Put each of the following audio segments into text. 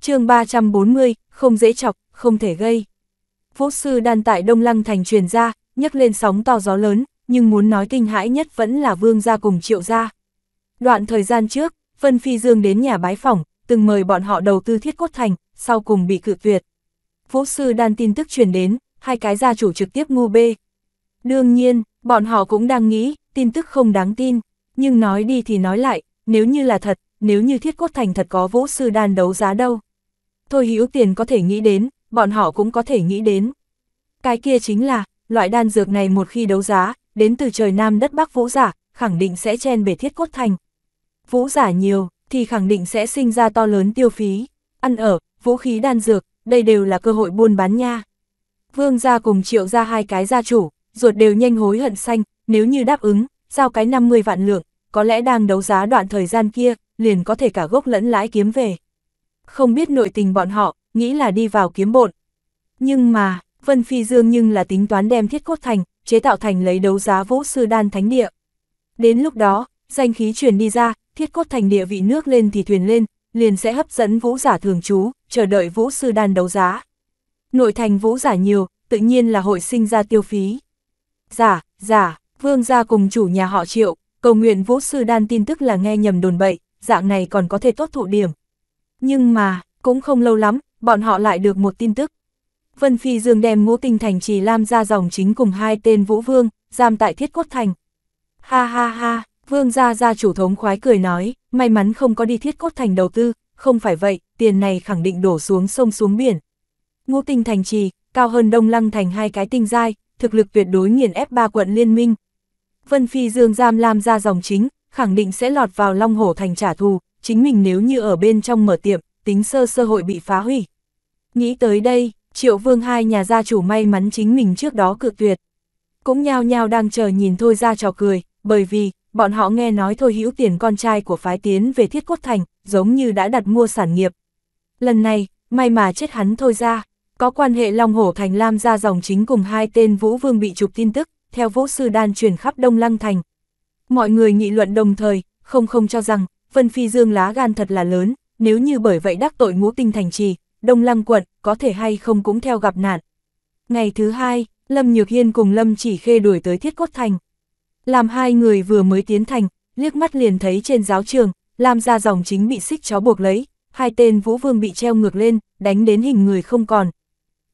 chương 340, không dễ chọc, không thể gây. Vũ sư đan tại Đông Lăng Thành truyền ra, nhấc lên sóng to gió lớn, nhưng muốn nói kinh hãi nhất vẫn là vương gia cùng triệu gia. Đoạn thời gian trước, Vân Phi Dương đến nhà bái phỏng, từng mời bọn họ đầu tư thiết cốt thành, sau cùng bị cự tuyệt. Vũ sư đan tin tức truyền đến, hai cái gia chủ trực tiếp ngu bê. Đương nhiên, bọn họ cũng đang nghĩ, tin tức không đáng tin, nhưng nói đi thì nói lại, nếu như là thật, nếu như thiết cốt thành thật có vũ sư đan đấu giá đâu thôi hữu tiền có thể nghĩ đến, bọn họ cũng có thể nghĩ đến. Cái kia chính là, loại đan dược này một khi đấu giá, đến từ trời Nam đất Bắc vũ giả, khẳng định sẽ chen bể thiết cốt thành. Vũ giả nhiều, thì khẳng định sẽ sinh ra to lớn tiêu phí, ăn ở, vũ khí đan dược, đây đều là cơ hội buôn bán nha. Vương gia cùng triệu ra hai cái gia chủ, ruột đều nhanh hối hận xanh, nếu như đáp ứng, giao cái 50 vạn lượng, có lẽ đang đấu giá đoạn thời gian kia, liền có thể cả gốc lẫn lãi kiếm về không biết nội tình bọn họ, nghĩ là đi vào kiếm bộn. Nhưng mà, Vân Phi Dương nhưng là tính toán đem thiết cốt thành, chế tạo thành lấy đấu giá vũ sư đan thánh địa. Đến lúc đó, danh khí truyền đi ra, thiết cốt thành địa vị nước lên thì thuyền lên, liền sẽ hấp dẫn vũ giả thường trú, chờ đợi vũ sư đan đấu giá. Nội thành vũ giả nhiều, tự nhiên là hội sinh ra tiêu phí. Giả, giả, vương gia cùng chủ nhà họ triệu, cầu nguyện vũ sư đan tin tức là nghe nhầm đồn bậy, dạng này còn có thể tốt thụ điểm. Nhưng mà, cũng không lâu lắm, bọn họ lại được một tin tức. Vân Phi Dương đem ngũ tinh thành trì Lam ra dòng chính cùng hai tên Vũ Vương, giam tại thiết cốt thành. Ha ha ha, Vương gia gia chủ thống khoái cười nói, may mắn không có đi thiết cốt thành đầu tư, không phải vậy, tiền này khẳng định đổ xuống sông xuống biển. Ngũ tinh thành trì, cao hơn đông lăng thành hai cái tinh giai, thực lực tuyệt đối nghiền ép ba quận liên minh. Vân Phi Dương giam Lam ra dòng chính, khẳng định sẽ lọt vào Long Hổ thành trả thù, chính mình nếu như ở bên trong mở tiệm, tính sơ sơ hội bị phá hủy. Nghĩ tới đây, triệu vương hai nhà gia chủ may mắn chính mình trước đó cự tuyệt. Cũng nhao nhao đang chờ nhìn thôi ra trò cười, bởi vì, bọn họ nghe nói thôi hữu tiền con trai của phái tiến về thiết cốt thành, giống như đã đặt mua sản nghiệp. Lần này, may mà chết hắn thôi ra, có quan hệ Long Hổ Thành Lam ra dòng chính cùng hai tên Vũ Vương bị chụp tin tức, theo Vũ Sư Đan truyền khắp Đông Lăng Thành. Mọi người nghị luận đồng thời, không không cho rằng, Vân Phi Dương lá gan thật là lớn, nếu như bởi vậy đắc tội ngũ tinh thành trì, đông lăng quận, có thể hay không cũng theo gặp nạn. Ngày thứ hai, Lâm Nhược Hiên cùng Lâm chỉ khê đuổi tới thiết cốt thành. Làm hai người vừa mới tiến thành, liếc mắt liền thấy trên giáo trường, Lam ra dòng chính bị xích chó buộc lấy, hai tên vũ vương bị treo ngược lên, đánh đến hình người không còn.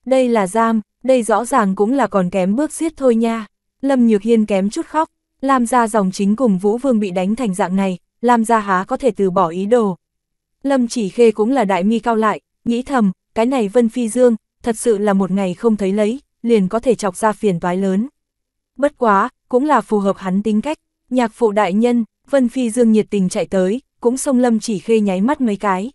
Đây là giam, đây rõ ràng cũng là còn kém bước giết thôi nha. Lâm Nhược Hiên kém chút khóc, Lam ra dòng chính cùng vũ vương bị đánh thành dạng này, Lam Gia Há có thể từ bỏ ý đồ. Lâm Chỉ Khê cũng là đại mi cao lại, nghĩ thầm, cái này Vân Phi Dương, thật sự là một ngày không thấy lấy, liền có thể chọc ra phiền toái lớn. Bất quá, cũng là phù hợp hắn tính cách, nhạc phụ đại nhân, Vân Phi Dương nhiệt tình chạy tới, cũng xông Lâm Chỉ Khê nháy mắt mấy cái.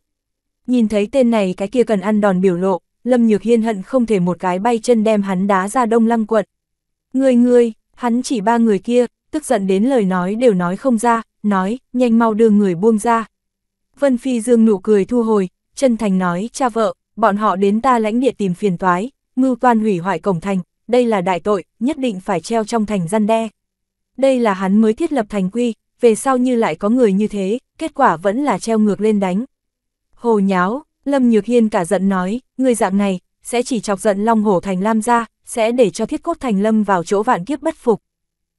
Nhìn thấy tên này cái kia cần ăn đòn biểu lộ, Lâm Nhược Hiên hận không thể một cái bay chân đem hắn đá ra đông lăng quận. Người người, hắn chỉ ba người kia, tức giận đến lời nói đều nói không ra, nói, nhanh mau đưa người buông ra. Vân Phi Dương nụ cười thu hồi, chân thành nói, cha vợ, bọn họ đến ta lãnh địa tìm phiền toái, mưu toan hủy hoại cổng thành, đây là đại tội, nhất định phải treo trong thành gian đe. Đây là hắn mới thiết lập thành quy, về sau như lại có người như thế, kết quả vẫn là treo ngược lên đánh. Hồ nháo, Lâm Nhược Hiên cả giận nói, người dạng này, sẽ chỉ chọc giận Long Hổ Thành Lam ra, sẽ để cho thiết cốt thành Lâm vào chỗ vạn kiếp bất phục.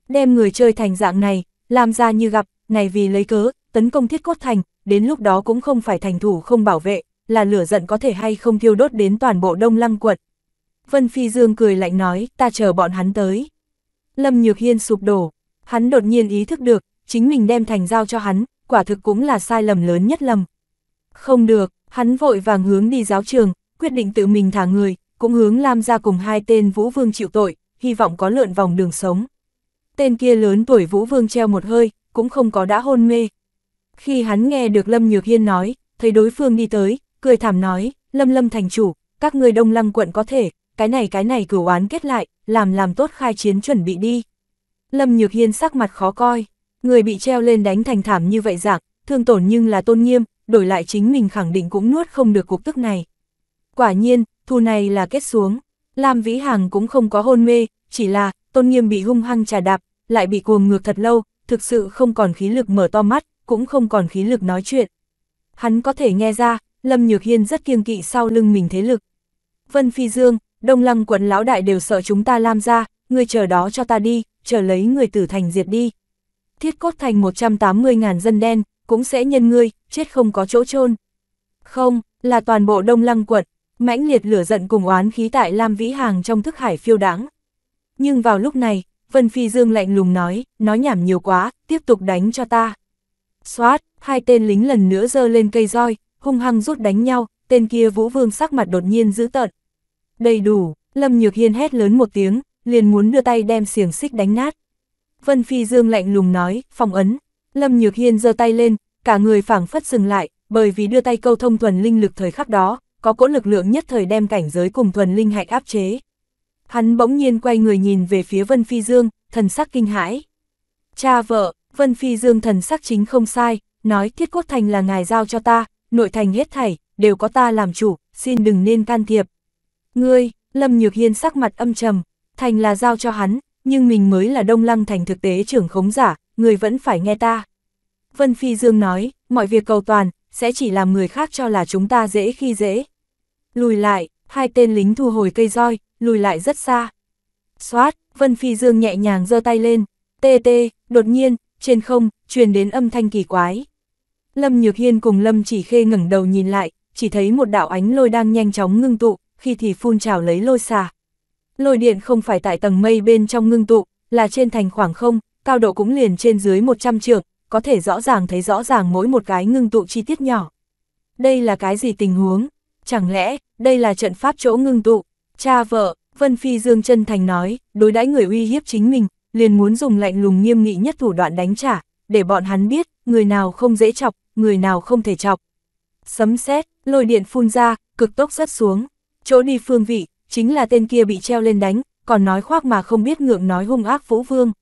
Đem người chơi thành dạng này, làm ra như gặp, này vì lấy cớ, tấn công thiết cốt thành, đến lúc đó cũng không phải thành thủ không bảo vệ, là lửa giận có thể hay không thiêu đốt đến toàn bộ đông lăng quật. Vân Phi Dương cười lạnh nói, ta chờ bọn hắn tới. Lâm Nhược Hiên sụp đổ, hắn đột nhiên ý thức được, chính mình đem thành giao cho hắn, quả thực cũng là sai lầm lớn nhất lầm. Không được, hắn vội vàng hướng đi giáo trường, quyết định tự mình thả người, cũng hướng Lam ra cùng hai tên Vũ Vương chịu tội, hy vọng có lượn vòng đường sống. Tên kia lớn tuổi Vũ Vương treo một hơi, cũng không có đã hôn mê. Khi hắn nghe được Lâm Nhược Hiên nói, thấy đối phương đi tới, cười thảm nói, Lâm Lâm thành chủ, các người đông lăng quận có thể, cái này cái này cửu oán kết lại, làm làm tốt khai chiến chuẩn bị đi. Lâm Nhược Hiên sắc mặt khó coi, người bị treo lên đánh thành thảm như vậy dạng, thương tổn nhưng là tôn nghiêm, đổi lại chính mình khẳng định cũng nuốt không được cục tức này. Quả nhiên, thù này là kết xuống, Lam Vĩ Hàng cũng không có hôn mê, chỉ là, tôn nghiêm bị hung hăng trà đạp, lại bị cuồng ngược thật lâu, thực sự không còn khí lực mở to mắt, cũng không còn khí lực nói chuyện. Hắn có thể nghe ra, Lâm Nhược Hiên rất kiêng kỵ sau lưng mình thế lực. Vân Phi Dương, Đông Lăng quận lão đại đều sợ chúng ta làm ra, người chờ đó cho ta đi, chờ lấy người tử thành diệt đi. Thiết cốt thành 180.000 dân đen, cũng sẽ nhân ngươi, chết không có chỗ chôn Không, là toàn bộ Đông Lăng quận, mãnh liệt lửa giận cùng oán khí tại Lam Vĩ Hàng trong thức hải phiêu đáng. Nhưng vào lúc này, Vân Phi Dương lạnh lùng nói, nói nhảm nhiều quá, tiếp tục đánh cho ta. Xoát, hai tên lính lần nữa giơ lên cây roi, hung hăng rút đánh nhau, tên kia Vũ Vương sắc mặt đột nhiên dữ tợn. Đầy đủ, Lâm Nhược Hiên hét lớn một tiếng, liền muốn đưa tay đem xiềng xích đánh nát. Vân Phi Dương lạnh lùng nói, phòng ấn. Lâm Nhược Hiên giơ tay lên, cả người phảng phất dừng lại, bởi vì đưa tay câu thông thuần linh lực thời khắc đó, có cỗ lực lượng nhất thời đem cảnh giới cùng thuần linh hạch áp chế. Hắn bỗng nhiên quay người nhìn về phía Vân Phi Dương, thần sắc kinh hãi. Cha vợ, Vân Phi Dương thần sắc chính không sai, nói thiết quốc thành là ngài giao cho ta, nội thành hết thảy, đều có ta làm chủ, xin đừng nên can thiệp. Ngươi, Lâm Nhược Hiên sắc mặt âm trầm, thành là giao cho hắn, nhưng mình mới là đông lăng thành thực tế trưởng khống giả, người vẫn phải nghe ta. Vân Phi Dương nói, mọi việc cầu toàn, sẽ chỉ làm người khác cho là chúng ta dễ khi dễ. Lùi lại, hai tên lính thu hồi cây roi, lùi lại rất xa. Xoát, Vân Phi Dương nhẹ nhàng giơ tay lên, tê tê, đột nhiên, trên không, truyền đến âm thanh kỳ quái. Lâm Nhược Hiên cùng Lâm Chỉ Khê ngẩng đầu nhìn lại, chỉ thấy một đạo ánh lôi đang nhanh chóng ngưng tụ, khi thì phun trào lấy lôi xà. Lôi điện không phải tại tầng mây bên trong ngưng tụ, là trên thành khoảng không, cao độ cũng liền trên dưới 100 trượng, có thể rõ ràng thấy rõ ràng mỗi một cái ngưng tụ chi tiết nhỏ. Đây là cái gì tình huống? Chẳng lẽ, đây là trận pháp chỗ ngưng tụ? Cha vợ, Vân Phi Dương chân thành nói, đối đãi người uy hiếp chính mình, liền muốn dùng lạnh lùng nghiêm nghị nhất thủ đoạn đánh trả, để bọn hắn biết, người nào không dễ chọc, người nào không thể chọc. Sấm sét, lôi điện phun ra, cực tốc rớt xuống. Chỗ đi phương vị, chính là tên kia bị treo lên đánh, còn nói khoác mà không biết ngượng nói hung ác vũ vương.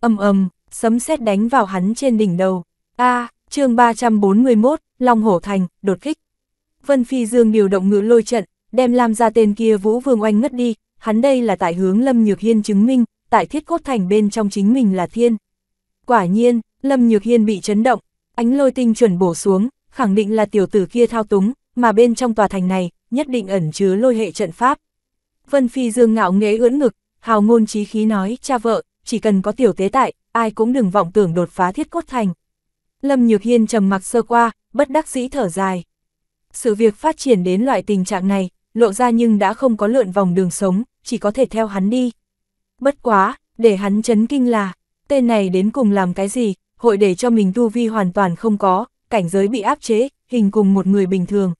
Âm ầm, sấm sét đánh vào hắn trên đỉnh đầu. A, à, chương 341, Long Hổ Thành, đột kích. Vân Phi Dương điều động ngự lôi trận, đem Lam ra tên kia Vũ Vương Oanh ngất đi, hắn đây là tại hướng Lâm Nhược Hiên chứng minh, tại thiết cốt thành bên trong chính mình là thiên. Quả nhiên, Lâm Nhược Hiên bị chấn động, ánh lôi tinh chuẩn bổ xuống, khẳng định là tiểu tử kia thao túng, mà bên trong tòa thành này, nhất định ẩn chứa lôi hệ trận pháp. Vân Phi Dương ngạo nghễ ưỡn ngực, hào ngôn chí khí nói, cha vợ, chỉ cần có tiểu tế tại, ai cũng đừng vọng tưởng đột phá thiết cốt thành. Lâm Nhược Hiên trầm mặc sơ qua, bất đắc dĩ thở dài. Sự việc phát triển đến loại tình trạng này, lộ ra nhưng đã không có lượn vòng đường sống, chỉ có thể theo hắn đi. Bất quá, để hắn chấn kinh là, tên này đến cùng làm cái gì, hội để cho mình tu vi hoàn toàn không có, cảnh giới bị áp chế, hình cùng một người bình thường.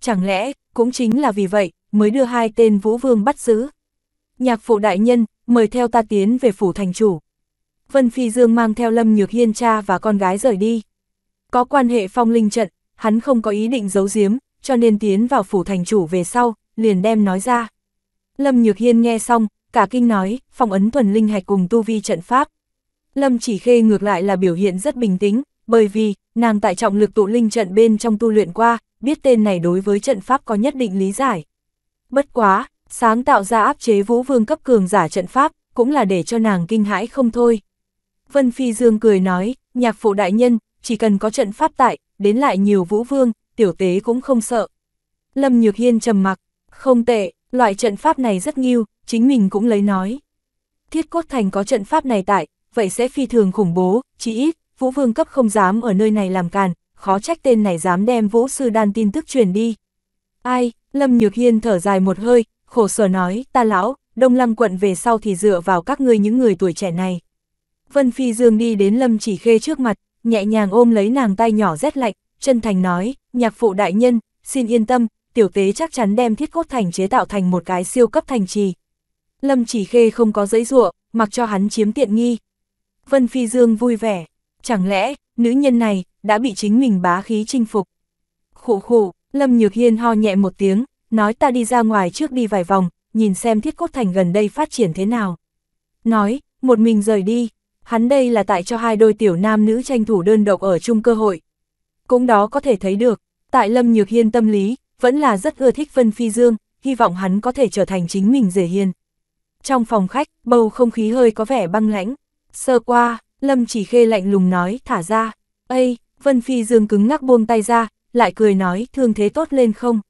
Chẳng lẽ, cũng chính là vì vậy, mới đưa hai tên vũ vương bắt giữ. Nhạc phụ đại nhân, mời theo ta tiến về phủ thành chủ. Vân Phi Dương mang theo Lâm Nhược Hiên cha và con gái rời đi. Có quan hệ phong linh trận, hắn không có ý định giấu giếm, cho nên tiến vào phủ thành chủ về sau, liền đem nói ra. Lâm Nhược Hiên nghe xong, cả kinh nói, phong ấn thuần linh hạch cùng tu vi trận pháp. Lâm chỉ khê ngược lại là biểu hiện rất bình tĩnh, bởi vì, nàng tại trọng lực tụ linh trận bên trong tu luyện qua, biết tên này đối với trận pháp có nhất định lý giải. Bất quá, sáng tạo ra áp chế vũ vương cấp cường giả trận pháp, cũng là để cho nàng kinh hãi không thôi. Vân Phi Dương cười nói, nhạc phụ đại nhân, chỉ cần có trận pháp tại, đến lại nhiều vũ vương, tiểu tế cũng không sợ. Lâm Nhược Hiên trầm mặc, không tệ, loại trận pháp này rất nghiêu, chính mình cũng lấy nói. Thiết cốt thành có trận pháp này tại, vậy sẽ phi thường khủng bố, chỉ ít, vũ vương cấp không dám ở nơi này làm càn, khó trách tên này dám đem vũ sư đan tin tức truyền đi. Ai, Lâm Nhược Hiên thở dài một hơi, khổ sở nói, ta lão, đông lăng quận về sau thì dựa vào các ngươi những người tuổi trẻ này. Vân Phi Dương đi đến Lâm chỉ khê trước mặt, nhẹ nhàng ôm lấy nàng tay nhỏ rét lạnh, chân thành nói, nhạc phụ đại nhân, xin yên tâm, tiểu tế chắc chắn đem thiết cốt thành chế tạo thành một cái siêu cấp thành trì. Lâm chỉ khê không có giấy ruộng, mặc cho hắn chiếm tiện nghi. Vân Phi Dương vui vẻ, chẳng lẽ, nữ nhân này, đã bị chính mình bá khí chinh phục. Khụ khụ, Lâm Nhược Hiên ho nhẹ một tiếng, nói ta đi ra ngoài trước đi vài vòng, nhìn xem thiết cốt thành gần đây phát triển thế nào. Nói, một mình rời đi, hắn đây là tại cho hai đôi tiểu nam nữ tranh thủ đơn độc ở chung cơ hội, cũng đó có thể thấy được, tại Lâm Nhược Hiên tâm lý, vẫn là rất ưa thích Vân Phi Dương, hy vọng hắn có thể trở thành chính mình dễ hiền. Trong phòng khách, bầu không khí hơi có vẻ băng lãnh. Sơ qua, Lâm chỉ khê lạnh lùng nói, thả ra. Ây, Vân Phi Dương cứng ngắc buông tay ra, lại cười nói, thương thế tốt lên không?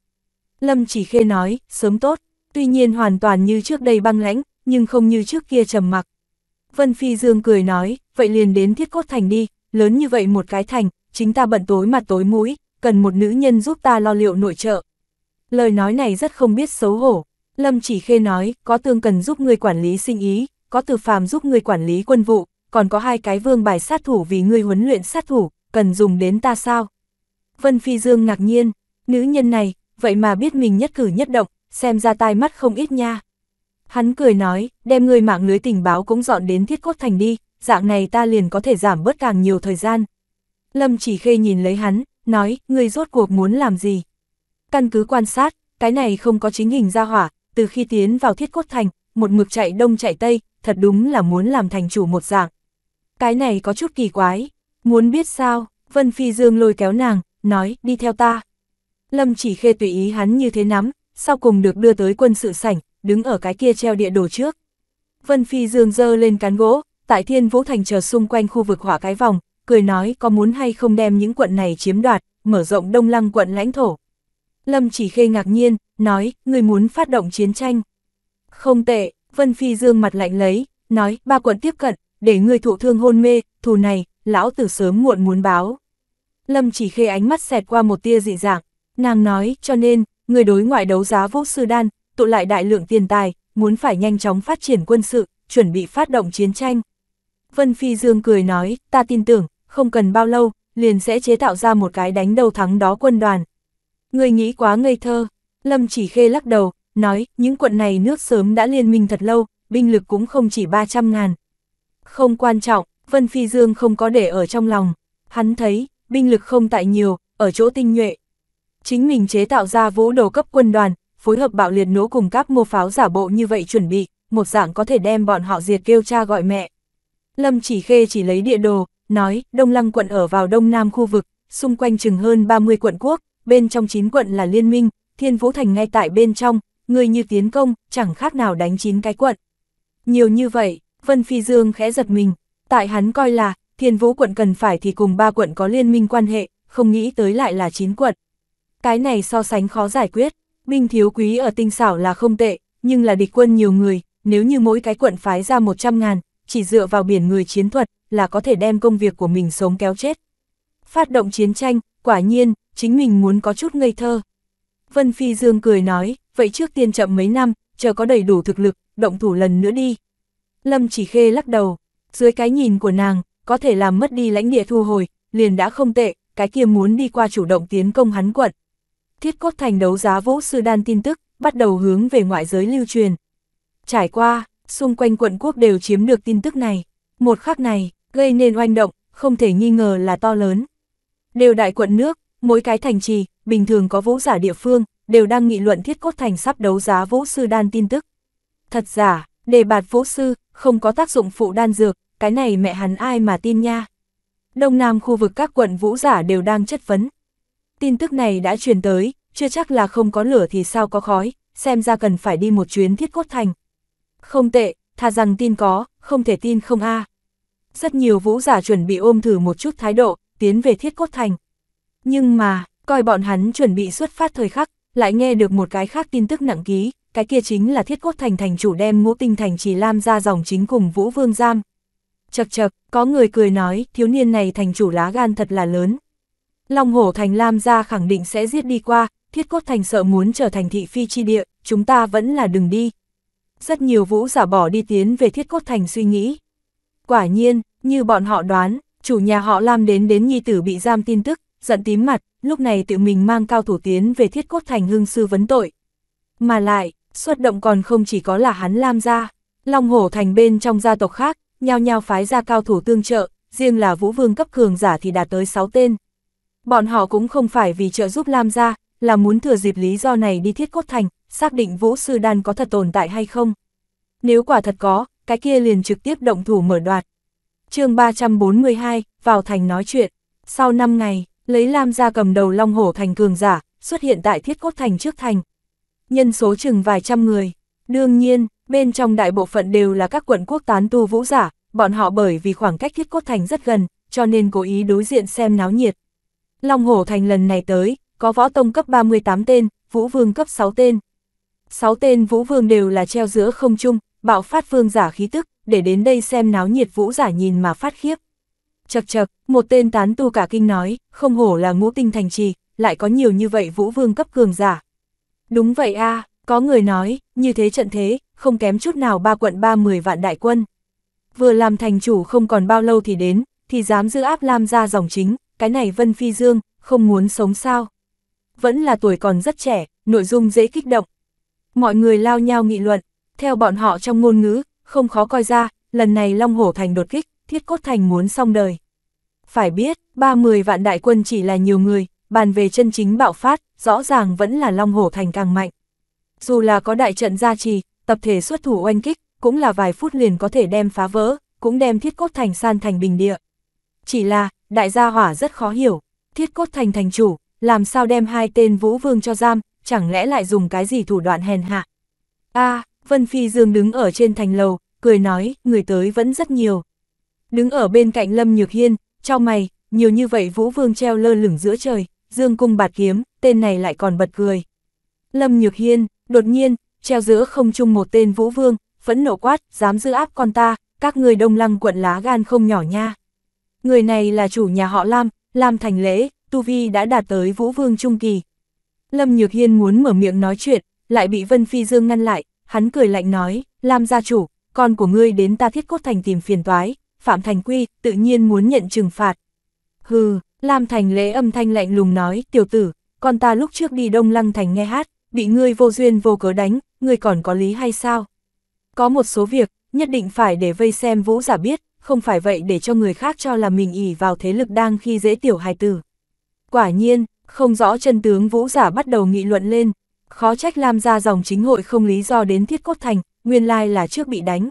Lâm chỉ khê nói, sớm tốt, tuy nhiên hoàn toàn như trước đây băng lãnh, nhưng không như trước kia trầm mặc. Vân Phi Dương cười nói, vậy liền đến thiết cốt thành đi, lớn như vậy một cái thành, chính ta bận tối mặt tối mũi, cần một nữ nhân giúp ta lo liệu nội trợ. Lời nói này rất không biết xấu hổ. Lâm chỉ khê nói, có tương cần giúp người quản lý sinh ý, có từ phàm giúp người quản lý quân vụ, còn có hai cái vương bài sát thủ vì người huấn luyện sát thủ, cần dùng đến ta sao? Vân Phi Dương ngạc nhiên, nữ nhân này, vậy mà biết mình nhất cử nhất động, xem ra tai mắt không ít nha. Hắn cười nói, đem người mạng lưới tình báo cũng dọn đến thiết cốt thành đi, dạng này ta liền có thể giảm bớt càng nhiều thời gian, Lâm chỉ khê nhìn lấy hắn, nói, ngươi rốt cuộc muốn làm gì? Căn cứ quan sát, cái này không có chính hình ra hỏa, từ khi tiến vào thiết cốt thành, một mực chạy đông chạy tây, thật đúng là muốn làm thành chủ một dạng. Cái này có chút kỳ quái, muốn biết sao, Vân Phi Dương lôi kéo nàng, nói, đi theo ta. Lâm chỉ khê tùy ý hắn như thế nắm, sau cùng được đưa tới quân sự sảnh, đứng ở cái kia treo địa đồ trước. Vân Phi Dương dơ lên cán gỗ, tại thiên vũ thành chờ xung quanh khu vực hỏa cái vòng, cười nói có muốn hay không đem những quận này chiếm đoạt, mở rộng đông lăng quận lãnh thổ. Lâm chỉ khê ngạc nhiên, nói, người muốn phát động chiến tranh. Không tệ, Vân Phi dương mặt lạnh lấy, nói, ba quận tiếp cận, để người thụ thương hôn mê, thù này, lão tử sớm muộn muốn báo. Lâm chỉ khê ánh mắt xẹt qua một tia dị dạng, nàng nói, cho nên, người đối ngoại đấu giá vũ sư đan, tụ lại đại lượng tiền tài, muốn phải nhanh chóng phát triển quân sự, chuẩn bị phát động chiến tranh. Vân Phi Dương cười nói, ta tin tưởng, không cần bao lâu, liền sẽ chế tạo ra một cái đánh đầu thắng đó quân đoàn. Người nghĩ quá ngây thơ, Lâm chỉ khê lắc đầu, nói, những quận này nước sớm đã liên minh thật lâu, binh lực cũng không chỉ 300 ngàn. Không quan trọng, Vân Phi Dương không có để ở trong lòng, hắn thấy, binh lực không tại nhiều, ở chỗ tinh nhuệ. Chính mình chế tạo ra vũ đồ cấp quân đoàn, phối hợp bạo liệt nỗ cùng các mô pháo giả bộ như vậy chuẩn bị, một dạng có thể đem bọn họ diệt kêu cha gọi mẹ. Lâm chỉ khê chỉ lấy địa đồ, nói, Đông Lăng quận ở vào Đông Nam khu vực, xung quanh chừng hơn 30 quận quốc, bên trong 9 quận là liên minh, Thiên Vũ Thành ngay tại bên trong, người như tiến công, chẳng khác nào đánh 9 cái quận. Nhiều như vậy, Vân Phi Dương khẽ giật mình, tại hắn coi là, Thiên Vũ quận cần phải thì cùng ba quận có liên minh quan hệ, không nghĩ tới lại là 9 quận. Cái này so sánh khó giải quyết, binh thiếu quý ở tinh xảo là không tệ, nhưng là địch quân nhiều người, nếu như mỗi cái quận phái ra 100 ngàn, chỉ dựa vào biển người chiến thuật là có thể đem công việc của mình sống kéo chết. Phát động chiến tranh, quả nhiên, chính mình muốn có chút ngây thơ. Vân Phi Dương cười nói, vậy trước tiên chậm mấy năm, chờ có đầy đủ thực lực, động thủ lần nữa đi. Lâm chỉ khê lắc đầu, dưới cái nhìn của nàng, có thể làm mất đi lãnh địa thu hồi, liền đã không tệ, cái kia muốn đi qua chủ động tiến công hắn quận. Thiết cốt thành đấu giá vũ sư đan tin tức, bắt đầu hướng về ngoại giới lưu truyền. Trải qua, xung quanh quận quốc đều chiếm được tin tức này. Một khắc này, gây nên oanh động, không thể nghi ngờ là to lớn. Đều đại quận nước, mỗi cái thành trì, bình thường có vũ giả địa phương, đều đang nghị luận thiết cốt thành sắp đấu giá vũ sư đan tin tức. Thật giả, đề bạt vũ sư, không có tác dụng phụ đan dược, cái này mẹ hắn ai mà tin nha. Đông Nam khu vực các quận vũ giả đều đang chất vấn. Tin tức này đã truyền tới, chưa chắc là không có lửa thì sao có khói, xem ra cần phải đi một chuyến thiết cốt thành, không tệ, thà rằng tin có, không thể tin không a. Rất nhiều vũ giả chuẩn bị ôm thử một chút thái độ, tiến về thiết cốt thành. Nhưng mà, coi bọn hắn chuẩn bị xuất phát thời khắc, lại nghe được một cái khác tin tức nặng ký, cái kia chính là thiết cốt thành thành chủ đem ngũ tinh thành trì lam ra dòng chính cùng vũ vương giam. Chật chật, có người cười nói, thiếu niên này thành chủ lá gan thật là lớn. Long hổ thành lam ra khẳng định sẽ giết đi qua, thiết cốt thành sợ muốn trở thành thị phi chi địa, chúng ta vẫn là đừng đi, rất nhiều vũ giả bỏ đi tiến về thiết cốt thành suy nghĩ. Quả nhiên, như bọn họ đoán, chủ nhà họ Lam đến đến nhi tử bị giam tin tức, giận tím mặt, lúc này tự mình mang cao thủ tiến về thiết cốt thành hương sư vấn tội. Mà lại, xuất động còn không chỉ có là hắn Lam ra Long Hổ thành bên trong gia tộc khác, nhao nhao phái ra cao thủ tương trợ, riêng là vũ vương cấp cường giả thì đạt tới 6 tên. Bọn họ cũng không phải vì trợ giúp Lam gia, là muốn thừa dịp lý do này đi thiết cốt thành, xác định vũ sư đan có thật tồn tại hay không. Nếu quả thật có, cái kia liền trực tiếp động thủ mở đoạt. chương 342, vào thành nói chuyện. Sau 5 ngày, lấy Lam ra cầm đầu Long Hổ thành cường giả, xuất hiện tại thiết cốt thành trước thành. Nhân số chừng vài trăm người. Đương nhiên, bên trong đại bộ phận đều là các quận quốc tán tu vũ giả, bọn họ bởi vì khoảng cách thiết cốt thành rất gần, cho nên cố ý đối diện xem náo nhiệt. Long Hổ thành lần này tới, có võ tông cấp 38 tên, vũ vương cấp 6 tên. 6 tên vũ vương đều là treo giữa không trung, bạo phát vương giả khí tức, để đến đây xem náo nhiệt vũ giả nhìn mà phát khiếp. Chật chật, một tên tán tu cả kinh nói, không hổ là ngũ tinh thành trì, lại có nhiều như vậy vũ vương cấp cường giả. Đúng vậy a có người nói, như thế trận thế, không kém chút nào ba quận ba mười vạn đại quân. Vừa làm thành chủ không còn bao lâu thì đến, thì dám giữ áp Lam ra dòng chính, cái này Vân Phi Dương, không muốn sống sao vẫn là tuổi còn rất trẻ, nội dung dễ kích động. Mọi người lao nhau nghị luận, theo bọn họ trong ngôn ngữ, không khó coi ra, lần này Long Hổ Thành đột kích, thiết cốt thành muốn xong đời. Phải biết, 30 vạn đại quân chỉ là nhiều người, bàn về chân chính bạo phát, rõ ràng vẫn là Long Hổ Thành càng mạnh. Dù là có đại trận gia trì, tập thể xuất thủ oanh kích, cũng là vài phút liền có thể đem phá vỡ, cũng đem thiết cốt thành san thành bình địa. Chỉ là, đại gia hỏa rất khó hiểu, thiết cốt thành thành chủ, làm sao đem hai tên vũ vương cho giam, chẳng lẽ lại dùng cái gì thủ đoạn hèn hạ. a Vân Phi Dương đứng ở trên thành lầu, cười nói, người tới vẫn rất nhiều. Đứng ở bên cạnh Lâm Nhược Hiên, cho mày, nhiều như vậy vũ vương treo lơ lửng giữa trời, dương cung bạt kiếm, tên này lại còn bật cười. Lâm Nhược Hiên, đột nhiên, treo giữa không chung một tên vũ vương, phẫn nộ quát, dám giữ áp con ta, các người đông lăng quận lá gan không nhỏ nha. Người này là chủ nhà họ Lam, Lam Thành Lễ, Tu Vi đã đạt tới Vũ Vương Trung Kỳ. Lâm Nhược Hiên muốn mở miệng nói chuyện, lại bị Vân Phi Dương ngăn lại, hắn cười lạnh nói, Lam gia chủ, con của ngươi đến ta thiết cốt thành tìm phiền toái, Phạm Thành Quy, tự nhiên muốn nhận trừng phạt. Hừ, Lam Thành lễ âm thanh lạnh lùng nói, tiểu tử, con ta lúc trước đi Đông Lăng Thành nghe hát, bị ngươi vô duyên vô cớ đánh, ngươi còn có lý hay sao? Có một số việc, nhất định phải để vây xem vũ giả biết, không phải vậy để cho người khác cho là mình ỉ vào thế lực đang khi dễ tiểu hài tử. Quả nhiên, không rõ chân tướng vũ giả bắt đầu nghị luận lên, khó trách Lam gia dòng chính hội không lý do đến thiết cốt thành, nguyên lai là trước bị đánh.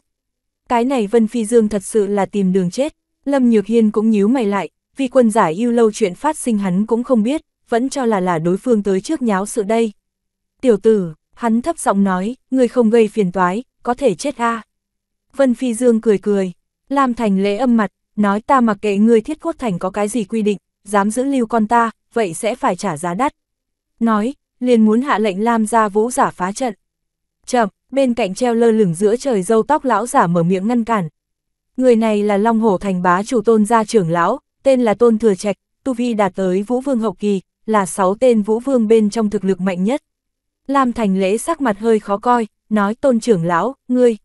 Cái này Vân Phi Dương thật sự là tìm đường chết, Lâm Nhược Hiên cũng nhíu mày lại, vì quân giả yêu lâu chuyện phát sinh hắn cũng không biết, vẫn cho là là đối phương tới trước nháo sự đây. Tiểu tử, hắn thấp giọng nói, người không gây phiền toái, có thể chết a. À. Vân Phi Dương cười cười, Lam Thành lễ âm mặt, nói ta mặc kệ người thiết cốt thành có cái gì quy định, dám giữ lưu con ta, vậy sẽ phải trả giá đắt. Nói, liền muốn hạ lệnh Lam gia vũ giả phá trận. Chậm, bên cạnh treo lơ lửng giữa trời dâu tóc lão giả mở miệng ngăn cản. Người này là Long Hổ Thành bá chủ tôn gia trưởng lão, tên là Tôn Thừa Trạch, tu vi đạt tới Vũ Vương hậu kỳ, là sáu tên Vũ Vương bên trong thực lực mạnh nhất. Lam Thành lễ sắc mặt hơi khó coi, nói Tôn trưởng lão, ngươi.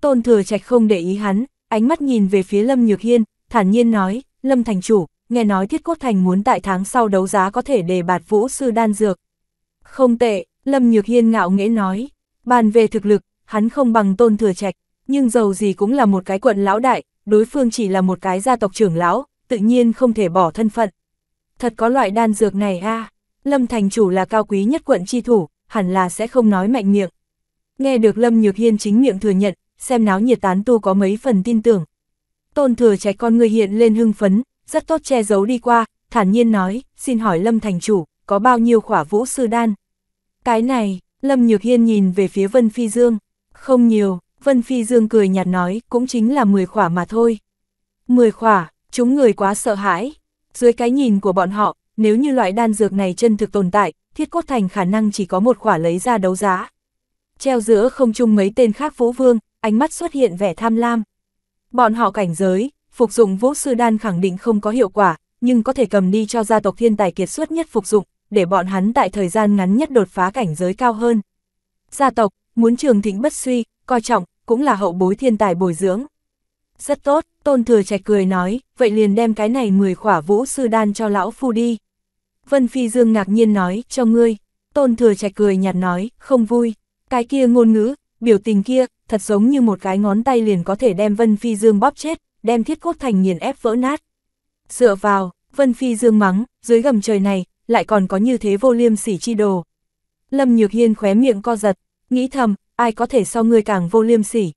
Tôn Thừa Trạch không để ý hắn, ánh mắt nhìn về phía Lâm Nhược Hiên, thản nhiên nói, Lâm Thành chủ, nghe nói thiết quốc thành muốn tại tháng sau đấu giá có thể đề bạt vũ sư đan dược. Không tệ, Lâm Nhược Hiên ngạo nghễ nói, bàn về thực lực, hắn không bằng tôn thừa trạch, nhưng dầu gì cũng là một cái quận lão đại, đối phương chỉ là một cái gia tộc trưởng lão, tự nhiên không thể bỏ thân phận. Thật có loại đan dược này a Lâm thành chủ là cao quý nhất quận chi thủ, hẳn là sẽ không nói mạnh miệng. Nghe được Lâm Nhược Hiên chính miệng thừa nhận, xem náo nhiệt tán tu có mấy phần tin tưởng. Tôn thừa trạch con người hiện lên hưng phấn, rất tốt che giấu đi qua, thản nhiên nói, xin hỏi Lâm Thành Chủ, có bao nhiêu khỏa vũ sư đan? Cái này, Lâm Nhược Hiên nhìn về phía Vân Phi Dương, không nhiều, Vân Phi Dương cười nhạt nói, cũng chính là 10 khỏa mà thôi. 10 khỏa, chúng người quá sợ hãi. Dưới cái nhìn của bọn họ, nếu như loại đan dược này chân thực tồn tại, thiết cốt thành khả năng chỉ có một khỏa lấy ra đấu giá. Treo giữa không chung mấy tên khác vũ vương, ánh mắt xuất hiện vẻ tham lam. Bọn họ cảnh giới, phục dụng vũ sư đan khẳng định không có hiệu quả, nhưng có thể cầm đi cho gia tộc thiên tài kiệt xuất nhất phục dụng, để bọn hắn tại thời gian ngắn nhất đột phá cảnh giới cao hơn. Gia tộc, muốn trường thịnh bất suy, coi trọng, cũng là hậu bối thiên tài bồi dưỡng. Rất tốt, tôn thừa trẻ cười nói, vậy liền đem cái này 10 khỏa vũ sư đan cho lão phu đi. Vân Phi Dương ngạc nhiên nói, cho ngươi, tôn thừa trẻ cười nhạt nói, không vui, cái kia ngôn ngữ, biểu tình kia, thật giống như một cái ngón tay liền có thể đem Vân Phi Dương bóp chết, đem thiết cốt thành nghiền ép vỡ nát. Dựa vào, Vân Phi dương mắng, dưới gầm trời này, lại còn có như thế vô liêm sỉ chi đồ. Lâm Nhược Hiên khóe miệng co giật, nghĩ thầm, ai có thể so ngươi càng vô liêm sỉ.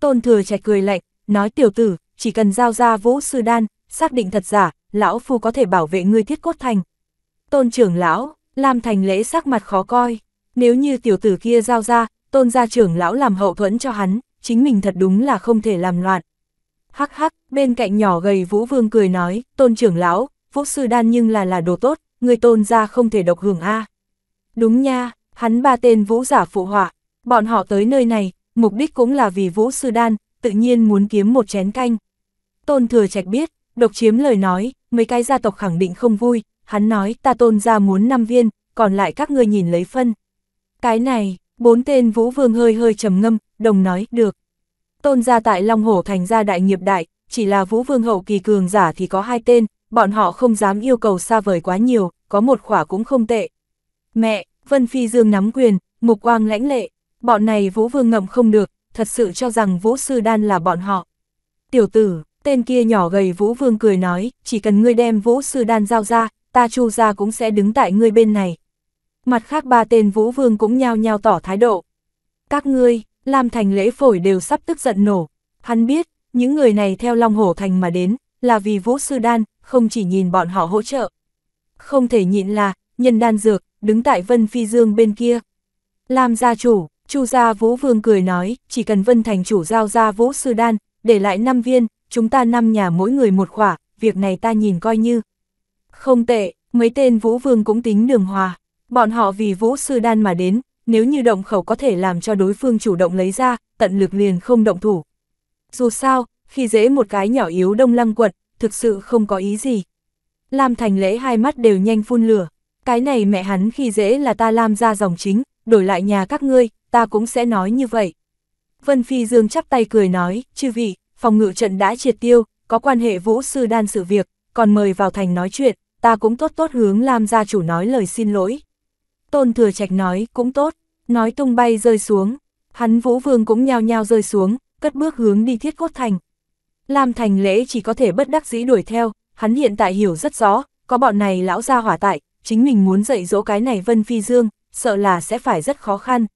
Tôn thừa trẻ cười lạnh, nói tiểu tử, chỉ cần giao ra vũ sư đan, xác định thật giả, lão phu có thể bảo vệ ngươi thiết cốt thành. Tôn trưởng lão, Lam Thành lễ sắc mặt khó coi, nếu như tiểu tử kia giao ra, tôn gia trưởng lão làm hậu thuẫn cho hắn, chính mình thật đúng là không thể làm loạn hắc hắc, bên cạnh nhỏ gầy Vũ Vương cười nói, tôn trưởng lão, Vũ Sư Đan nhưng là là đồ tốt, người tôn ra không thể độc hưởng A. Đúng nha, hắn ba tên Vũ giả phụ họa, bọn họ tới nơi này, mục đích cũng là vì Vũ Sư Đan, tự nhiên muốn kiếm một chén canh. Tôn thừa trạch biết, độc chiếm lời nói, mấy cái gia tộc khẳng định không vui, hắn nói ta tôn ra muốn năm viên, còn lại các ngươi nhìn lấy phân. Cái này, bốn tên Vũ Vương hơi hơi trầm ngâm, đồng nói, được. Tôn gia tại Long Hổ thành gia đại nghiệp đại, chỉ là vũ vương hậu kỳ cường giả thì có hai tên, bọn họ không dám yêu cầu xa vời quá nhiều, có một khỏa cũng không tệ. Mẹ, Vân Phi Dương nắm quyền, mục quang lãnh lệ, bọn này vũ vương ngậm không được, thật sự cho rằng vũ sư đan là bọn họ. Tiểu tử, tên kia nhỏ gầy vũ vương cười nói, chỉ cần ngươi đem vũ sư đan giao ra, ta chu ra cũng sẽ đứng tại ngươi bên này. Mặt khác ba tên vũ vương cũng nhao nhao tỏ thái độ. Các ngươi, Lam Thành lễ phổi đều sắp tức giận nổ. Hắn biết, những người này theo Long Hổ Thành mà đến, là vì Vũ Sư Đan, không chỉ nhìn bọn họ hỗ trợ. Không thể nhịn là, nhân đan dược, đứng tại Vân Phi Dương bên kia. Lam gia chủ, Chu gia Vũ Vương cười nói, chỉ cần Vân Thành chủ giao ra Vũ Sư Đan, để lại 5 viên, chúng ta năm nhà mỗi người một khỏa, việc này ta nhìn coi như. Không tệ, mấy tên Vũ Vương cũng tính đường hòa, bọn họ vì Vũ Sư Đan mà đến, nếu như động khẩu có thể làm cho đối phương chủ động lấy ra, tận lực liền không động thủ. Dù sao, khi dễ một cái nhỏ yếu đông lăng quật, thực sự không có ý gì. Lam Thành Lễ hai mắt đều nhanh phun lửa, cái này mẹ hắn khi dễ là ta Lam ra dòng chính, đổi lại nhà các ngươi, ta cũng sẽ nói như vậy. Vân Phi Dương chắp tay cười nói, chư vị, phòng ngự trận đã triệt tiêu, có quan hệ vũ sư đan sự việc, còn mời vào thành nói chuyện, ta cũng tốt tốt hướng Lam gia chủ nói lời xin lỗi. Tôn Thừa Trạch nói, cũng tốt, nói tung bay rơi xuống, hắn Vũ Vương cũng nhao nhao rơi xuống, cất bước hướng đi thiết cốt thành. Lam Thành Lễ chỉ có thể bất đắc dĩ đuổi theo, hắn hiện tại hiểu rất rõ, có bọn này lão gia hỏa tại, chính mình muốn dạy dỗ cái này Vân Phi Dương, sợ là sẽ phải rất khó khăn.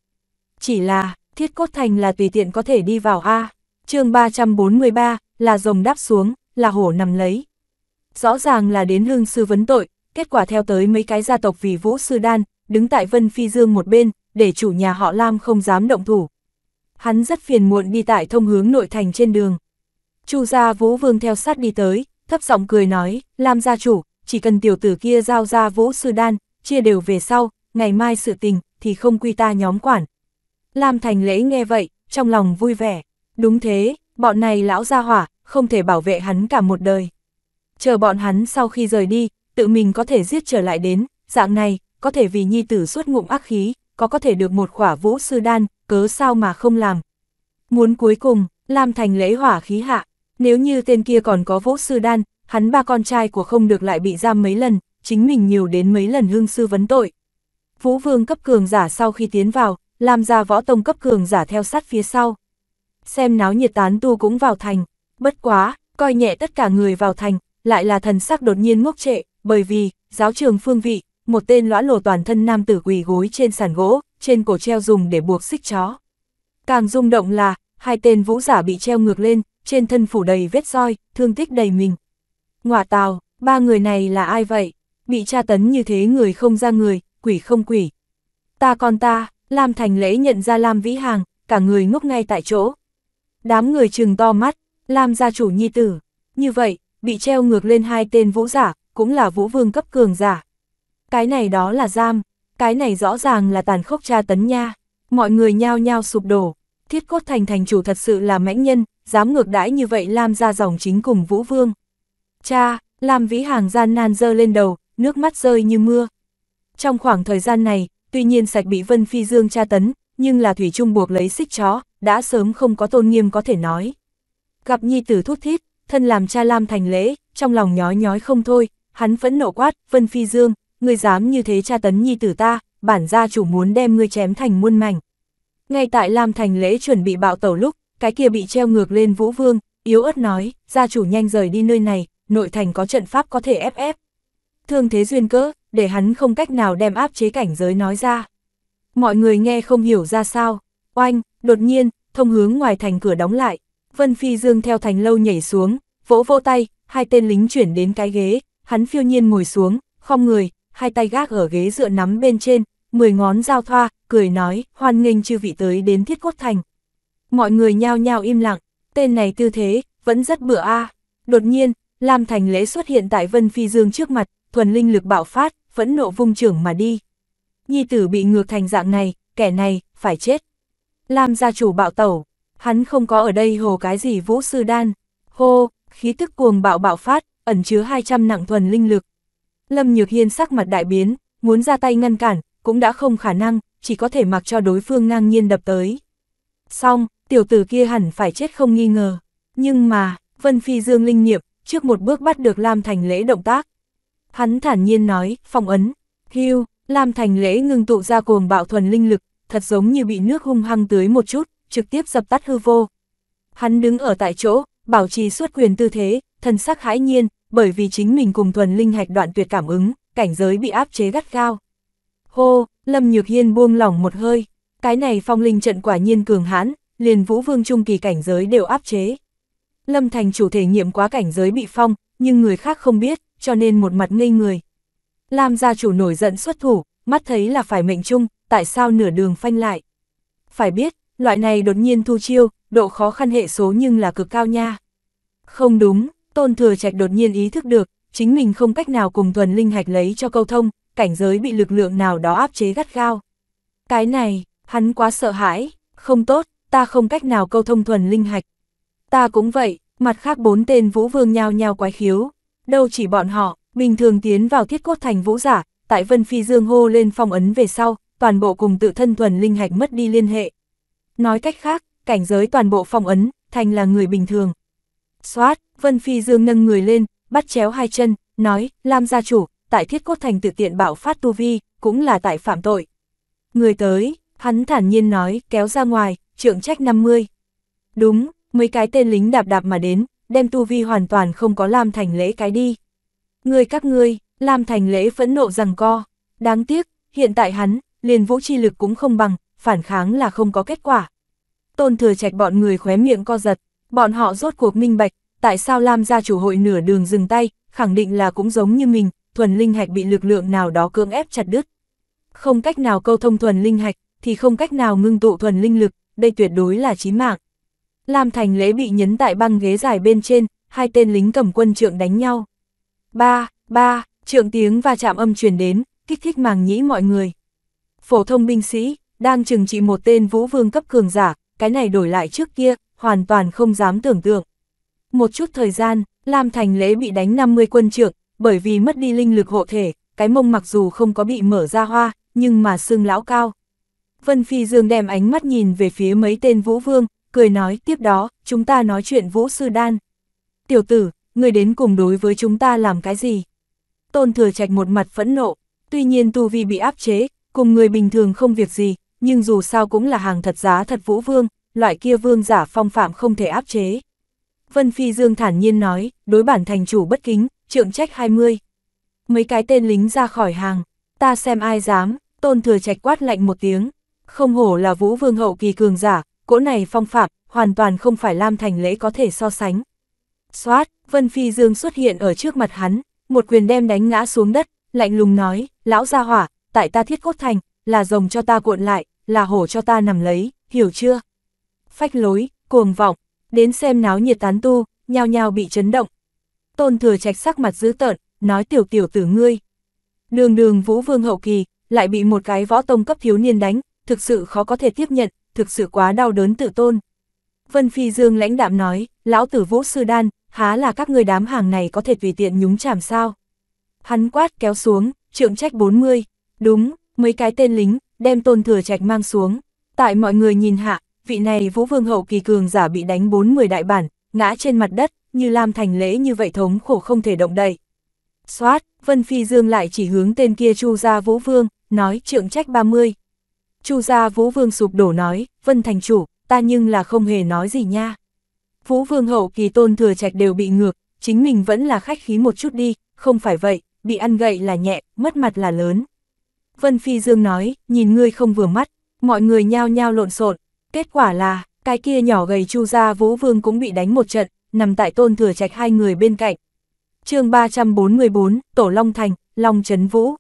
Chỉ là, thiết cốt thành là tùy tiện có thể đi vào A, chương 343, là rồng đáp xuống, là hổ nằm lấy. Rõ ràng là đến lương sư vấn tội, kết quả theo tới mấy cái gia tộc vì vũ sư đan, đứng tại Vân Phi Dương một bên, để chủ nhà họ Lam không dám động thủ. Hắn rất phiền muộn đi tại thông hướng nội thành trên đường. Chu gia Vũ Vương theo sát đi tới, thấp giọng cười nói, Lam gia chủ, chỉ cần tiểu tử kia giao ra Vũ Sư Đan, chia đều về sau, ngày mai sự tình, thì không quy ta nhóm quản. Lam Thành Lễ nghe vậy, trong lòng vui vẻ. Đúng thế, bọn này lão gia hỏa, không thể bảo vệ hắn cả một đời. Chờ bọn hắn sau khi rời đi, tự mình có thể giết trở lại đến, dạng này, có thể vì nhi tử suốt ngụm ác khí, có có thể được một khỏa vũ sư đan, cớ sao mà không làm. Muốn cuối cùng, Lam Thành lễ hỏa khí hạ, nếu như tên kia còn có vũ sư đan, hắn ba con trai của không được lại bị giam mấy lần, chính mình nhiều đến mấy lần hương sư vấn tội. Vũ vương cấp cường giả sau khi tiến vào, làm ra võ tông cấp cường giả theo sát phía sau. Xem náo nhiệt tán tu cũng vào thành, bất quá, coi nhẹ tất cả người vào thành, lại là thần sắc đột nhiên ngốc trệ, bởi vì, giáo trường phương vị, một tên lõa lồ toàn thân nam tử quỳ gối trên sàn gỗ, trên cổ treo dùng để buộc xích chó. Càng rung động là, hai tên vũ giả bị treo ngược lên, trên thân phủ đầy vết roi, thương tích đầy mình. Ngọa tào, ba người này là ai vậy? Bị tra tấn như thế người không ra người, quỷ không quỷ. Ta con ta, Lam Thành Lễ nhận ra Lam Vĩ Hàng, cả người ngốc ngay tại chỗ. Đám người trừng to mắt, Lam gia chủ nhi tử. Như vậy, bị treo ngược lên hai tên vũ giả, cũng là vũ vương cấp cường giả. Cái này đó là giam, cái này rõ ràng là tàn khốc tra tấn nha. Mọi người nhao nhao sụp đổ, thiết cốt thành thành chủ thật sự là mãnh nhân, dám ngược đãi như vậy Lam ra dòng chính cùng Vũ Vương. Cha, Lam Vĩ Hàng gian nan dơ lên đầu, nước mắt rơi như mưa. Trong khoảng thời gian này, tuy nhiên sạch bị Vân Phi Dương tra tấn, nhưng là Thủy Trung buộc lấy xích chó, đã sớm không có tôn nghiêm có thể nói. Gặp nhi tử thút thiết thân làm cha Lam thành lễ, trong lòng nhói nhói không thôi, hắn phẫn nộ quát, Vân Phi Dương, ngươi dám như thế tra tấn nhi tử ta, bản gia chủ muốn đem ngươi chém thành muôn mảnh. Ngay tại Lam Thành lễ chuẩn bị bạo tẩu lúc, cái kia bị treo ngược lên Vũ Vương, yếu ớt nói, gia chủ nhanh rời đi nơi này, nội thành có trận pháp có thể ép ép. Thương thế duyên cỡ, để hắn không cách nào đem áp chế cảnh giới nói ra. Mọi người nghe không hiểu ra sao, oanh, đột nhiên, thông hướng ngoài thành cửa đóng lại, Vân Phi Dương theo thành lâu nhảy xuống, vỗ vỗ tay, hai tên lính chuyển đến cái ghế, hắn phiêu nhiên ngồi xuống, không người, hai tay gác ở ghế dựa nắm bên trên, mười ngón giao thoa, cười nói, hoan nghênh chư vị tới đến thiết cốt thành. Mọi người nhao nhao im lặng, tên này tư thế, vẫn rất bựa a. Đột nhiên, Lam Thành Lễ xuất hiện tại Vân Phi Dương trước mặt, thuần linh lực bạo phát, phẫn nộ vung trưởng mà đi. Nhi tử bị ngược thành dạng này, kẻ này, phải chết. Lam gia chủ bạo tẩu, hắn không có ở đây hồ cái gì vũ sư đan. Hô, khí tức cuồng bạo bạo phát, ẩn chứa 200 nặng thuần linh lực, Lâm Nhược Hiên sắc mặt đại biến, muốn ra tay ngăn cản, cũng đã không khả năng, chỉ có thể mặc cho đối phương ngang nhiên đập tới. Xong, tiểu tử kia hẳn phải chết không nghi ngờ. Nhưng mà, Vân Phi Dương linh nghiệm, trước một bước bắt được Lam Thành Lễ động tác. Hắn thản nhiên nói, phong ấn, hưu, Lam Thành Lễ ngưng tụ ra cuồng bạo thuần linh lực, thật giống như bị nước hung hăng tưới một chút, trực tiếp dập tắt hư vô. Hắn đứng ở tại chỗ, bảo trì suốt quyền tư thế, thần sắc hãi nhiên, bởi vì chính mình cùng thuần linh hạch đoạn tuyệt cảm ứng, cảnh giới bị áp chế gắt gao. Hô, Lâm Nhược Hiên buông lỏng một hơi, cái này phong linh trận quả nhiên cường hãn, liền vũ vương trung kỳ cảnh giới đều áp chế. Lâm Thành chủ thể nghiệm quá cảnh giới bị phong, nhưng người khác không biết, cho nên một mặt ngây người. Lam gia chủ nổi giận xuất thủ, mắt thấy là phải mệnh chung, tại sao nửa đường phanh lại. Phải biết, loại này đột nhiên thu chiêu, độ khó khăn hệ số nhưng là cực cao nha. Không đúng, Tôn Thừa Trạch đột nhiên ý thức được, chính mình không cách nào cùng thuần linh hạch lấy cho câu thông, cảnh giới bị lực lượng nào đó áp chế gắt gao. Cái này, hắn quá sợ hãi, không tốt, ta không cách nào câu thông thuần linh hạch. Ta cũng vậy, mặt khác bốn tên vũ vương nhao nhao quái khiếu, đâu chỉ bọn họ, bình thường tiến vào thiết cốt thành vũ giả, tại Vân Phi Dương hô lên phong ấn về sau, toàn bộ cùng tự thân thuần linh hạch mất đi liên hệ. Nói cách khác, cảnh giới toàn bộ phong ấn, thành là người bình thường, Xoát, Vân Phi Dương nâng người lên, bắt chéo hai chân, nói, Lam gia chủ, tại thiết cốt thành tự tiện bảo phát tu vi, cũng là tại phạm tội. Người tới, hắn thản nhiên nói, kéo ra ngoài, trưởng trách 50. Đúng, mấy cái tên lính đạp đạp mà đến, đem tu vi hoàn toàn không có Lam Thành Lễ cái đi. Người các ngươi, Lam Thành Lễ phẫn nộ rằng co. Đáng tiếc, hiện tại hắn, liền vũ chi lực cũng không bằng, phản kháng là không có kết quả. Tôn thừa trạch bọn người khóe miệng co giật, Bọn họ rốt cuộc minh bạch, tại sao Lam gia chủ hội nửa đường dừng tay, khẳng định là cũng giống như mình, thuần linh hạch bị lực lượng nào đó cưỡng ép chặt đứt. Không cách nào câu thông thuần linh hạch, thì không cách nào ngưng tụ thuần linh lực, đây tuyệt đối là chí mạng. Lam Thành Lễ bị nhấn tại băng ghế dài bên trên, hai tên lính cầm quân trượng đánh nhau. Ba, ba, trượng tiếng và chạm âm truyền đến, kích thích màng nhĩ mọi người. Phổ thông binh sĩ, đang chừng trị một tên vũ vương cấp cường giả, cái này đổi lại trước kia, hoàn toàn không dám tưởng tượng. Một chút thời gian, Lam Thành Lễ bị đánh 50 quân trưởng bởi vì mất đi linh lực hộ thể, cái mông mặc dù không có bị mở ra hoa, nhưng mà xương lão cao. Vân Phi Dương đem ánh mắt nhìn về phía mấy tên Vũ Vương, cười nói tiếp đó, chúng ta nói chuyện Vũ Sư Đan. Tiểu tử, người đến cùng đối với chúng ta làm cái gì? Tôn Thừa Trạch một mặt phẫn nộ, tuy nhiên Tu Vi bị áp chế, cùng người bình thường không việc gì, nhưng dù sao cũng là hàng thật giá thật Vũ Vương, loại kia vương giả phong phạm không thể áp chế. Vân Phi Dương thản nhiên nói, đối bản thành chủ bất kính, trượng trách 20. Mấy cái tên lính ra khỏi hàng, ta xem ai dám, tôn thừa trạch quát lạnh một tiếng. Không hổ là vũ vương hậu kỳ cường giả, cỗ này phong phạm, hoàn toàn không phải Lam Thành lễ có thể so sánh. Xoát, Vân Phi Dương xuất hiện ở trước mặt hắn, một quyền đem đánh ngã xuống đất, lạnh lùng nói, lão gia hỏa, tại ta thiết cốt thành, là rồng cho ta cuộn lại, là hổ cho ta nằm lấy, hiểu chưa? phách lối, cuồng vọng, đến xem náo nhiệt tán tu, nhao nhao bị chấn động. Tôn thừa trạch sắc mặt dữ tợn, nói tiểu tiểu tử ngươi. Đường đường vũ vương hậu kỳ, lại bị một cái võ tông cấp thiếu niên đánh, thực sự khó có thể tiếp nhận, thực sự quá đau đớn tự tôn. Vân Phi Dương lãnh đạm nói, lão tử vũ sư đan, há là các người đám hàng này có thể tùy tiện nhúng chảm sao. Hắn quát kéo xuống, trượng trách 40, đúng, mấy cái tên lính, đem tôn thừa trạch mang xuống. Tại mọi người nhìn hạ, vị này vũ vương hậu kỳ cường giả bị đánh bốn mười đại bản, ngã trên mặt đất, như Lam Thành Lễ như vậy thống khổ không thể động đậy. Xoát, Vân Phi Dương lại chỉ hướng tên kia Chu gia Vũ Vương, nói trượng trách 30. Chu gia Vũ Vương sụp đổ nói, Vân Thành Chủ, ta nhưng là không hề nói gì nha. Vũ Vương hậu kỳ tôn thừa trạch đều bị ngược, chính mình vẫn là khách khí một chút đi, không phải vậy, bị ăn gậy là nhẹ, mất mặt là lớn. Vân Phi Dương nói, nhìn ngươi không vừa mắt, mọi người nhao nhao lộn xộn, Kết quả là, cái kia nhỏ gầy chu gia vũ vương cũng bị đánh một trận, nằm tại tôn thừa trạch hai người bên cạnh. chương 344, Tổ Long Thành, Long Trấn Vũ.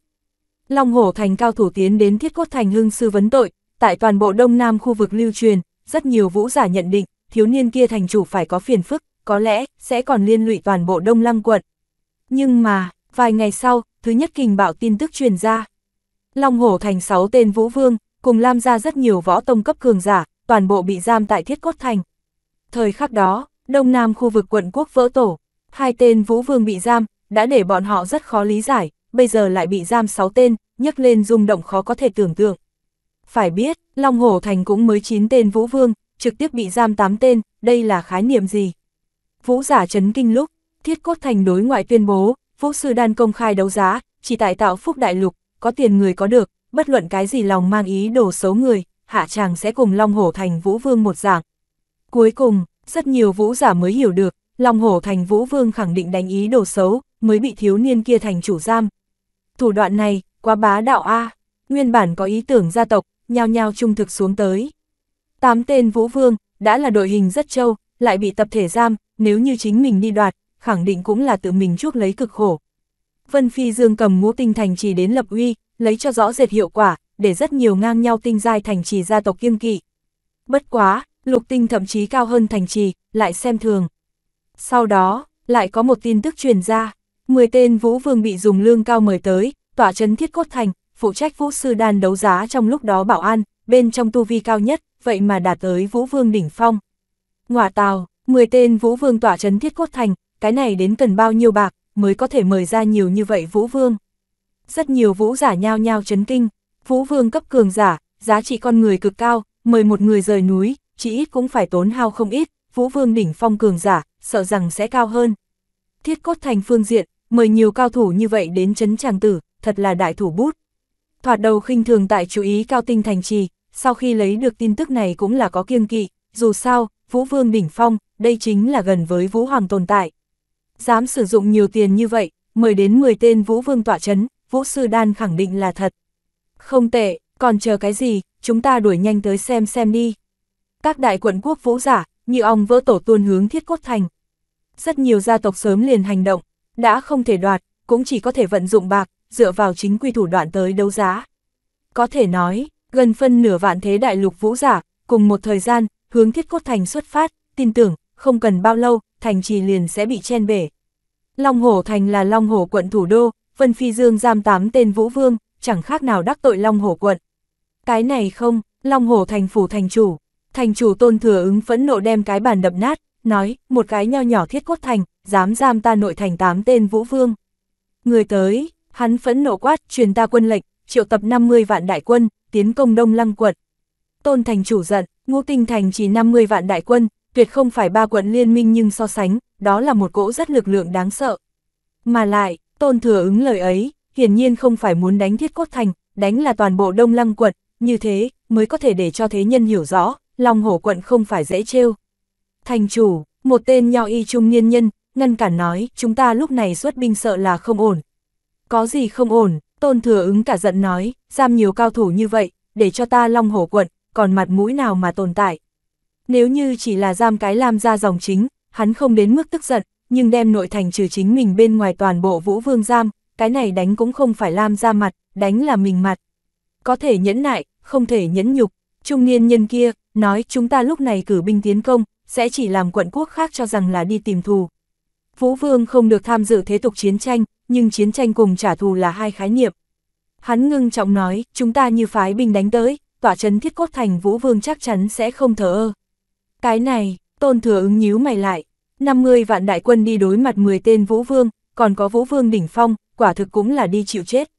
Long Hổ Thành cao thủ tiến đến thiết cốt thành hưng sư vấn tội, tại toàn bộ đông nam khu vực lưu truyền, rất nhiều vũ giả nhận định, thiếu niên kia thành chủ phải có phiền phức, có lẽ sẽ còn liên lụy toàn bộ đông lăng quận. Nhưng mà, vài ngày sau, thứ nhất kình bạo tin tức truyền ra. Long Hổ Thành 6 tên vũ vương, cùng Lam ra rất nhiều võ tông cấp cường giả, toàn bộ bị giam tại thiết cốt thành. Thời khắc đó, đông nam khu vực quận quốc vỡ tổ, hai tên vũ vương bị giam, đã để bọn họ rất khó lý giải, bây giờ lại bị giam sáu tên, nhấc lên rung động khó có thể tưởng tượng. Phải biết, Long Hổ Thành cũng mới 9 tên vũ vương, trực tiếp bị giam 8 tên, đây là khái niệm gì? Vũ giả chấn kinh lúc, thiết cốt thành đối ngoại tuyên bố, vũ sư đan công khai đấu giá, chỉ tại tạo phúc đại lục, có tiền người có được, bất luận cái gì lòng mang ý đổ xấu người, hạ chàng sẽ cùng Long Hổ thành Vũ Vương một dạng. Cuối cùng, rất nhiều vũ giả mới hiểu được, Long Hổ thành Vũ Vương khẳng định đánh ý đồ xấu, mới bị thiếu niên kia thành chủ giam. Thủ đoạn này, quá bá đạo A, nguyên bản có ý tưởng gia tộc, nhao nhao trung thực xuống tới. Tám tên Vũ Vương, đã là đội hình rất trâu, lại bị tập thể giam, nếu như chính mình đi đoạt, khẳng định cũng là tự mình chuốc lấy cực khổ. Vân Phi Dương cầm ngũ tinh thành chỉ đến lập uy, lấy cho rõ rệt hiệu quả, để rất nhiều ngang nhau tinh giai thành trì gia tộc kiêng kỵ. Bất quá, lục tinh thậm chí cao hơn thành trì, lại xem thường. Sau đó, lại có một tin tức truyền ra, 10 tên vũ vương bị dùng lương cao mời tới, tỏa trấn thiết cốt thành, phụ trách vũ sư đan đấu giá trong lúc đó bảo an, bên trong tu vi cao nhất, vậy mà đạt tới vũ vương đỉnh phong. Ngoà tào, 10 tên vũ vương tỏa trấn thiết cốt thành, cái này đến cần bao nhiêu bạc, mới có thể mời ra nhiều như vậy vũ vương. Rất nhiều vũ giả nhao nhao chấn kinh. Vũ vương cấp cường giả, giá trị con người cực cao, mời một người rời núi, chỉ ít cũng phải tốn hao không ít, vũ vương đỉnh phong cường giả, sợ rằng sẽ cao hơn. Thiết cốt thành phương diện, mời nhiều cao thủ như vậy đến chấn tràng tử, thật là đại thủ bút. Thoạt đầu khinh thường tại chú ý cao tinh thành trì, sau khi lấy được tin tức này cũng là có kiêng kỵ, dù sao, vũ vương đỉnh phong, đây chính là gần với vũ hoàng tồn tại. Dám sử dụng nhiều tiền như vậy, mời đến 10 tên vũ vương tỏa chấn, vũ sư đan khẳng định là thật. Không tệ, còn chờ cái gì, chúng ta đuổi nhanh tới xem xem đi. Các đại quận quốc vũ giả, như ong vỡ tổ tuôn hướng thiết cốt thành. Rất nhiều gia tộc sớm liền hành động, đã không thể đoạt, cũng chỉ có thể vận dụng bạc, dựa vào chính quy thủ đoạn tới đấu giá. Có thể nói, gần phân nửa vạn thế đại lục vũ giả, cùng một thời gian, hướng thiết cốt thành xuất phát, tin tưởng, không cần bao lâu, thành trì liền sẽ bị chen bể. Long Hổ Thành là Long Hổ quận thủ đô, Vân Phi Dương giam tám tên vũ vương, chẳng khác nào đắc tội Long Hồ quận. Cái này không, Long Hồ thành phủ thành chủ, thành chủ tôn thừa ứng phẫn nộ đem cái bàn đập nát, nói, một cái nho nhỏ thiết cốt thành, dám giam ta nội thành tám tên vũ vương. Người tới, hắn phẫn nộ quát, truyền ta quân lệnh, triệu tập 50 vạn đại quân, tiến công đông lăng quận. Tôn thành chủ giận, ngũ tinh thành chỉ 50 vạn đại quân, tuyệt không phải ba quận liên minh nhưng so sánh, đó là một cỗ rất lực lượng đáng sợ. Mà lại, tôn thừa ứng lời ấy, hiển nhiên không phải muốn đánh thiết cốt thành, đánh là toàn bộ đông lăng quận, như thế mới có thể để cho thế nhân hiểu rõ, lòng hổ quận không phải dễ trêu. Thành chủ, một tên nho y trung niên nhân, ngăn cản nói, chúng ta lúc này xuất binh sợ là không ổn. Có gì không ổn, tôn thừa ứng cả giận nói, giam nhiều cao thủ như vậy, để cho ta long hổ quận, còn mặt mũi nào mà tồn tại. Nếu như chỉ là giam cái làm ra dòng chính, hắn không đến mức tức giận, nhưng đem nội thành trừ chính mình bên ngoài toàn bộ vũ vương giam, cái này đánh cũng không phải Lam ra mặt, đánh là mình mặt. Có thể nhẫn nại, không thể nhẫn nhục. Trung niên nhân kia, nói chúng ta lúc này cử binh tiến công, sẽ chỉ làm quận quốc khác cho rằng là đi tìm thù. Vũ Vương không được tham dự thế tục chiến tranh, nhưng chiến tranh cùng trả thù là hai khái niệm. Hắn ngưng trọng nói, chúng ta như phái binh đánh tới, tỏa trấn thiết cốt thành Vũ Vương chắc chắn sẽ không thở ơ. Cái này, tôn thừa ứng nhíu mày lại, 50 vạn đại quân đi đối mặt 10 tên Vũ Vương, còn có Vũ Vương đỉnh phong, quả thực cũng là đi chịu chết.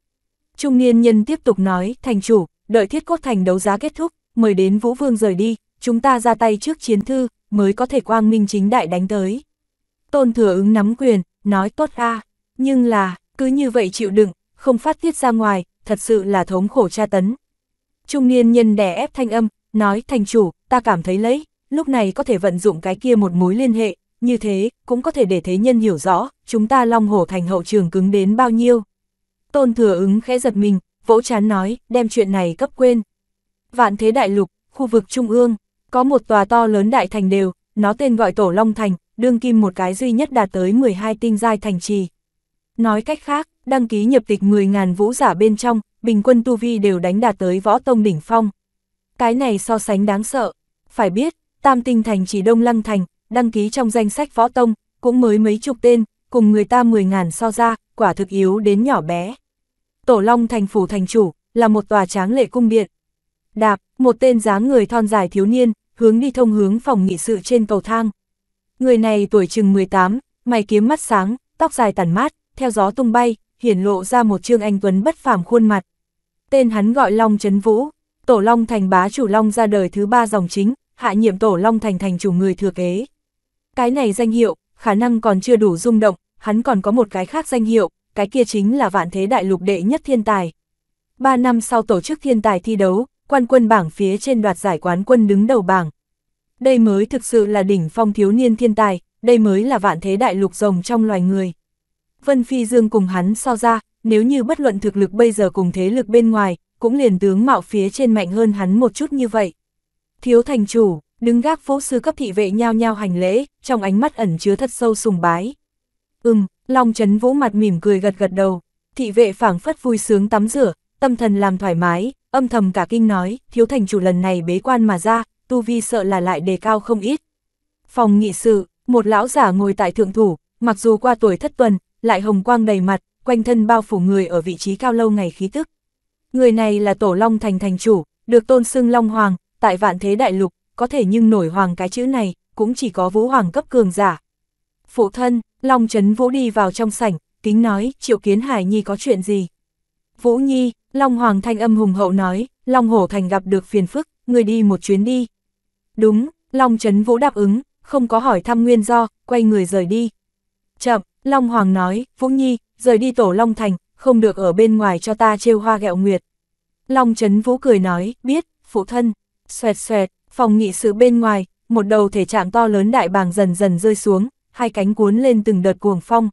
Trung niên nhân tiếp tục nói, thành chủ, đợi thiết cốt thành đấu giá kết thúc, mời đến Vũ Vương rời đi, chúng ta ra tay trước chiến thư, mới có thể quang minh chính đại đánh tới. Tôn thừa ứng nắm quyền, nói tốt a nhưng là, cứ như vậy chịu đựng, không phát tiết ra ngoài, thật sự là thống khổ tra tấn. Trung niên nhân đè ép thanh âm, nói thành chủ, ta cảm thấy lấy, lúc này có thể vận dụng cái kia một mối liên hệ, như thế, cũng có thể để thế nhân hiểu rõ, chúng ta Long Hổ Thành hậu trường cứng đến bao nhiêu. Tôn Thừa ứng khẽ giật mình, vỗ chán nói, đem chuyện này cấp quên. Vạn thế đại lục, khu vực trung ương, có một tòa to lớn đại thành đều, nó tên gọi Tổ Long Thành, đương kim một cái duy nhất đạt tới 12 tinh giai thành trì. Nói cách khác, đăng ký nhập tịch 10.000 vũ giả bên trong, bình quân tu vi đều đánh đạt tới võ tông đỉnh phong. Cái này so sánh đáng sợ. Phải biết, Tam Tinh Thành chỉ Đông Lăng Thành, đăng ký trong danh sách võ tông, cũng mới mấy chục tên, cùng người ta 10.000 so ra, quả thực yếu đến nhỏ bé. Tổ Long thành phủ thành chủ, là một tòa tráng lệ cung điện. Đạp, một tên dáng người thon dài thiếu niên, hướng đi thông hướng phòng nghị sự trên cầu thang. Người này tuổi chừng 18, mày kiếm mắt sáng, tóc dài tản mát, theo gió tung bay, hiển lộ ra một trương anh tuấn bất phàm khuôn mặt. Tên hắn gọi Long Trấn Vũ, tổ Long thành bá chủ Long ra đời thứ ba dòng chính, hạ nhiệm tổ Long thành thành chủ người thừa kế. Cái này danh hiệu, khả năng còn chưa đủ rung động, hắn còn có một cái khác danh hiệu, cái kia chính là vạn thế đại lục đệ nhất thiên tài. Ba năm sau tổ chức thiên tài thi đấu, quan quân bảng phía trên đoạt giải quán quân đứng đầu bảng. Đây mới thực sự là đỉnh phong thiếu niên thiên tài, đây mới là vạn thế đại lục rồng trong loài người. Vân Phi Dương cùng hắn so ra, nếu như bất luận thực lực bây giờ cùng thế lực bên ngoài, cũng liền tướng mạo phía trên mạnh hơn hắn một chút như vậy. Thiếu thành chủ, Đứng gác phố sư cấp thị vệ nhao nhao hành lễ, trong ánh mắt ẩn chứa thật sâu sùng bái. Ừm, Long Trấn vỗ mặt mỉm cười gật gật đầu, thị vệ phảng phất vui sướng tắm rửa, tâm thần làm thoải mái, âm thầm cả kinh nói, thiếu thành chủ lần này bế quan mà ra, tu vi sợ là lại đề cao không ít. Phòng nghị sự, một lão giả ngồi tại thượng thủ, mặc dù qua tuổi thất tuần, lại hồng quang đầy mặt, quanh thân bao phủ người ở vị trí cao lâu ngày khí tức. Người này là Tổ Long Thành thành chủ, được tôn xưng Long Hoàng, tại vạn thế đại lục, có thể nhưng nổi hoàng cái chữ này, cũng chỉ có vũ hoàng cấp cường giả. Phụ thân, Long Trấn Vũ đi vào trong sảnh, kính nói, Triệu Kiến Hải Nhi có chuyện gì? Vũ Nhi, Long Hoàng thanh âm hùng hậu nói, Long Hổ Thành gặp được phiền phức, người đi một chuyến đi. Đúng, Long Trấn Vũ đáp ứng, không có hỏi thăm nguyên do, quay người rời đi. Chậm, Long Hoàng nói, Vũ Nhi, rời đi tổ Long Thành, không được ở bên ngoài cho ta trêu hoa gẹo nguyệt. Long Trấn Vũ cười nói, biết, phụ thân, xoẹt xoẹt, Phòng nghị sự bên ngoài, một đầu thể trạng to lớn đại bàng dần dần rơi xuống, hai cánh cuốn lên từng đợt cuồng phong.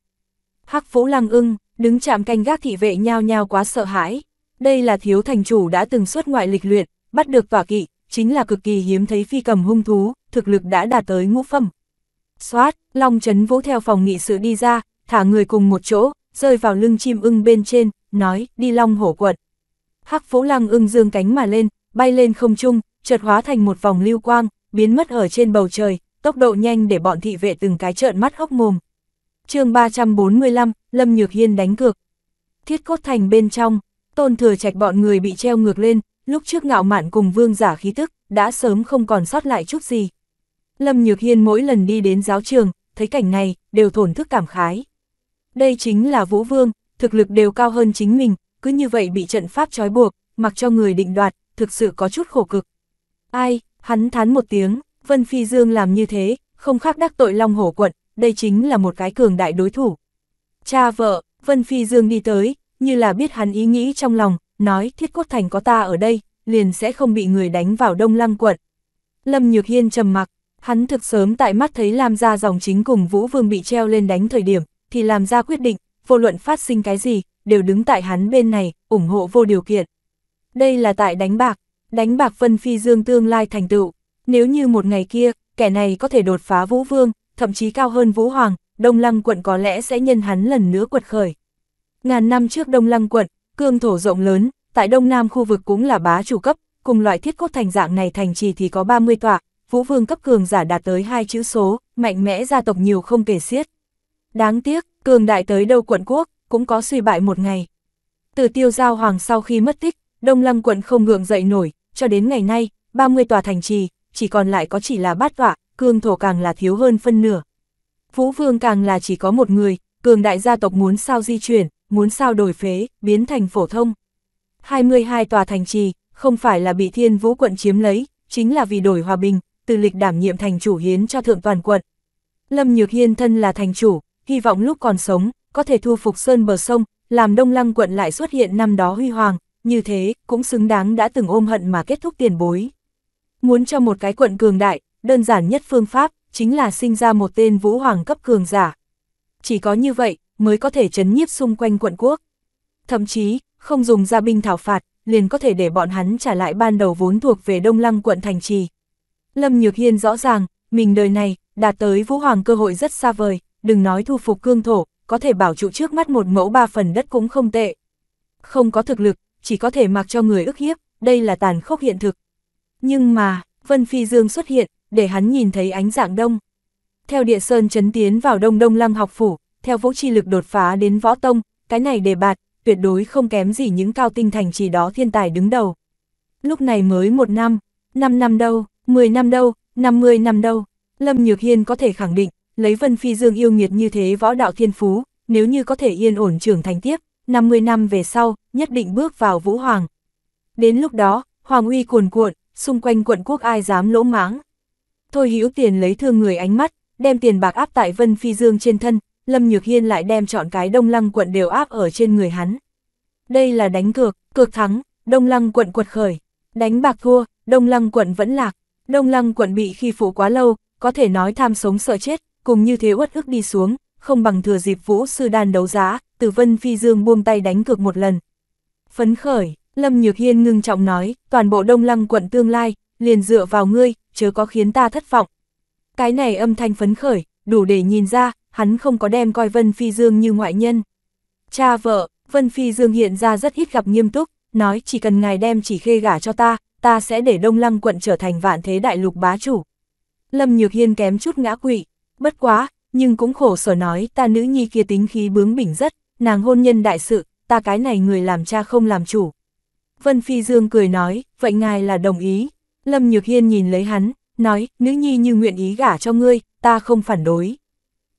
Hắc Vũ Lăng Ưng, đứng chạm canh gác thị vệ nhao nhao quá sợ hãi. Đây là thiếu thành chủ đã từng xuất ngoại lịch luyện, bắt được tỏa kỵ, chính là cực kỳ hiếm thấy phi cầm hung thú, thực lực đã đạt tới ngũ phẩm. Xoát, Long Trấn Vũ theo phòng nghị sự đi ra, thả người cùng một chỗ, rơi vào lưng chim ưng bên trên, nói, đi Long hổ quật. Hắc Vũ Lăng ưng dương cánh mà lên, bay lên không trung, chợt hóa thành một vòng lưu quang, biến mất ở trên bầu trời, tốc độ nhanh để bọn thị vệ từng cái trợn mắt hốc mồm. chương 345, Lâm Nhược Hiên đánh cược. Thiết cốt thành bên trong, tôn thừa trạch bọn người bị treo ngược lên, lúc trước ngạo mạn cùng vương giả khí tức, đã sớm không còn sót lại chút gì. Lâm Nhược Hiên mỗi lần đi đến giáo trường, thấy cảnh này, đều thổn thức cảm khái. Đây chính là Vũ Vương, thực lực đều cao hơn chính mình, cứ như vậy bị trận pháp trói buộc, mặc cho người định đoạt, thực sự có chút khổ cực. Ai, hắn thán một tiếng, Vân Phi Dương làm như thế, không khác đắc tội Long Hổ quận, đây chính là một cái cường đại đối thủ. Cha vợ, Vân Phi Dương đi tới, như là biết hắn ý nghĩ trong lòng, nói thiết cốt thành có ta ở đây, liền sẽ không bị người đánh vào đông lăng quận. Lâm Nhược Hiên trầm mặc, hắn thực sớm tại mắt thấy Lam gia dòng chính cùng Vũ Vương bị treo lên đánh thời điểm, thì làm ra quyết định, vô luận phát sinh cái gì, đều đứng tại hắn bên này, ủng hộ vô điều kiện. Đây là tại đánh bạc, đánh bạc Vân Phi Dương tương lai thành tựu. Nếu như một ngày kia, kẻ này có thể đột phá Vũ Vương, thậm chí cao hơn Vũ Hoàng, Đông Lăng quận có lẽ sẽ nhân hắn lần nữa quật khởi. Ngàn năm trước Đông Lăng quận, cương thổ rộng lớn, tại Đông Nam khu vực cũng là bá chủ cấp, cùng loại thiết cốt thành dạng này thành trì thì có 30 tọa, Vũ Vương cấp cường giả đạt tới hai chữ số, mạnh mẽ gia tộc nhiều không kể xiết. Đáng tiếc, cường đại tới đâu quận quốc, cũng có suy bại một ngày. Từ tiêu giao hoàng sau khi mất tích, Đông Lăng quận không ngượng dậy nổi, cho đến ngày nay, 30 tòa thành trì, chỉ còn lại có chỉ là bát tọa, cương thổ càng là thiếu hơn phân nửa. Vũ vương càng là chỉ có một người, cường đại gia tộc muốn sao di chuyển, muốn sao đổi phế, biến thành phổ thông. 22 tòa thành trì, không phải là bị thiên vũ quận chiếm lấy, chính là vì đổi hòa bình, từ lịch đảm nhiệm thành chủ hiến cho thượng toàn quận. Lâm Nhược Hiên thân là thành chủ, hy vọng lúc còn sống, có thể thu phục sơn bờ sông, làm đông lăng quận lại xuất hiện năm đó huy hoàng, như thế, cũng xứng đáng đã từng ôm hận mà kết thúc tiền bối. Muốn cho một cái quận cường đại, đơn giản nhất phương pháp, chính là sinh ra một tên vũ hoàng cấp cường giả. Chỉ có như vậy, mới có thể chấn nhiếp xung quanh quận quốc. Thậm chí, không dùng ra binh thảo phạt, liền có thể để bọn hắn trả lại ban đầu vốn thuộc về Đông Lăng quận thành trì. Lâm Nhược Hiên rõ ràng, mình đời này, đạt tới vũ hoàng cơ hội rất xa vời, đừng nói thu phục cương thổ, có thể bảo trụ trước mắt một mẫu ba phần đất cũng không tệ. Không có thực lực, chỉ có thể mặc cho người ức hiếp, đây là tàn khốc hiện thực. Nhưng mà, Vân Phi Dương xuất hiện, để hắn nhìn thấy ánh dạng đông. Theo địa sơn chấn tiến vào đông đông lăng học phủ, theo vũ chi lực đột phá đến võ tông, cái này đề bạt, tuyệt đối không kém gì những cao tinh thành chỉ đó thiên tài đứng đầu. Lúc này mới một năm, năm năm đâu, 10 năm đâu, 50 năm đâu, Lâm Nhược Hiên có thể khẳng định, lấy Vân Phi Dương yêu nghiệt như thế võ đạo thiên phú, nếu như có thể yên ổn trưởng thành tiếp, 50 năm về sau, nhất định bước vào Vũ Hoàng. Đến lúc đó, Hoàng uy cuồn cuộn, xung quanh quận quốc ai dám lỗ mãng. Thôi hữu tiền lấy thương người ánh mắt, đem tiền bạc áp tại Vân Phi Dương trên thân, Lâm Nhược Hiên lại đem chọn cái Đông Lăng quận đều áp ở trên người hắn. Đây là đánh cược, cược thắng, Đông Lăng quận quật khởi, đánh bạc thua, Đông Lăng quận vẫn lạc, Đông Lăng quận bị khi phủ quá lâu, có thể nói tham sống sợ chết, cùng như thế uất ức đi xuống, không bằng thừa dịp vũ sư đan đấu giá, Tử Vân Phi Dương buông tay đánh cược một lần. Phấn khởi, Lâm Nhược Hiên ngưng trọng nói, toàn bộ Đông Lăng quận tương lai, liền dựa vào ngươi, chớ có khiến ta thất vọng. Cái này âm thanh phấn khởi, đủ để nhìn ra, hắn không có đem coi Vân Phi Dương như ngoại nhân. Cha vợ, Vân Phi Dương hiện ra rất ít gặp nghiêm túc, nói chỉ cần ngài đem chỉ khê gả cho ta, ta sẽ để Đông Lăng quận trở thành vạn thế đại lục bá chủ. Lâm Nhược Hiên kém chút ngã quỵ, bất quá, nhưng cũng khổ sở nói ta nữ nhi kia tính khí bướng bỉnh rất, nàng hôn nhân đại sự, ta cái này người làm cha không làm chủ. Vân Phi Dương cười nói, vậy ngài là đồng ý. Lâm Nhược Hiên nhìn lấy hắn, nói, nữ nhi như nguyện ý gả cho ngươi, ta không phản đối.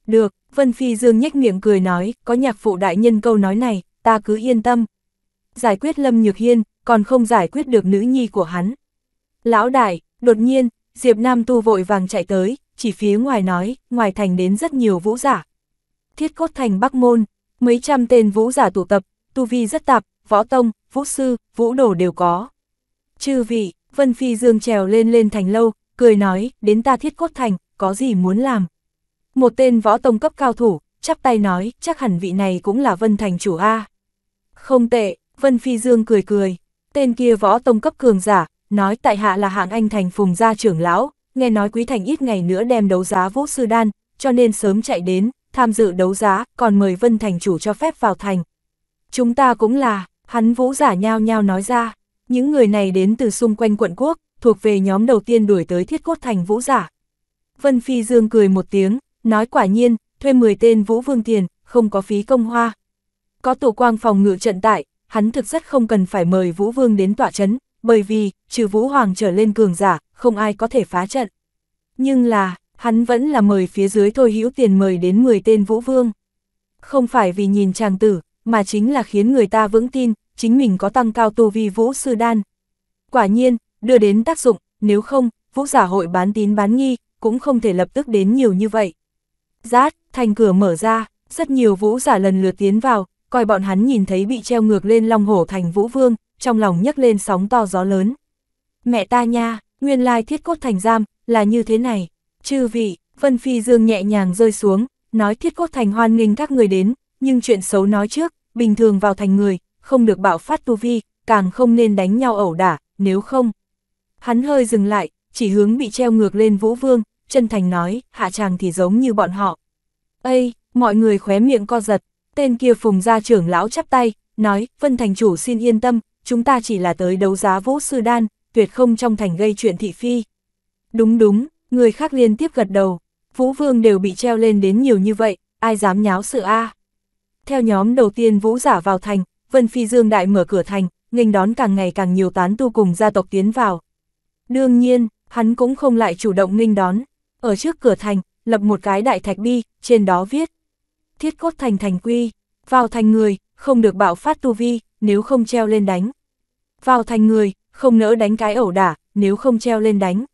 Được, Vân Phi Dương nhếch miệng cười nói, có nhạc phụ đại nhân câu nói này, ta cứ yên tâm. Giải quyết Lâm Nhược Hiên, còn không giải quyết được nữ nhi của hắn. Lão đại, đột nhiên, Diệp Nam Tu vội vàng chạy tới, chỉ phía ngoài nói, ngoài thành đến rất nhiều vũ giả. Thiết cốt thành Bắc Môn, mấy trăm tên vũ giả tụ tập, tu vi rất tạp, võ tông, vũ sư, vũ đồ đều có. Chư vị, Vân Phi Dương trèo lên lên thành lâu, cười nói, đến ta thiết cốt thành, có gì muốn làm. Một tên võ tông cấp cao thủ, chắp tay nói, chắc hẳn vị này cũng là Vân Thành chủ A. Không tệ, Vân Phi Dương cười cười, tên kia võ tông cấp cường giả, nói tại hạ là hạng anh thành phùng gia trưởng lão, nghe nói quý thành ít ngày nữa đem đấu giá vũ sư đan, cho nên sớm chạy đến, tham dự đấu giá, còn mời Vân Thành chủ cho phép vào thành. Chúng ta cũng là, hắn vũ giả nhao nhao nói ra, những người này đến từ xung quanh quận quốc, thuộc về nhóm đầu tiên đuổi tới thiết cốt thành vũ giả. Vân Phi Dương cười một tiếng, nói quả nhiên, thuê 10 tên vũ vương tiền, không có phí công hoa. Có tổ quang phòng ngự trận tại, hắn thực rất không cần phải mời vũ vương đến tỏa chấn, bởi vì, trừ vũ hoàng trở lên cường giả, không ai có thể phá trận. Nhưng là, Hắn vẫn là mời phía dưới thôi hữu tiền mời đến 10 tên vũ vương. Không phải vì nhìn chàng tử, mà chính là khiến người ta vững tin, chính mình có tăng cao tu vi vũ sư đan. Quả nhiên, đưa đến tác dụng, nếu không, vũ giả hội bán tín bán nghi, cũng không thể lập tức đến nhiều như vậy. Giát, thành cửa mở ra, rất nhiều vũ giả lần lượt tiến vào, coi bọn hắn nhìn thấy bị treo ngược lên long hổ thành vũ vương, trong lòng nhấc lên sóng to gió lớn. Mẹ ta nha, nguyên lai thiết cốt thành giam, là như thế này. Chư vị, Vân Phi Dương nhẹ nhàng rơi xuống, nói thiết cốt thành hoan nghênh các người đến, nhưng chuyện xấu nói trước, bình thường vào thành người, không được bạo phát tu vi, càng không nên đánh nhau ẩu đả, nếu không. Hắn hơi dừng lại, chỉ hướng bị treo ngược lên Vũ Vương, chân thành nói, hạ chàng thì giống như bọn họ. Ây, mọi người khóe miệng co giật, tên kia phùng gia trưởng lão chắp tay, nói, Vân Thành chủ xin yên tâm, chúng ta chỉ là tới đấu giá Vũ Sư Đan, tuyệt không trong thành gây chuyện thị phi. Đúng đúng, Người khác liên tiếp gật đầu, Vũ Vương đều bị treo lên đến nhiều như vậy, ai dám nháo sự a Theo nhóm đầu tiên Vũ giả vào thành, Vân Phi Dương Đại mở cửa thành, nghênh đón càng ngày càng nhiều tán tu cùng gia tộc tiến vào. Đương nhiên, hắn cũng không lại chủ động nghênh đón. Ở trước cửa thành, lập một cái đại thạch bi, trên đó viết. Thiết cốt thành thành quy, vào thành người, không được bạo phát tu vi, nếu không treo lên đánh. Vào thành người, không nỡ đánh cái ẩu đả, nếu không treo lên đánh.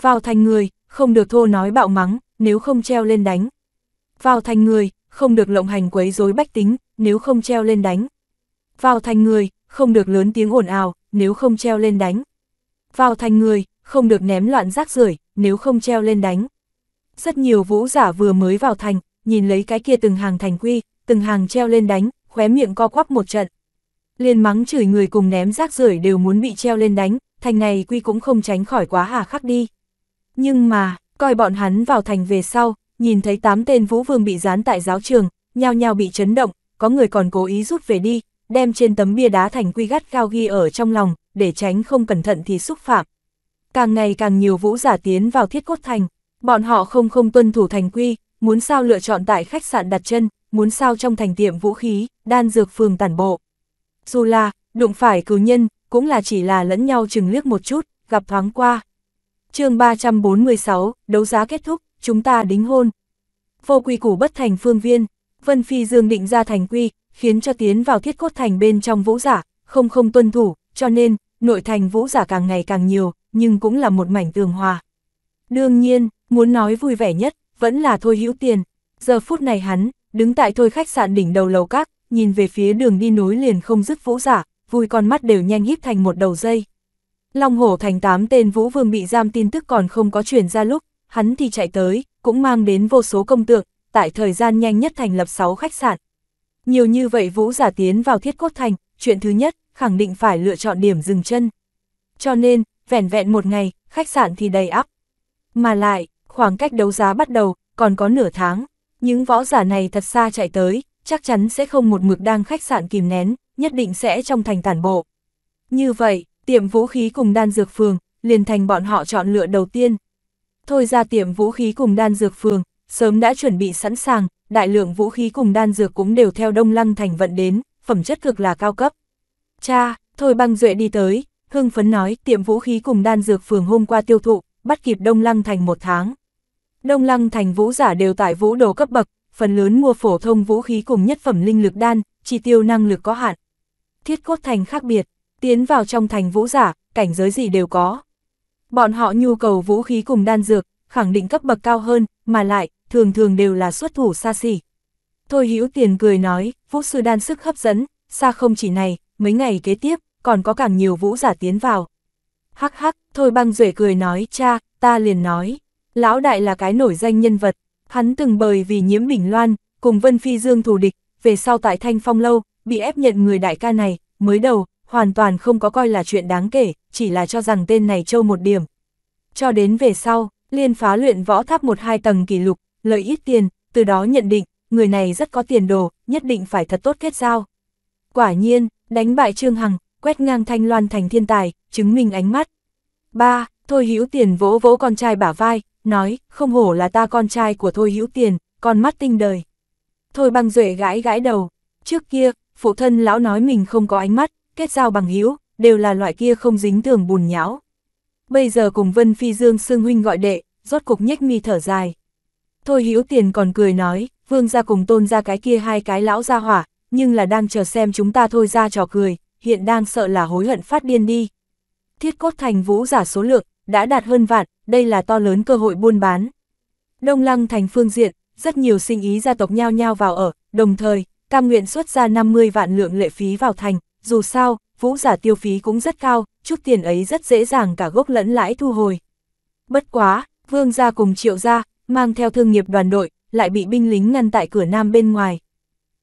Vào thành người, không được thô nói bạo mắng, nếu không treo lên đánh. Vào thành người, không được lộng hành quấy rối bách tính, nếu không treo lên đánh. Vào thành người, không được lớn tiếng ồn ào, nếu không treo lên đánh. Vào thành người, không được ném loạn rác rưởi, nếu không treo lên đánh. Rất nhiều vũ giả vừa mới vào thành, nhìn lấy cái kia từng hàng thành quy, từng hàng treo lên đánh, khóe miệng co quắp một trận. Liên mắng chửi người cùng ném rác rưởi đều muốn bị treo lên đánh, thành này quy cũng không tránh khỏi quá hà khắc đi. Nhưng mà, coi bọn hắn vào thành về sau, nhìn thấy tám tên vũ vương bị dán tại giáo trường, nhao nhao bị chấn động, có người còn cố ý rút về đi, đem trên tấm bia đá thành quy gắt gao ghi ở trong lòng, để tránh không cẩn thận thì xúc phạm. Càng ngày càng nhiều vũ giả tiến vào thiết cốt thành, bọn họ không không tuân thủ thành quy, muốn sao lựa chọn tại khách sạn đặt chân, muốn sao trong thành tiệm vũ khí, đan dược phường tản bộ. Dù là, đụng phải cử nhân, cũng là chỉ là lẫn nhau chừng liếc một chút, gặp thoáng qua, chương 346, đấu giá kết thúc, chúng ta đính hôn. Vô quy củ bất thành phương viên, Vân Phi Dương định ra thành quy, khiến cho tiến vào thiết cốt thành bên trong vũ giả, không không tuân thủ, cho nên, nội thành vũ giả càng ngày càng nhiều, nhưng cũng là một mảnh tường hòa. Đương nhiên, muốn nói vui vẻ nhất, vẫn là Thôi Hữu Tiền. Giờ phút này hắn, đứng tại Thôi khách sạn đỉnh đầu lầu các, nhìn về phía đường đi nối liền không dứt vũ giả, vui con mắt đều nhanh híp thành một đầu dây. Long hổ thành tám tên vũ vương bị giam tin tức còn không có chuyển ra lúc, hắn thì chạy tới, cũng mang đến vô số công tượng, tại thời gian nhanh nhất thành lập 6 khách sạn. Nhiều như vậy vũ giả tiến vào thiết cốt thành, chuyện thứ nhất, khẳng định phải lựa chọn điểm dừng chân. Cho nên, vẻn vẹn một ngày, khách sạn thì đầy ắp. Mà lại, khoảng cách đấu giá bắt đầu, còn có nửa tháng. Những võ giả này thật xa chạy tới, chắc chắn sẽ không một mực đang khách sạn kìm nén, nhất định sẽ trong thành tản bộ. Như vậy, tiệm vũ khí cùng đan dược phường, liền thành bọn họ chọn lựa đầu tiên. Thôi ra tiệm vũ khí cùng đan dược phường, sớm đã chuẩn bị sẵn sàng, đại lượng vũ khí cùng đan dược cũng đều theo đông lăng thành vận đến, phẩm chất cực là cao cấp. Cha, thôi băng duệ đi tới, hưng phấn nói tiệm vũ khí cùng đan dược phường hôm qua tiêu thụ, bắt kịp đông lăng thành một tháng. Đông lăng thành vũ giả đều tại vũ đồ cấp bậc, phần lớn mua phổ thông vũ khí cùng nhất phẩm linh lực đan, chi tiêu năng lực có hạn. Thiết cốt thành khác biệt, Tiến vào trong thành vũ giả, cảnh giới gì đều có. Bọn họ nhu cầu vũ khí cùng đan dược, khẳng định cấp bậc cao hơn, mà lại, thường thường đều là xuất thủ xa xỉ. Thôi hữu tiền cười nói, vũ sư đan sức hấp dẫn, xa không chỉ này, mấy ngày kế tiếp, còn có càng nhiều vũ giả tiến vào. Hắc hắc, thôi băng duệ cười nói, cha, ta liền nói, lão đại là cái nổi danh nhân vật, hắn từng bời vì nhiễm bình loan, cùng Vân Phi Dương thù địch, về sau tại Thanh Phong Lâu, bị ép nhận người đại ca này, mới đầu, hoàn toàn không có coi là chuyện đáng kể, chỉ là cho rằng tên này trâu một điểm. Cho đến về sau, liên phá luyện võ tháp một hai tầng kỷ lục, lợi ít tiền, từ đó nhận định, người này rất có tiền đồ, nhất định phải thật tốt kết giao. Quả nhiên, đánh bại Trương Hằng, quét ngang thanh loan thành thiên tài, chứng minh ánh mắt. ba Thôi hữu tiền vỗ vỗ con trai bả vai, nói, không hổ là ta con trai của Thôi hữu tiền, con mắt tinh đời. Thôi băng duệ gãi gãi đầu, trước kia, phụ thân lão nói mình không có ánh mắt, kết giao bằng hữu đều là loại kia không dính tường bùn nhão. Bây giờ cùng Vân Phi Dương sương huynh gọi đệ, rốt cục nhếch mi thở dài. Thôi hữu tiền còn cười nói, vương ra cùng tôn ra cái kia hai cái lão ra hỏa, nhưng là đang chờ xem chúng ta thôi ra trò cười, hiện đang sợ là hối hận phát điên đi. Thiết cốt thành vũ giả số lượng, đã đạt hơn vạn, đây là to lớn cơ hội buôn bán. Đông lăng thành phương diện, rất nhiều sinh ý gia tộc nhao nhau vào ở, đồng thời, cam nguyện xuất ra 50 vạn lượng lệ phí vào thành, dù sao, vũ giả tiêu phí cũng rất cao, chút tiền ấy rất dễ dàng cả gốc lẫn lãi thu hồi. Bất quá, vương gia cùng triệu gia, mang theo thương nghiệp đoàn đội, lại bị binh lính ngăn tại cửa nam bên ngoài.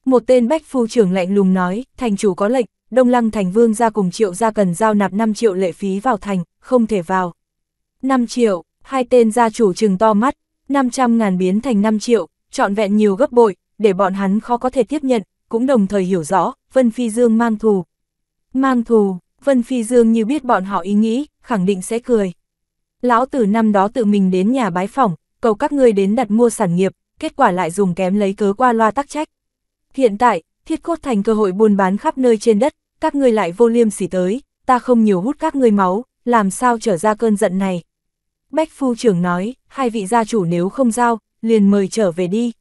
Một tên bách phu trưởng lạnh lùng nói, thành chủ có lệnh, đông lăng thành vương gia cùng triệu gia cần giao nạp 5 triệu lệ phí vào thành, không thể vào. 5 triệu, hai tên gia chủ trừng to mắt, 500 ngàn biến thành 5 triệu, trọn vẹn nhiều gấp bội, để bọn hắn khó có thể tiếp nhận, cũng đồng thời hiểu rõ, Vân Phi Dương mang thù, Mang thù, Vân Phi Dương như biết bọn họ ý nghĩ, khẳng định sẽ cười. Lão tử năm đó tự mình đến nhà bái phỏng, cầu các ngươi đến đặt mua sản nghiệp, kết quả lại dùng kém lấy cớ qua loa tắc trách. Hiện tại, thiết cốt thành cơ hội buôn bán khắp nơi trên đất, các ngươi lại vô liêm sỉ tới, ta không nhiều hút các ngươi máu, làm sao trở ra cơn giận này. Bách phu trưởng nói, hai vị gia chủ nếu không giao, liền mời trở về đi.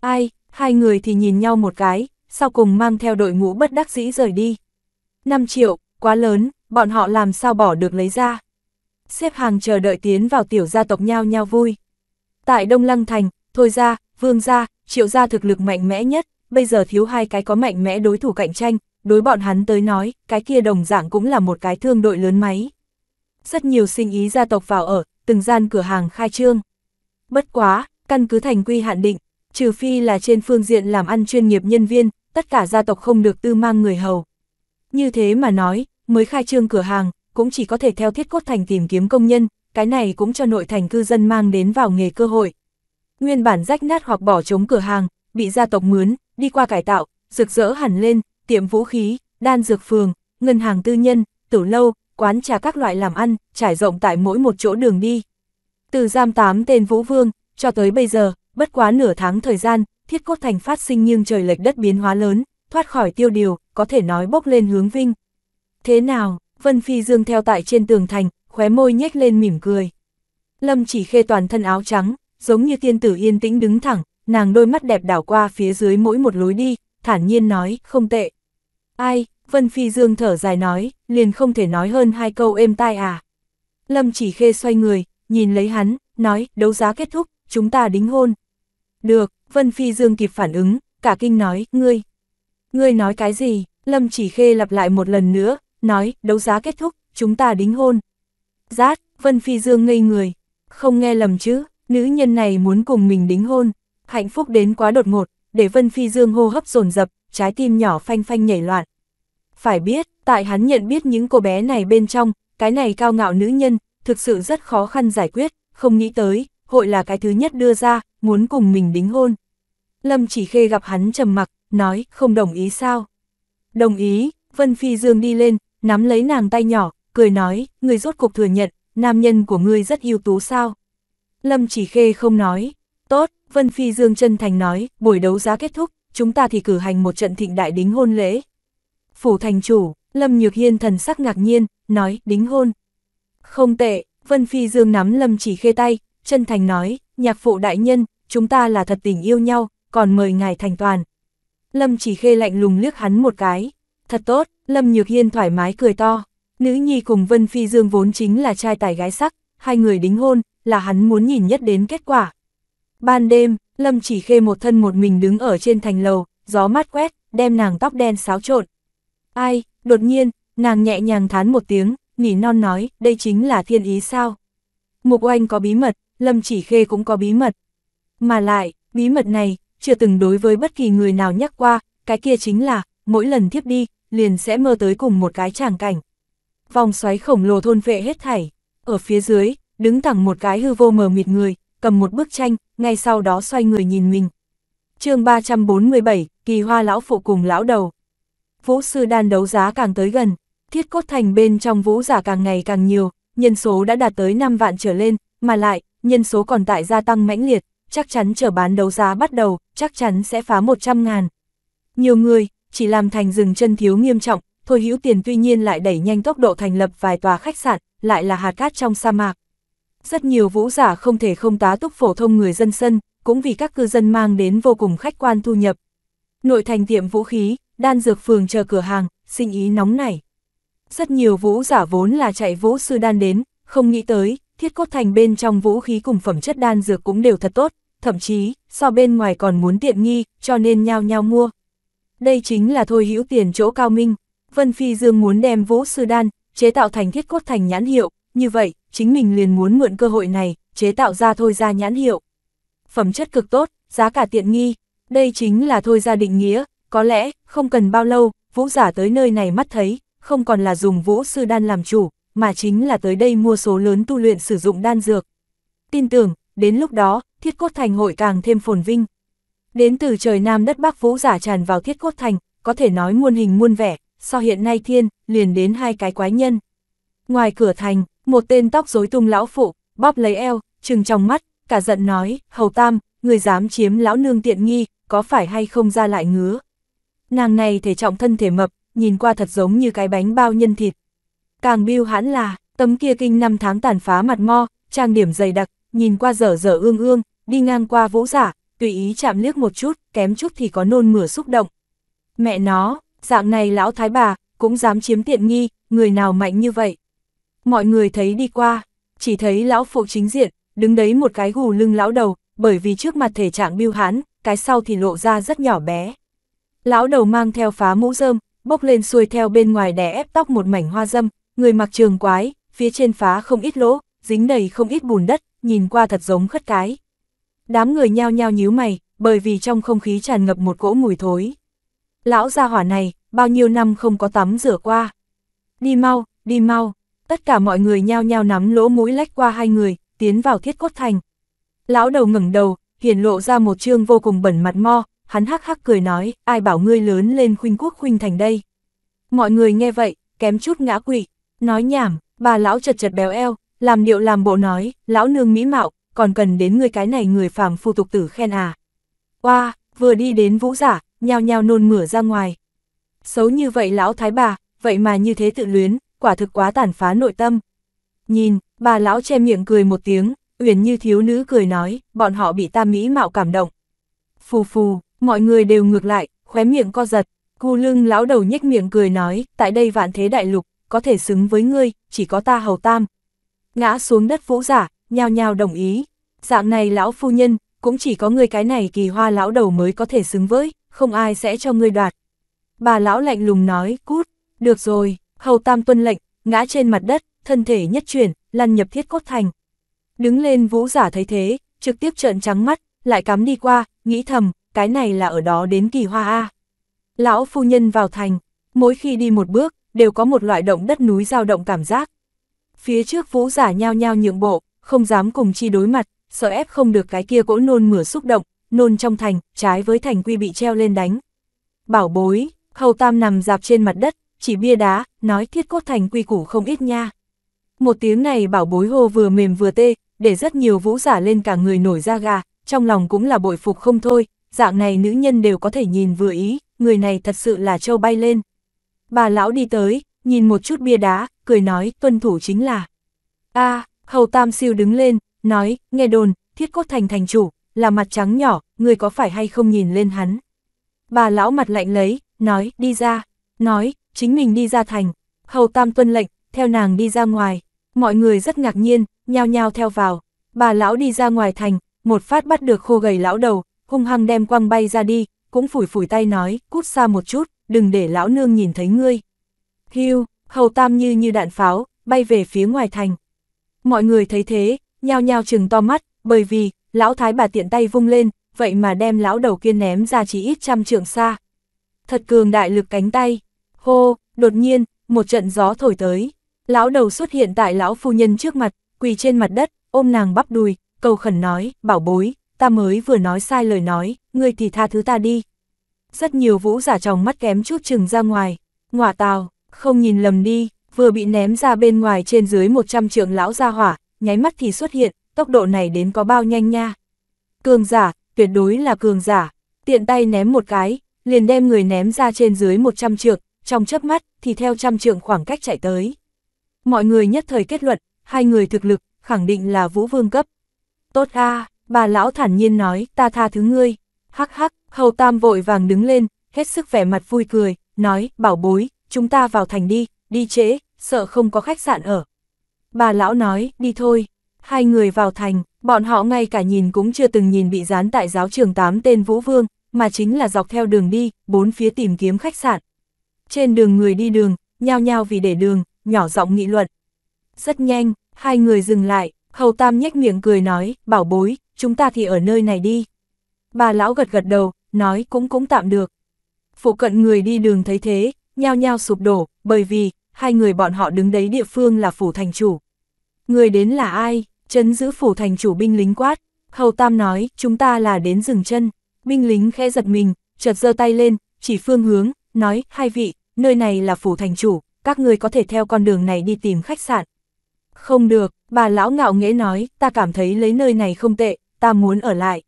Ai, hai người thì nhìn nhau một cái, sau cùng mang theo đội ngũ bất đắc dĩ rời đi. 5 triệu, quá lớn, bọn họ làm sao bỏ được lấy ra. Xếp hàng chờ đợi tiến vào tiểu gia tộc nhau nhau vui. Tại Đông Lăng Thành, Thôi ra, Vương gia, Triệu gia thực lực mạnh mẽ nhất, bây giờ thiếu hai cái có mạnh mẽ đối thủ cạnh tranh, đối bọn hắn tới nói, cái kia đồng dạng cũng là một cái thương đội lớn máy. Rất nhiều sinh ý gia tộc vào ở, từng gian cửa hàng khai trương. Bất quá, căn cứ thành quy hạn định, trừ phi là trên phương diện làm ăn chuyên nghiệp nhân viên, tất cả gia tộc không được tư mang người hầu, như thế mà nói, mới khai trương cửa hàng, cũng chỉ có thể theo thiết cốt thành tìm kiếm công nhân, cái này cũng cho nội thành cư dân mang đến vào nghề cơ hội. Nguyên bản rách nát hoặc bỏ trống cửa hàng, bị gia tộc mướn, đi qua cải tạo, rực rỡ hẳn lên, tiệm vũ khí, đan dược phường, ngân hàng tư nhân, tử lâu, quán trà các loại làm ăn, trải rộng tại mỗi một chỗ đường đi. Từ giam tám tên Vũ Vương, cho tới bây giờ, bất quá nửa tháng thời gian, thiết cốt thành phát sinh nhưng trời lệch đất biến hóa lớn, thoát khỏi tiêu điều, có thể nói bốc lên hướng vinh. Thế nào, Vân Phi Dương theo tại trên tường thành, khóe môi nhếch lên mỉm cười. Lâm chỉ khê toàn thân áo trắng, giống như tiên tử yên tĩnh đứng thẳng, nàng đôi mắt đẹp đảo qua phía dưới mỗi một lối đi, thản nhiên nói, không tệ. Ai, Vân Phi Dương thở dài nói, liền không thể nói hơn hai câu êm tai à. Lâm chỉ khê xoay người, nhìn lấy hắn, nói, đấu giá kết thúc, chúng ta đính hôn. Được, Vân Phi Dương kịp phản ứng, cả kinh nói, ngươi. Ngươi nói cái gì? Lâm chỉ khê lặp lại một lần nữa, nói, đấu giá kết thúc, chúng ta đính hôn. Giát, Vân Phi Dương ngây người. Không nghe lầm chứ, nữ nhân này muốn cùng mình đính hôn. Hạnh phúc đến quá đột ngột, để Vân Phi Dương hô hấp dồn dập trái tim nhỏ phanh phanh nhảy loạn. Phải biết, tại hắn nhận biết những cô bé này bên trong, cái này cao ngạo nữ nhân, thực sự rất khó khăn giải quyết, không nghĩ tới, hội là cái thứ nhất đưa ra, muốn cùng mình đính hôn. Lâm chỉ khê gặp hắn trầm mặc, nói, không đồng ý sao? Đồng ý, Vân Phi Dương đi lên, nắm lấy nàng tay nhỏ, cười nói, người rốt cục thừa nhận, nam nhân của ngươi rất ưu tú sao? Lâm Chỉ Khê không nói, tốt, Vân Phi Dương chân thành nói, buổi đấu giá kết thúc, chúng ta thì cử hành một trận thịnh đại đính hôn lễ. Phủ thành chủ, Lâm Nhược Hiên thần sắc ngạc nhiên, nói, đính hôn. Không tệ, Vân Phi Dương nắm Lâm Chỉ Khê tay, chân thành nói, nhạc phụ đại nhân, chúng ta là thật tình yêu nhau, còn mời ngài thành toàn, Lâm chỉ khê lạnh lùng liếc hắn một cái. Thật tốt, Lâm Nhược Hiên thoải mái cười to. Nữ nhi cùng Vân Phi Dương vốn chính là trai tài gái sắc, hai người đính hôn, là hắn muốn nhìn nhất đến kết quả. Ban đêm, Lâm chỉ khê một thân một mình đứng ở trên thành lầu, gió mát quét, đem nàng tóc đen xáo trộn. Ai, đột nhiên, nàng nhẹ nhàng thán một tiếng, nỉ non nói, đây chính là thiên ý sao. Mục oanh có bí mật, Lâm chỉ khê cũng có bí mật. Mà lại, bí mật này, chưa từng đối với bất kỳ người nào nhắc qua, cái kia chính là, mỗi lần thiếp đi, liền sẽ mơ tới cùng một cái tràng cảnh. Vòng xoáy khổng lồ thôn vệ hết thảy, ở phía dưới, đứng thẳng một cái hư vô mờ mịt người, cầm một bức tranh, ngay sau đó xoay người nhìn mình. chương 347, kỳ hoa lão phụ cùng lão đầu. Vũ sư đan đấu giá càng tới gần, thiết cốt thành bên trong vũ giả càng ngày càng nhiều, nhân số đã đạt tới 5 vạn trở lên, mà lại, nhân số còn tại gia tăng mãnh liệt, chắc chắn chờ bán đấu giá bắt đầu, chắc chắn sẽ phá 100 ngàn. Nhiều người, chỉ làm thành rừng chân thiếu nghiêm trọng, thôi hữu tiền tuy nhiên lại đẩy nhanh tốc độ thành lập vài tòa khách sạn, lại là hạt cát trong sa mạc. Rất nhiều vũ giả không thể không tá túc phổ thông người dân sân, cũng vì các cư dân mang đến vô cùng khách quan thu nhập. Nội thành tiệm vũ khí, đan dược phường chờ cửa hàng, sinh ý nóng nảy. Rất nhiều vũ giả vốn là chạy vũ sư đan đến, không nghĩ tới, thiết cốt thành bên trong vũ khí cùng phẩm chất đan dược cũng đều thật tốt, thậm chí, so bên ngoài còn muốn tiện nghi, cho nên nhao nhao mua. Đây chính là thôi hữu tiền chỗ cao minh, Vân Phi Dương muốn đem vũ sư đan, chế tạo thành thiết cốt thành nhãn hiệu, như vậy, chính mình liền muốn mượn cơ hội này, chế tạo ra thôi ra nhãn hiệu. Phẩm chất cực tốt, giá cả tiện nghi, đây chính là thôi ra định nghĩa, có lẽ, không cần bao lâu, vũ giả tới nơi này mắt thấy, không còn là dùng vũ sư đan làm chủ, mà chính là tới đây mua số lớn tu luyện sử dụng đan dược. Tin tưởng, đến lúc đó, thiết cốt thành hội càng thêm phồn vinh. Đến từ trời Nam đất Bắc vũ giả tràn vào thiết cốt thành, có thể nói muôn hình muôn vẻ, so hiện nay thiên, liền đến hai cái quái nhân. Ngoài cửa thành, một tên tóc rối tung lão phụ, bóp lấy eo, trừng trong mắt, cả giận nói, hầu tam, người dám chiếm lão nương tiện nghi, có phải hay không ra lại ngứa. Nàng này thể trọng thân thể mập, nhìn qua thật giống như cái bánh bao nhân thịt. Càng biêu hãn là, tấm kia kinh năm tháng tàn phá mặt mo, trang điểm dày đặc, nhìn qua dở dở ương ương, đi ngang qua vũ giả, tùy ý chạm liếc một chút, kém chút thì có nôn mửa xúc động. Mẹ nó, dạng này lão thái bà, cũng dám chiếm tiện nghi, người nào mạnh như vậy. Mọi người thấy đi qua, chỉ thấy lão phụ chính diện, đứng đấy một cái gù lưng lão đầu, bởi vì trước mặt thể trạng biêu hán, cái sau thì lộ ra rất nhỏ bé. Lão đầu mang theo phá mũ rơm, bốc lên xuôi theo bên ngoài đè ép tóc một mảnh hoa dâm, người mặc trường quái, phía trên phá không ít lỗ, dính đầy không ít bùn đất, nhìn qua thật giống khất cái. Đám người nhao nhao nhíu mày, bởi vì trong không khí tràn ngập một cỗ mùi thối. Lão gia hỏa này, bao nhiêu năm không có tắm rửa qua. Đi mau, đi mau, tất cả mọi người nhao nhao nắm lỗ mũi lách qua hai người, tiến vào thiết cốt thành. Lão đầu ngẩng đầu, hiển lộ ra một trương vô cùng bẩn mặt mo, hắn hắc hắc cười nói, ai bảo ngươi lớn lên khuynh quốc khuynh thành đây. Mọi người nghe vậy, kém chút ngã quỵ, nói nhảm, bà lão chật chật béo eo, làm điệu làm bộ nói, lão nương mỹ mạo, còn cần đến người cái này người phàm phu tục tử khen à. qua vừa đi đến vũ giả, nhao nhao nôn mửa ra ngoài. Xấu như vậy lão thái bà, vậy mà như thế tự luyến, quả thực quá tàn phá nội tâm. Nhìn, bà lão che miệng cười một tiếng, uyển như thiếu nữ cười nói, bọn họ bị ta mỹ mạo cảm động. Phù phù, mọi người đều ngược lại, khóe miệng co giật, cu lưng lão đầu nhếch miệng cười nói, tại đây vạn thế đại lục, có thể xứng với ngươi, chỉ có ta hầu tam. Ngã xuống đất vũ giả, nhao nhao đồng ý. Dạng này lão phu nhân, cũng chỉ có người cái này kỳ hoa lão đầu mới có thể xứng với, không ai sẽ cho ngươi đoạt. Bà lão lạnh lùng nói, cút, được rồi, hầu tam tuân lệnh, ngã trên mặt đất, thân thể nhất chuyển, lăn nhập thiết cốt thành. Đứng lên vũ giả thấy thế, trực tiếp trợn trắng mắt, lại cắm đi qua, nghĩ thầm, cái này là ở đó đến kỳ hoa A. Lão phu nhân vào thành, mỗi khi đi một bước, đều có một loại động đất núi dao động cảm giác. Phía trước vũ giả nhao nhao nhượng bộ, không dám cùng chi đối mặt, sợ ép không được cái kia cỗ nôn mửa xúc động, nôn trong thành, trái với thành quy bị treo lên đánh. Bảo bối, hầu Tam nằm dạp trên mặt đất, chỉ bia đá, nói thiết cốt thành quy củ không ít nha. Một tiếng này bảo bối hô vừa mềm vừa tê, để rất nhiều vũ giả lên cả người nổi da gà, trong lòng cũng là bội phục không thôi, dạng này nữ nhân đều có thể nhìn vừa ý, người này thật sự là trâu bay lên. Bà lão đi tới, nhìn một chút bia đá, cười nói tuân thủ chính là... a Hầu Tam Siêu đứng lên, nói, nghe đồn, thiết cốt thành thành chủ, là mặt trắng nhỏ, người có phải hay không nhìn lên hắn. Bà lão mặt lạnh lấy, nói, đi ra, nói, chính mình đi ra thành. Hầu Tam tuân lệnh, theo nàng đi ra ngoài, mọi người rất ngạc nhiên, nhao nhao theo vào. Bà lão đi ra ngoài thành, một phát bắt được khô gầy lão đầu, hung hăng đem quăng bay ra đi, cũng phủi phủi tay nói, cút xa một chút, đừng để lão nương nhìn thấy ngươi. Hưu, hầu tam như như đạn pháo, bay về phía ngoài thành. Mọi người thấy thế, nhao nhao chừng to mắt, bởi vì, lão thái bà tiện tay vung lên, vậy mà đem lão đầu kiên ném ra chỉ ít trăm trượng xa. Thật cường đại lực cánh tay. Hô, đột nhiên, một trận gió thổi tới. Lão đầu xuất hiện tại lão phu nhân trước mặt, quỳ trên mặt đất, ôm nàng bắp đùi, cầu khẩn nói, bảo bối, ta mới vừa nói sai lời nói, ngươi thì tha thứ ta đi. Rất nhiều vũ giả tròng mắt kém chút chừng ra ngoài, ngọa tào, không nhìn lầm đi, vừa bị ném ra bên ngoài trên dưới 100 trường lão gia hỏa, nháy mắt thì xuất hiện, tốc độ này đến có bao nhanh nha. Cường giả, tuyệt đối là cường giả, tiện tay ném một cái, liền đem người ném ra trên dưới 100 trượng, trong chớp mắt thì theo trăm trượng khoảng cách chạy tới. Mọi người nhất thời kết luận, hai người thực lực khẳng định là Vũ Vương cấp. "Tốt a." bà lão thản nhiên nói, "Ta tha thứ ngươi." Hắc hắc, Hầu Tam vội vàng đứng lên, hết sức vẻ mặt vui cười, nói, "Bảo bối, chúng ta vào thành đi, đi trễ, sợ không có khách sạn ở. Bà lão nói, đi thôi, hai người vào thành, bọn họ ngay cả nhìn cũng chưa từng nhìn bị dán tại giáo trường 8 tên Vũ Vương, mà chính là dọc theo đường đi, bốn phía tìm kiếm khách sạn. Trên đường người đi đường, nhao nhao vì để đường, nhỏ giọng nghị luận. Rất nhanh, hai người dừng lại, Hầu Tam nhếch miệng cười nói, bảo bối, chúng ta thì ở nơi này đi. Bà lão gật gật đầu, nói cũng cũng tạm được. Phụ cận người đi đường thấy thế, nhao nhao sụp đổ, bởi vì, hai người bọn họ đứng đấy địa phương là phủ thành chủ. Người đến là ai? Chấn giữ phủ thành chủ binh lính quát. Hầu Tam nói, chúng ta là đến rừng chân. Binh lính khẽ giật mình, chợt giơ tay lên, chỉ phương hướng, nói, hai vị, nơi này là phủ thành chủ, các người có thể theo con đường này đi tìm khách sạn. Không được, bà lão ngạo nghễ nói, ta cảm thấy lấy nơi này không tệ, ta muốn ở lại.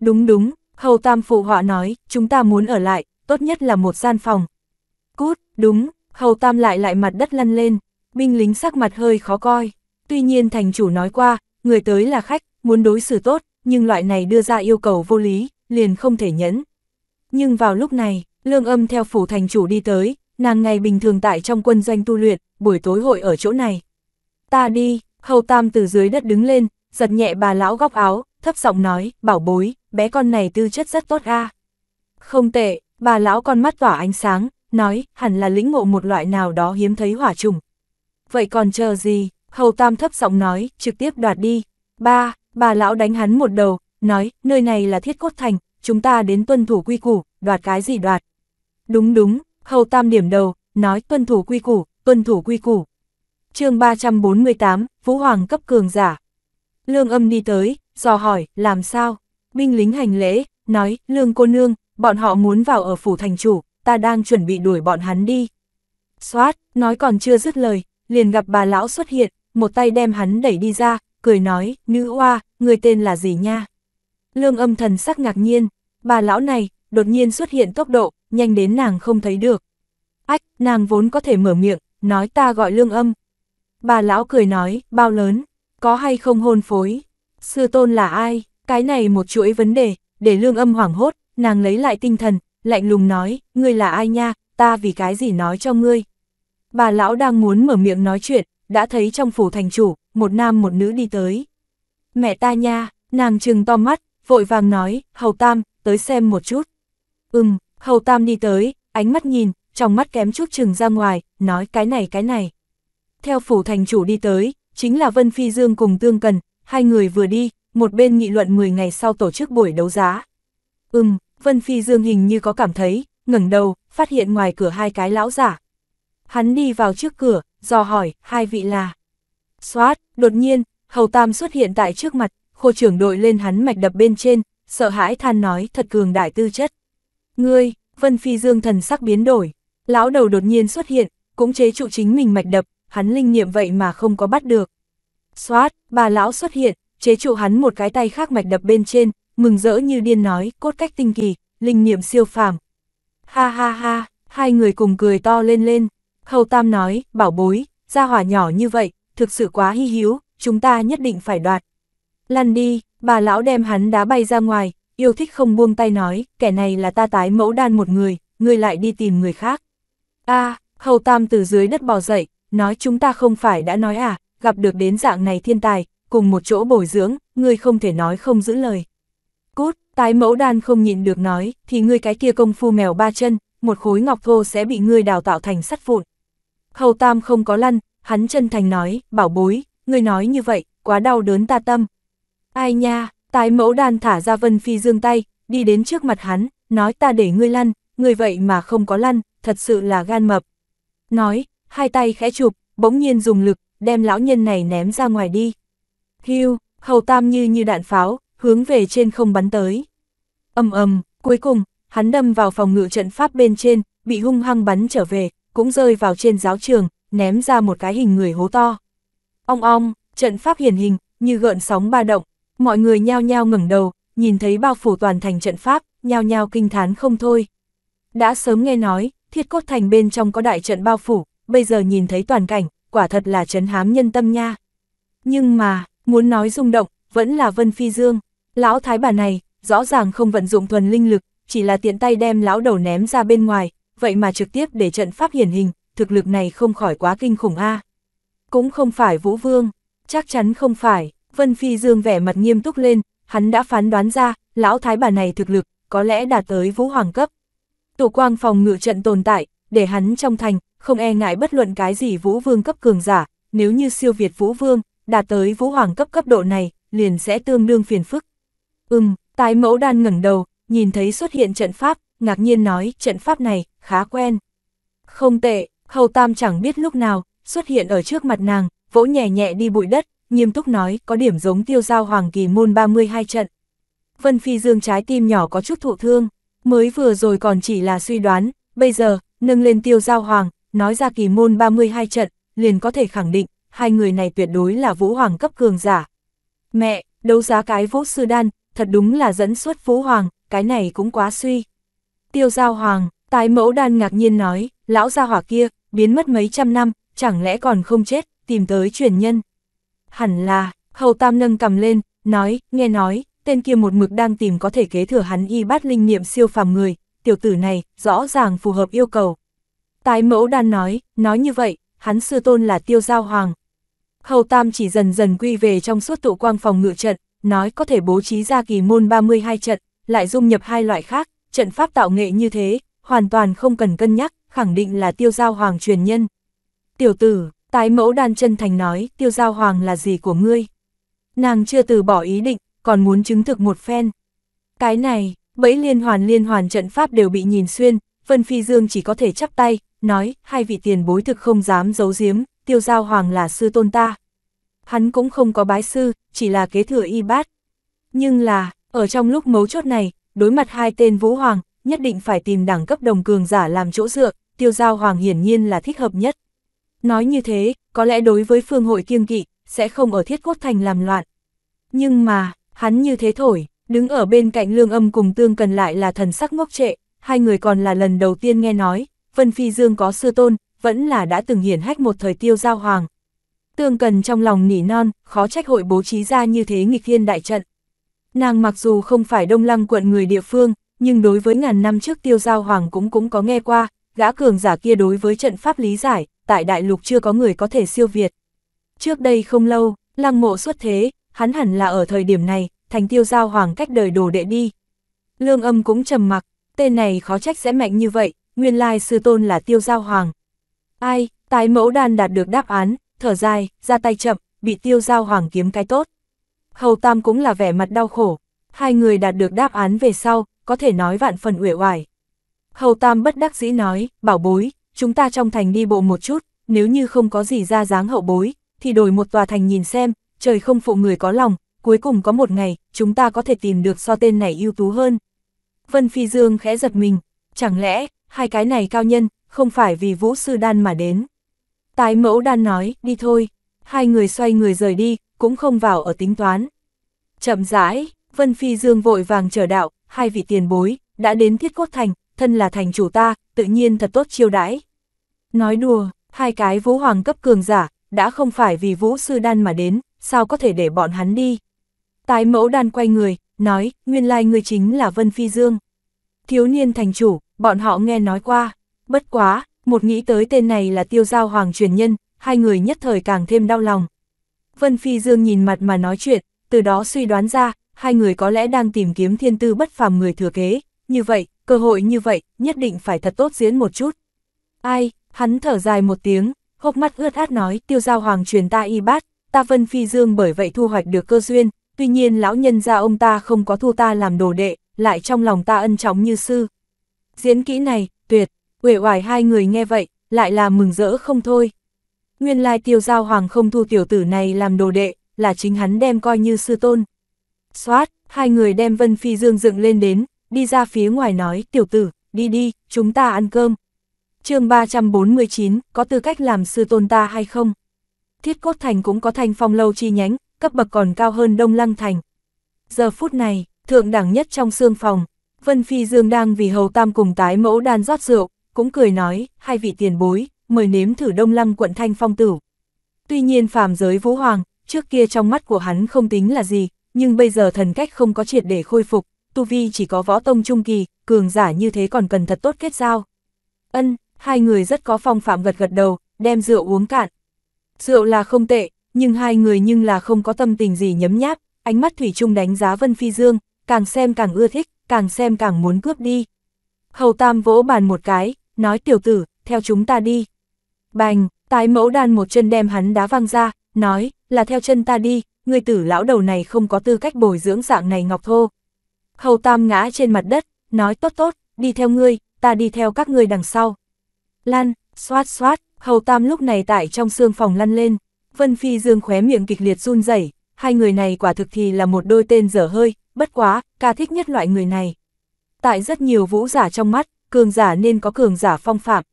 Đúng đúng, Hầu Tam phụ họa nói, chúng ta muốn ở lại, tốt nhất là một gian phòng. Cút, đúng, Hầu Tam lại lại mặt đất lăn lên, binh lính sắc mặt hơi khó coi. Tuy nhiên thành chủ nói qua, người tới là khách, muốn đối xử tốt, nhưng loại này đưa ra yêu cầu vô lý, liền không thể nhẫn. Nhưng vào lúc này, lương âm theo phủ thành chủ đi tới, nàng ngày bình thường tại trong quân doanh tu luyện, buổi tối hội ở chỗ này. Ta đi, hầu tam từ dưới đất đứng lên, giật nhẹ bà lão góc áo, thấp giọng nói, bảo bối, bé con này tư chất rất tốt a Không tệ, bà lão con mắt tỏa ánh sáng, nói, hẳn là lĩnh ngộ một loại nào đó hiếm thấy hỏa trùng. Vậy còn chờ gì? Hầu Tam thấp giọng nói, trực tiếp đoạt đi. Ba, bà lão đánh hắn một đầu, nói, nơi này là thiết cốt thành, chúng ta đến tuân thủ quy củ, đoạt cái gì đoạt. Đúng đúng, Hầu Tam điểm đầu, nói tuân thủ quy củ, tuân thủ quy củ. chương 348, Vũ Hoàng cấp cường giả. Lương âm đi tới, dò hỏi, làm sao? Binh lính hành lễ, nói, lương cô nương, bọn họ muốn vào ở phủ thành chủ, ta đang chuẩn bị đuổi bọn hắn đi. Xoát, nói còn chưa dứt lời, liền gặp bà lão xuất hiện, một tay đem hắn đẩy đi ra, cười nói, nữ hoa, người tên là gì nha? Lương âm thần sắc ngạc nhiên, bà lão này, đột nhiên xuất hiện tốc độ, nhanh đến nàng không thấy được. Ách, nàng vốn có thể mở miệng, nói ta gọi lương âm. Bà lão cười nói, bao lớn, có hay không hôn phối? Sư tôn là ai? Cái này một chuỗi vấn đề, để lương âm hoảng hốt, nàng lấy lại tinh thần, lạnh lùng nói, ngươi là ai nha, ta vì cái gì nói cho ngươi. Bà lão đang muốn mở miệng nói chuyện, đã thấy trong phủ thành chủ, một nam một nữ đi tới. Mẹ ta nha, nàng trừng to mắt, vội vàng nói, hầu tam, tới xem một chút. Ừm, hầu tam đi tới, ánh mắt nhìn, trong mắt kém chút trừng ra ngoài, nói cái này cái này. Theo phủ thành chủ đi tới, chính là Vân Phi Dương cùng Tương Cần, hai người vừa đi, một bên nghị luận 10 ngày sau tổ chức buổi đấu giá. Ừm, Vân Phi Dương hình như có cảm thấy, ngẩng đầu, phát hiện ngoài cửa hai cái lão giả. Hắn đi vào trước cửa, dò hỏi, hai vị là. Xoát, đột nhiên, Hầu Tam xuất hiện tại trước mặt, khô trưởng đội lên hắn mạch đập bên trên, sợ hãi than nói thật cường đại tư chất. Ngươi, Vân Phi Dương thần sắc biến đổi, lão đầu đột nhiên xuất hiện, cũng chế trụ chính mình mạch đập, hắn linh nghiệm vậy mà không có bắt được. Xoát, bà lão xuất hiện, chế trụ hắn một cái tay khác mạch đập bên trên, mừng rỡ như điên nói, cốt cách tinh kỳ, linh niệm siêu phàm. Ha ha ha, hai người cùng cười to lên lên. hầu Tam nói, bảo bối, gia hỏa nhỏ như vậy, thực sự quá hy hữu, chúng ta nhất định phải đoạt. Lăn đi, bà lão đem hắn đá bay ra ngoài, yêu thích không buông tay nói, kẻ này là ta tái mẫu đan một người, người lại đi tìm người khác. a hầu Tam từ dưới đất bò dậy, nói chúng ta không phải đã nói à, gặp được đến dạng này thiên tài, cùng một chỗ bồi dưỡng, người không thể nói không giữ lời. Cút, tái mẫu đan không nhịn được nói, thì ngươi cái kia công phu mèo ba chân, một khối ngọc thô sẽ bị ngươi đào tạo thành sắt vụn. hầu tam không có lăn, hắn chân thành nói, bảo bối, ngươi nói như vậy, quá đau đớn ta tâm. Ai nha, tái mẫu đan thả ra vân phi dương tay, đi đến trước mặt hắn, nói ta để ngươi lăn, ngươi vậy mà không có lăn, thật sự là gan mập. Nói, hai tay khẽ chụp, bỗng nhiên dùng lực, đem lão nhân này ném ra ngoài đi. Hiu, hầu tam như như đạn pháo, hướng về trên không bắn tới. ầm ầm, cuối cùng, hắn đâm vào phòng ngự trận pháp bên trên, bị hung hăng bắn trở về, cũng rơi vào trên giáo trường, ném ra một cái hình người hố to. Ong ong, trận pháp hiển hình, như gợn sóng ba động, mọi người nhao nhao ngẩng đầu, nhìn thấy bao phủ toàn thành trận pháp, nhao nhao kinh thán không thôi. Đã sớm nghe nói, thiết cốt thành bên trong có đại trận bao phủ, bây giờ nhìn thấy toàn cảnh, quả thật là chấn hám nhân tâm nha. Nhưng mà, muốn nói rung động, vẫn là Vân Phi Dương. Lão thái bà này, rõ ràng không vận dụng thuần linh lực, chỉ là tiện tay đem lão đầu ném ra bên ngoài, vậy mà trực tiếp để trận pháp hiển hình, thực lực này không khỏi quá kinh khủng a. Cũng không phải Vũ Vương, chắc chắn không phải, Vân Phi Dương vẻ mặt nghiêm túc lên, hắn đã phán đoán ra, lão thái bà này thực lực, có lẽ đạt tới Vũ Hoàng cấp. Tổ quang phòng ngự trận tồn tại, để hắn trong thành, không e ngại bất luận cái gì Vũ Vương cấp cường giả, nếu như siêu việt Vũ Vương, đạt tới Vũ Hoàng cấp cấp độ này, liền sẽ tương đương phiền phức. Ừm, tái mẫu đan ngẩng đầu, nhìn thấy xuất hiện trận pháp, ngạc nhiên nói trận pháp này, khá quen. Không tệ, hầu tam chẳng biết lúc nào, xuất hiện ở trước mặt nàng, vỗ nhẹ nhẹ đi bụi đất, nghiêm túc nói có điểm giống tiêu giao hoàng kỳ môn 32 trận. Vân Phi Dương trái tim nhỏ có chút thụ thương, mới vừa rồi còn chỉ là suy đoán, bây giờ, nâng lên tiêu giao hoàng, nói ra kỳ môn 32 trận, liền có thể khẳng định, hai người này tuyệt đối là vũ hoàng cấp cường giả, Mẹ, đấu giá cái vũ sư đan, thật đúng là dẫn xuất phú hoàng, cái này cũng quá suy. Tiêu giao hoàng, tái mẫu đan ngạc nhiên nói, lão gia hỏa kia, biến mất mấy trăm năm, chẳng lẽ còn không chết, tìm tới truyền nhân. Hẳn là, hầu tam nâng cầm lên, nói, nghe nói, tên kia một mực đang tìm có thể kế thừa hắn y bát linh niệm siêu phàm người, tiểu tử này, rõ ràng phù hợp yêu cầu. Tái mẫu đan nói, nói như vậy, hắn sư tôn là tiêu giao hoàng, Hầu Tam chỉ dần dần quy về trong suốt tụ quang phòng ngự trận, nói có thể bố trí ra kỳ môn 32 trận, lại dung nhập hai loại khác, trận pháp tạo nghệ như thế, hoàn toàn không cần cân nhắc, khẳng định là tiêu giao hoàng truyền nhân. Tiểu tử, tái mẫu đan chân thành nói, tiêu giao hoàng là gì của ngươi? Nàng chưa từ bỏ ý định, còn muốn chứng thực một phen. Cái này, bẫy liên hoàn liên hoàn trận pháp đều bị nhìn xuyên, Vân Phi Dương chỉ có thể chắp tay, nói, hai vị tiền bối thực không dám giấu giếm, tiêu giao hoàng là sư tôn ta. Hắn cũng không có bái sư, chỉ là kế thừa y bát. Nhưng là, ở trong lúc mấu chốt này, đối mặt hai tên vũ hoàng, nhất định phải tìm đẳng cấp đồng cường giả làm chỗ dựa, tiêu giao hoàng hiển nhiên là thích hợp nhất. Nói như thế, có lẽ đối với phương hội kiêng kỵ, sẽ không ở thiết cốt thành làm loạn. Nhưng mà, hắn như thế thổi, đứng ở bên cạnh lương âm cùng tương cần lại là thần sắc ngốc trệ, hai người còn là lần đầu tiên nghe nói, Vân Phi Dương có sư tôn, vẫn là đã từng hiển hách một thời tiêu giao hoàng. Tương cần trong lòng nỉ non, khó trách hội bố trí ra như thế nghịch thiên đại trận. Nàng mặc dù không phải đông lăng quận người địa phương, nhưng đối với ngàn năm trước tiêu giao hoàng cũng cũng có nghe qua, gã cường giả kia đối với trận pháp lý giải, tại đại lục chưa có người có thể siêu việt. Trước đây không lâu, lăng mộ xuất thế, hắn hẳn là ở thời điểm này, thành tiêu giao hoàng cách đời đồ đệ đi. Lương âm cũng trầm mặc, tên này khó trách sẽ mạnh như vậy, nguyên lai sư tôn là tiêu giao hoàng. Ai, tái mẫu đan đạt được đáp án, thở dài, ra tay chậm, bị tiêu giao hoàng kiếm cái tốt. Hầu Tam cũng là vẻ mặt đau khổ, hai người đạt được đáp án về sau, có thể nói vạn phần uể oải. Hầu Tam bất đắc dĩ nói, bảo bối, chúng ta trong thành đi bộ một chút, nếu như không có gì ra dáng hậu bối, thì đổi một tòa thành nhìn xem, trời không phụ người có lòng, cuối cùng có một ngày, chúng ta có thể tìm được so tên này ưu tú hơn. Vân Phi Dương khẽ giật mình, chẳng lẽ, hai cái này cao nhân, không phải vì vũ sư đan mà đến. Tái mẫu đan nói, đi thôi, hai người xoay người rời đi, cũng không vào ở tính toán. Chậm rãi, Vân Phi Dương vội vàng chờ đạo, hai vị tiền bối, đã đến thiết cốt thành, thân là thành chủ ta, tự nhiên thật tốt chiêu đãi. Nói đùa, hai cái vũ hoàng cấp cường giả, đã không phải vì vũ sư đan mà đến, sao có thể để bọn hắn đi. Tái mẫu đan quay người, nói, nguyên lai người chính là Vân Phi Dương. Thiếu niên thành chủ, bọn họ nghe nói qua. Bất quá, một nghĩ tới tên này là tiêu giao hoàng truyền nhân, hai người nhất thời càng thêm đau lòng. Vân Phi Dương nhìn mặt mà nói chuyện, từ đó suy đoán ra, hai người có lẽ đang tìm kiếm thiên tư bất phàm người thừa kế, như vậy, cơ hội như vậy, nhất định phải thật tốt diễn một chút. Ai, hắn thở dài một tiếng, hốc mắt ướt át nói, tiêu giao hoàng truyền ta y bát, ta Vân Phi Dương bởi vậy thu hoạch được cơ duyên, tuy nhiên lão nhân gia ông ta không có thu ta làm đồ đệ, lại trong lòng ta ân trọng như sư. Diễn kỹ này, tuyệt, Uể oải hai người nghe vậy, lại là mừng rỡ không thôi. Nguyên lai tiêu giao hoàng không thu tiểu tử này làm đồ đệ, là chính hắn đem coi như sư tôn. Xoát, hai người đem Vân Phi Dương dựng lên đến, đi ra phía ngoài nói, tiểu tử, đi đi, chúng ta ăn cơm. chương 349, có tư cách làm sư tôn ta hay không? Thiết Cốt Thành cũng có thành phong lâu chi nhánh, cấp bậc còn cao hơn Đông Lăng Thành. Giờ phút này, thượng đẳng nhất trong xương phòng, Vân Phi Dương đang vì hầu tam cùng tái mẫu đan rót rượu, cũng cười nói, hai vị tiền bối, mời nếm thử đông lăng quận thanh phong tử. Tuy nhiên phàm giới vũ hoàng, trước kia trong mắt của hắn không tính là gì, nhưng bây giờ thần cách không có triệt để khôi phục, tu vi chỉ có võ tông trung kỳ, cường giả như thế còn cần thật tốt kết giao. Ân, hai người rất có phong phạm gật gật đầu, đem rượu uống cạn. Rượu là không tệ, nhưng hai người nhưng là không có tâm tình gì nhấm nháp, ánh mắt Thủy Trung đánh giá Vân Phi Dương, càng xem càng ưa thích, càng xem càng muốn cướp đi. Hầu Tam vỗ bàn một cái, nói tiểu tử, theo chúng ta đi. Bành, tái mẫu đan một chân đem hắn đá văng ra, nói, là theo chân ta đi, người tử lão đầu này không có tư cách bồi dưỡng dạng này ngọc thô. Hầu tam ngã trên mặt đất, nói tốt tốt, đi theo ngươi, ta đi theo các ngươi đằng sau. Lan, xoát xoát, hầu tam lúc này tại trong xương phòng lăn lên, Vân Phi Dương khóe miệng kịch liệt run rẩy hai người này quả thực thì là một đôi tên dở hơi, bất quá, ca thích nhất loại người này. Tại rất nhiều vũ giả trong mắt, cường giả nên có cường giả phong phạm.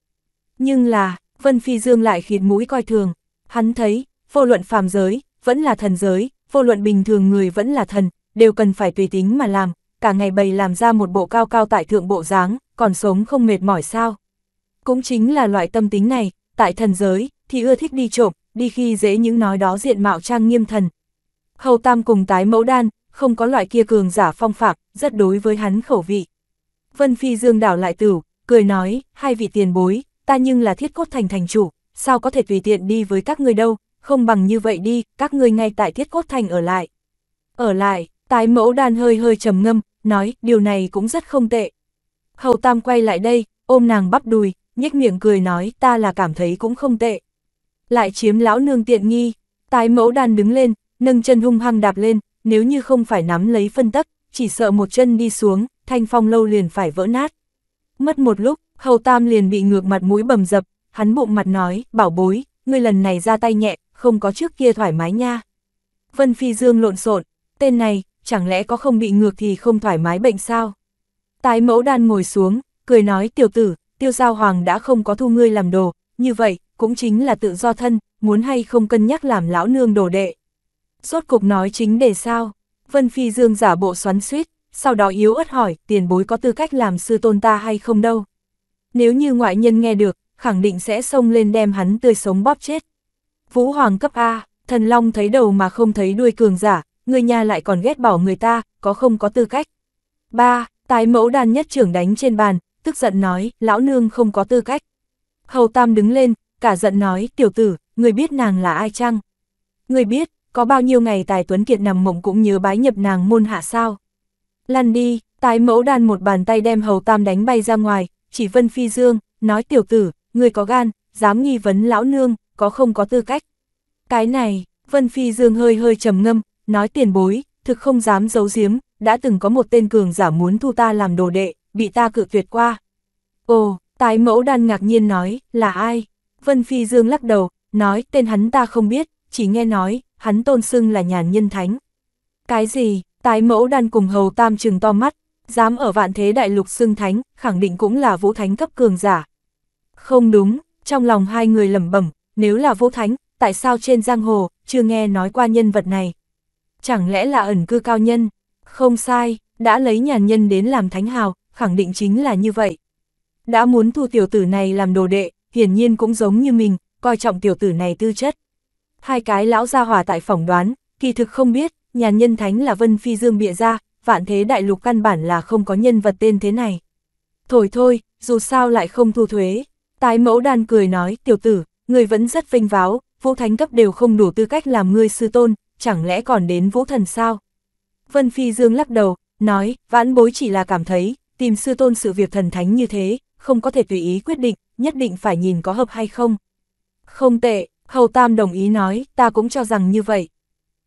Nhưng là, Vân Phi Dương lại khiến mũi coi thường, hắn thấy, vô luận phàm giới, vẫn là thần giới, vô luận bình thường người vẫn là thần, đều cần phải tùy tính mà làm, cả ngày bày làm ra một bộ cao cao tại thượng bộ dáng, còn sống không mệt mỏi sao. Cũng chính là loại tâm tính này, tại thần giới, thì ưa thích đi trộm, đi khi dễ những nói đó diện mạo trang nghiêm thần. Hầu Tam cùng tái mẫu đan, không có loại kia cường giả phong phạm, rất đối với hắn khẩu vị. Vân Phi Dương đảo lại tử, cười nói, hai vị tiền bối, ta nhưng là thiết cốt thành thành chủ, sao có thể tùy tiện đi với các người đâu, không bằng như vậy đi, các người ngay tại thiết cốt thành ở lại. Ở lại, tái mẫu đàn hơi hơi trầm ngâm, nói, điều này cũng rất không tệ. Hầu Tam quay lại đây, ôm nàng bắp đùi, nhếch miệng cười nói, ta là cảm thấy cũng không tệ. Lại chiếm lão nương tiện nghi, tái mẫu đàn đứng lên, nâng chân hung hăng đạp lên, nếu như không phải nắm lấy phân tắc, chỉ sợ một chân đi xuống, thanh phong lâu liền phải vỡ nát. Mất một lúc, hầu tam liền bị ngược mặt mũi bầm dập, hắn bụng mặt nói, bảo bối, ngươi lần này ra tay nhẹ, không có trước kia thoải mái nha. Vân Phi Dương lộn xộn, tên này, chẳng lẽ có không bị ngược thì không thoải mái bệnh sao? Tái mẫu đan ngồi xuống, cười nói tiểu tử, tiêu giao hoàng đã không có thu ngươi làm đồ, như vậy, cũng chính là tự do thân, muốn hay không cân nhắc làm lão nương đồ đệ. Rốt cục nói chính để sao? Vân Phi Dương giả bộ xoắn suýt, sau đó yếu ớt hỏi tiền bối có tư cách làm sư tôn ta hay không đâu. Nếu như ngoại nhân nghe được, khẳng định sẽ xông lên đem hắn tươi sống bóp chết. Vũ Hoàng cấp A, thần long thấy đầu mà không thấy đuôi cường giả, người nhà lại còn ghét bỏ người ta, có không có tư cách. ba Tái mẫu đàn nhất trưởng đánh trên bàn, tức giận nói, lão nương không có tư cách. Hầu Tam đứng lên, cả giận nói, tiểu tử, người biết nàng là ai chăng? Người biết, có bao nhiêu ngày Tài Tuấn Kiệt nằm mộng cũng nhớ bái nhập nàng môn hạ sao? Lăn đi, tái mẫu đan một bàn tay đem hầu tam đánh bay ra ngoài, chỉ vân phi dương, nói tiểu tử, người có gan, dám nghi vấn lão nương, có không có tư cách. Cái này, vân phi dương hơi hơi trầm ngâm, nói tiền bối, thực không dám giấu giếm, đã từng có một tên cường giả muốn thu ta làm đồ đệ, bị ta cự tuyệt qua. Ồ, tái mẫu đan ngạc nhiên nói, là ai? Vân Phi Dương lắc đầu, nói tên hắn ta không biết, chỉ nghe nói, hắn tôn xưng là nhàn nhân thánh. Cái gì, Tái mẫu đan cùng hầu tam trừng to mắt, dám ở vạn thế đại lục xưng thánh, khẳng định cũng là vũ thánh cấp cường giả. Không đúng, trong lòng hai người lẩm bẩm, nếu là vũ thánh, tại sao trên giang hồ, chưa nghe nói qua nhân vật này? Chẳng lẽ là ẩn cư cao nhân? Không sai, đã lấy nhàn nhân đến làm thánh hào, khẳng định chính là như vậy. Đã muốn thu tiểu tử này làm đồ đệ, hiển nhiên cũng giống như mình, coi trọng tiểu tử này tư chất. Hai cái lão gia hòa tại phỏng đoán, kỳ thực không biết, nhà nhân thánh là Vân Phi Dương bịa ra, vạn thế đại lục căn bản là không có nhân vật tên thế này. Thổi thôi, dù sao lại không thu thuế. Tái mẫu đàn cười nói, tiểu tử, người vẫn rất vinh váo, vũ thánh cấp đều không đủ tư cách làm ngươi sư tôn, chẳng lẽ còn đến vũ thần sao? Vân Phi Dương lắc đầu, nói, vãn bối chỉ là cảm thấy, tìm sư tôn sự việc thần thánh như thế, không có thể tùy ý quyết định, nhất định phải nhìn có hợp hay không. Không tệ, Hầu Tam đồng ý nói, ta cũng cho rằng như vậy.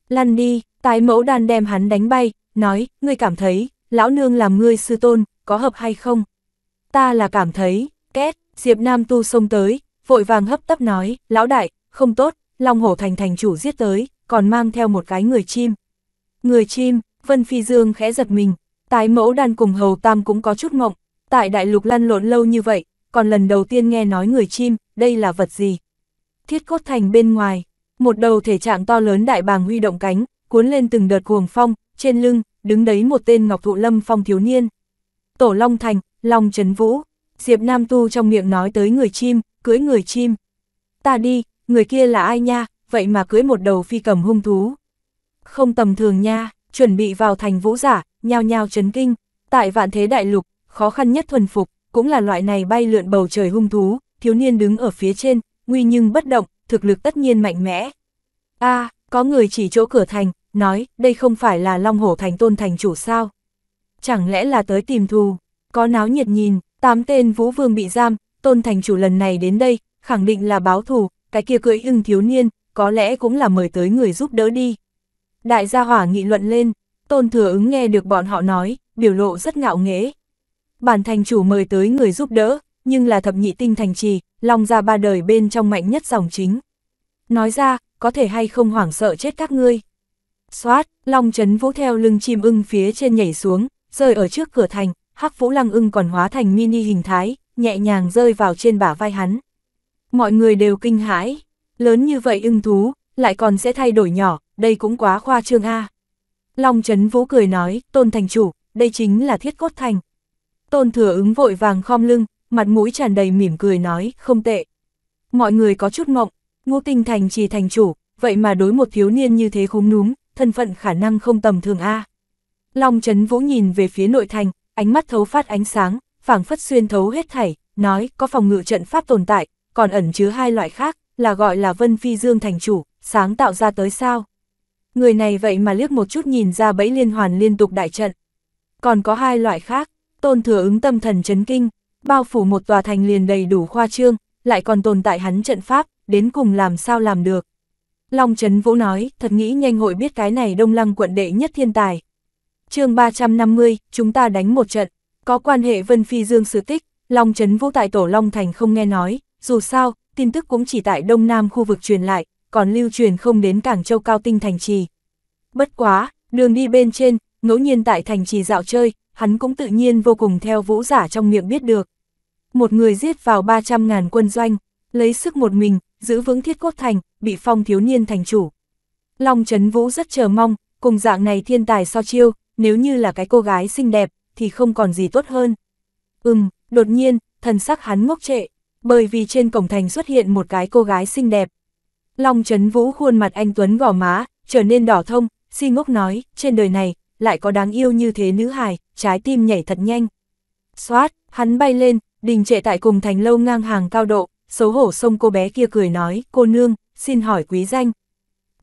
Lăn đi, Tái mẫu đàn đem hắn đánh bay, nói, ngươi cảm thấy, lão nương làm ngươi sư tôn, có hợp hay không? Ta là cảm thấy, két, Diệp Nam Tu xông tới, vội vàng hấp tấp nói, lão đại, không tốt, Long Hổ Thành thành chủ giết tới, còn mang theo một cái người chim. Người chim, Vân Phi Dương khẽ giật mình, tái mẫu đàn cùng Hầu Tam cũng có chút mộng, tại đại lục lăn lộn lâu như vậy, còn lần đầu tiên nghe nói người chim, đây là vật gì? Thiết cốt thành bên ngoài, một đầu thể trạng to lớn đại bàng huy động cánh, cuốn lên từng đợt cuồng phong, trên lưng, đứng đấy một tên ngọc thụ lâm phong thiếu niên. Tổ Long Thành, Long Trấn Vũ, Diệp Nam Tu trong miệng nói tới người chim, cưới người chim. Ta đi, người kia là ai nha, vậy mà cưới một đầu phi cầm hung thú. Không tầm thường nha, chuẩn bị vào thành vũ giả, nhao nhao chấn kinh, tại vạn thế đại lục, khó khăn nhất thuần phục, cũng là loại này bay lượn bầu trời hung thú, thiếu niên đứng ở phía trên, nguy nhưng bất động, thực lực tất nhiên mạnh mẽ. a à, có người chỉ chỗ cửa thành, nói, đây không phải là Long Hổ Thành tôn thành chủ sao? Chẳng lẽ là tới tìm thù? Có náo nhiệt nhìn, tám tên vũ vương bị giam, tôn thành chủ lần này đến đây, khẳng định là báo thù, cái kia cưỡi hưng thiếu niên, có lẽ cũng là mời tới người giúp đỡ đi. Đại gia hỏa nghị luận lên, tôn thừa ứng nghe được bọn họ nói, biểu lộ rất ngạo nghễ. Bản thành chủ mời tới người giúp đỡ, nhưng là thập nhị tinh thành trì, lòng ra ba đời bên trong mạnh nhất dòng chính. Nói ra, có thể hay không hoảng sợ chết các ngươi. Xoát, Long Trấn Vũ theo lưng chim ưng phía trên nhảy xuống, rơi ở trước cửa thành, Hắc Vũ Lăng ưng còn hóa thành mini hình thái, nhẹ nhàng rơi vào trên bả vai hắn. Mọi người đều kinh hãi, lớn như vậy ưng thú, lại còn sẽ thay đổi nhỏ, đây cũng quá khoa trương a. Long Trấn Vũ cười nói, Tôn Thành Chủ, đây chính là thiết cốt thành. Tôn Thừa ứng vội vàng khom lưng, mặt mũi tràn đầy mỉm cười nói, không tệ. Mọi người có chút mộng, Ngũ Tinh Thành chỉ thành chủ, vậy mà đối một thiếu niên như thế khúm núm, thân phận khả năng không tầm thường a. Long Trấn Vũ nhìn về phía nội thành, ánh mắt thấu phát ánh sáng, phảng phất xuyên thấu hết thảy, nói có phòng ngự trận pháp tồn tại, còn ẩn chứa hai loại khác, là gọi là Vân Phi Dương thành chủ, sáng tạo ra tới sao. Người này vậy mà liếc một chút nhìn ra bẫy liên hoàn liên tục đại trận. Còn có hai loại khác, tôn thừa ứng tâm thần chấn kinh, bao phủ một tòa thành liền đầy đủ khoa trương, lại còn tồn tại hắn trận pháp, đến cùng làm sao làm được. Long Trấn Vũ nói, thật nghĩ nhanh hội biết cái này đông lăng quận đệ nhất thiên tài. chương 350, chúng ta đánh một trận, có quan hệ Vân Phi Dương sử tích, Long Trấn Vũ tại Tổ Long Thành không nghe nói, dù sao, tin tức cũng chỉ tại Đông Nam khu vực truyền lại, còn lưu truyền không đến Cảng Châu Cao Tinh Thành Trì. Bất quá, đường đi bên trên, ngẫu nhiên tại Thành Trì dạo chơi, hắn cũng tự nhiên vô cùng theo vũ giả trong miệng biết được. Một người giết vào 300.000 quân doanh, lấy sức một mình, giữ vững thiết quốc thành, bị phong thiếu niên thành chủ. Long Trấn Vũ rất chờ mong, cùng dạng này thiên tài so chiêu, nếu như là cái cô gái xinh đẹp, thì không còn gì tốt hơn. Ừm, đột nhiên, thần sắc hắn ngốc trệ, bởi vì trên cổng thành xuất hiện một cái cô gái xinh đẹp. Long Trấn Vũ khuôn mặt anh Tuấn gò má, trở nên đỏ thông, si ngốc nói, trên đời này, lại có đáng yêu như thế nữ hài, trái tim nhảy thật nhanh. Xoát, hắn bay lên, đình trệ tại cùng thành lâu ngang hàng cao độ, xấu hổ xông cô bé kia cười nói, cô nương, xin hỏi quý danh.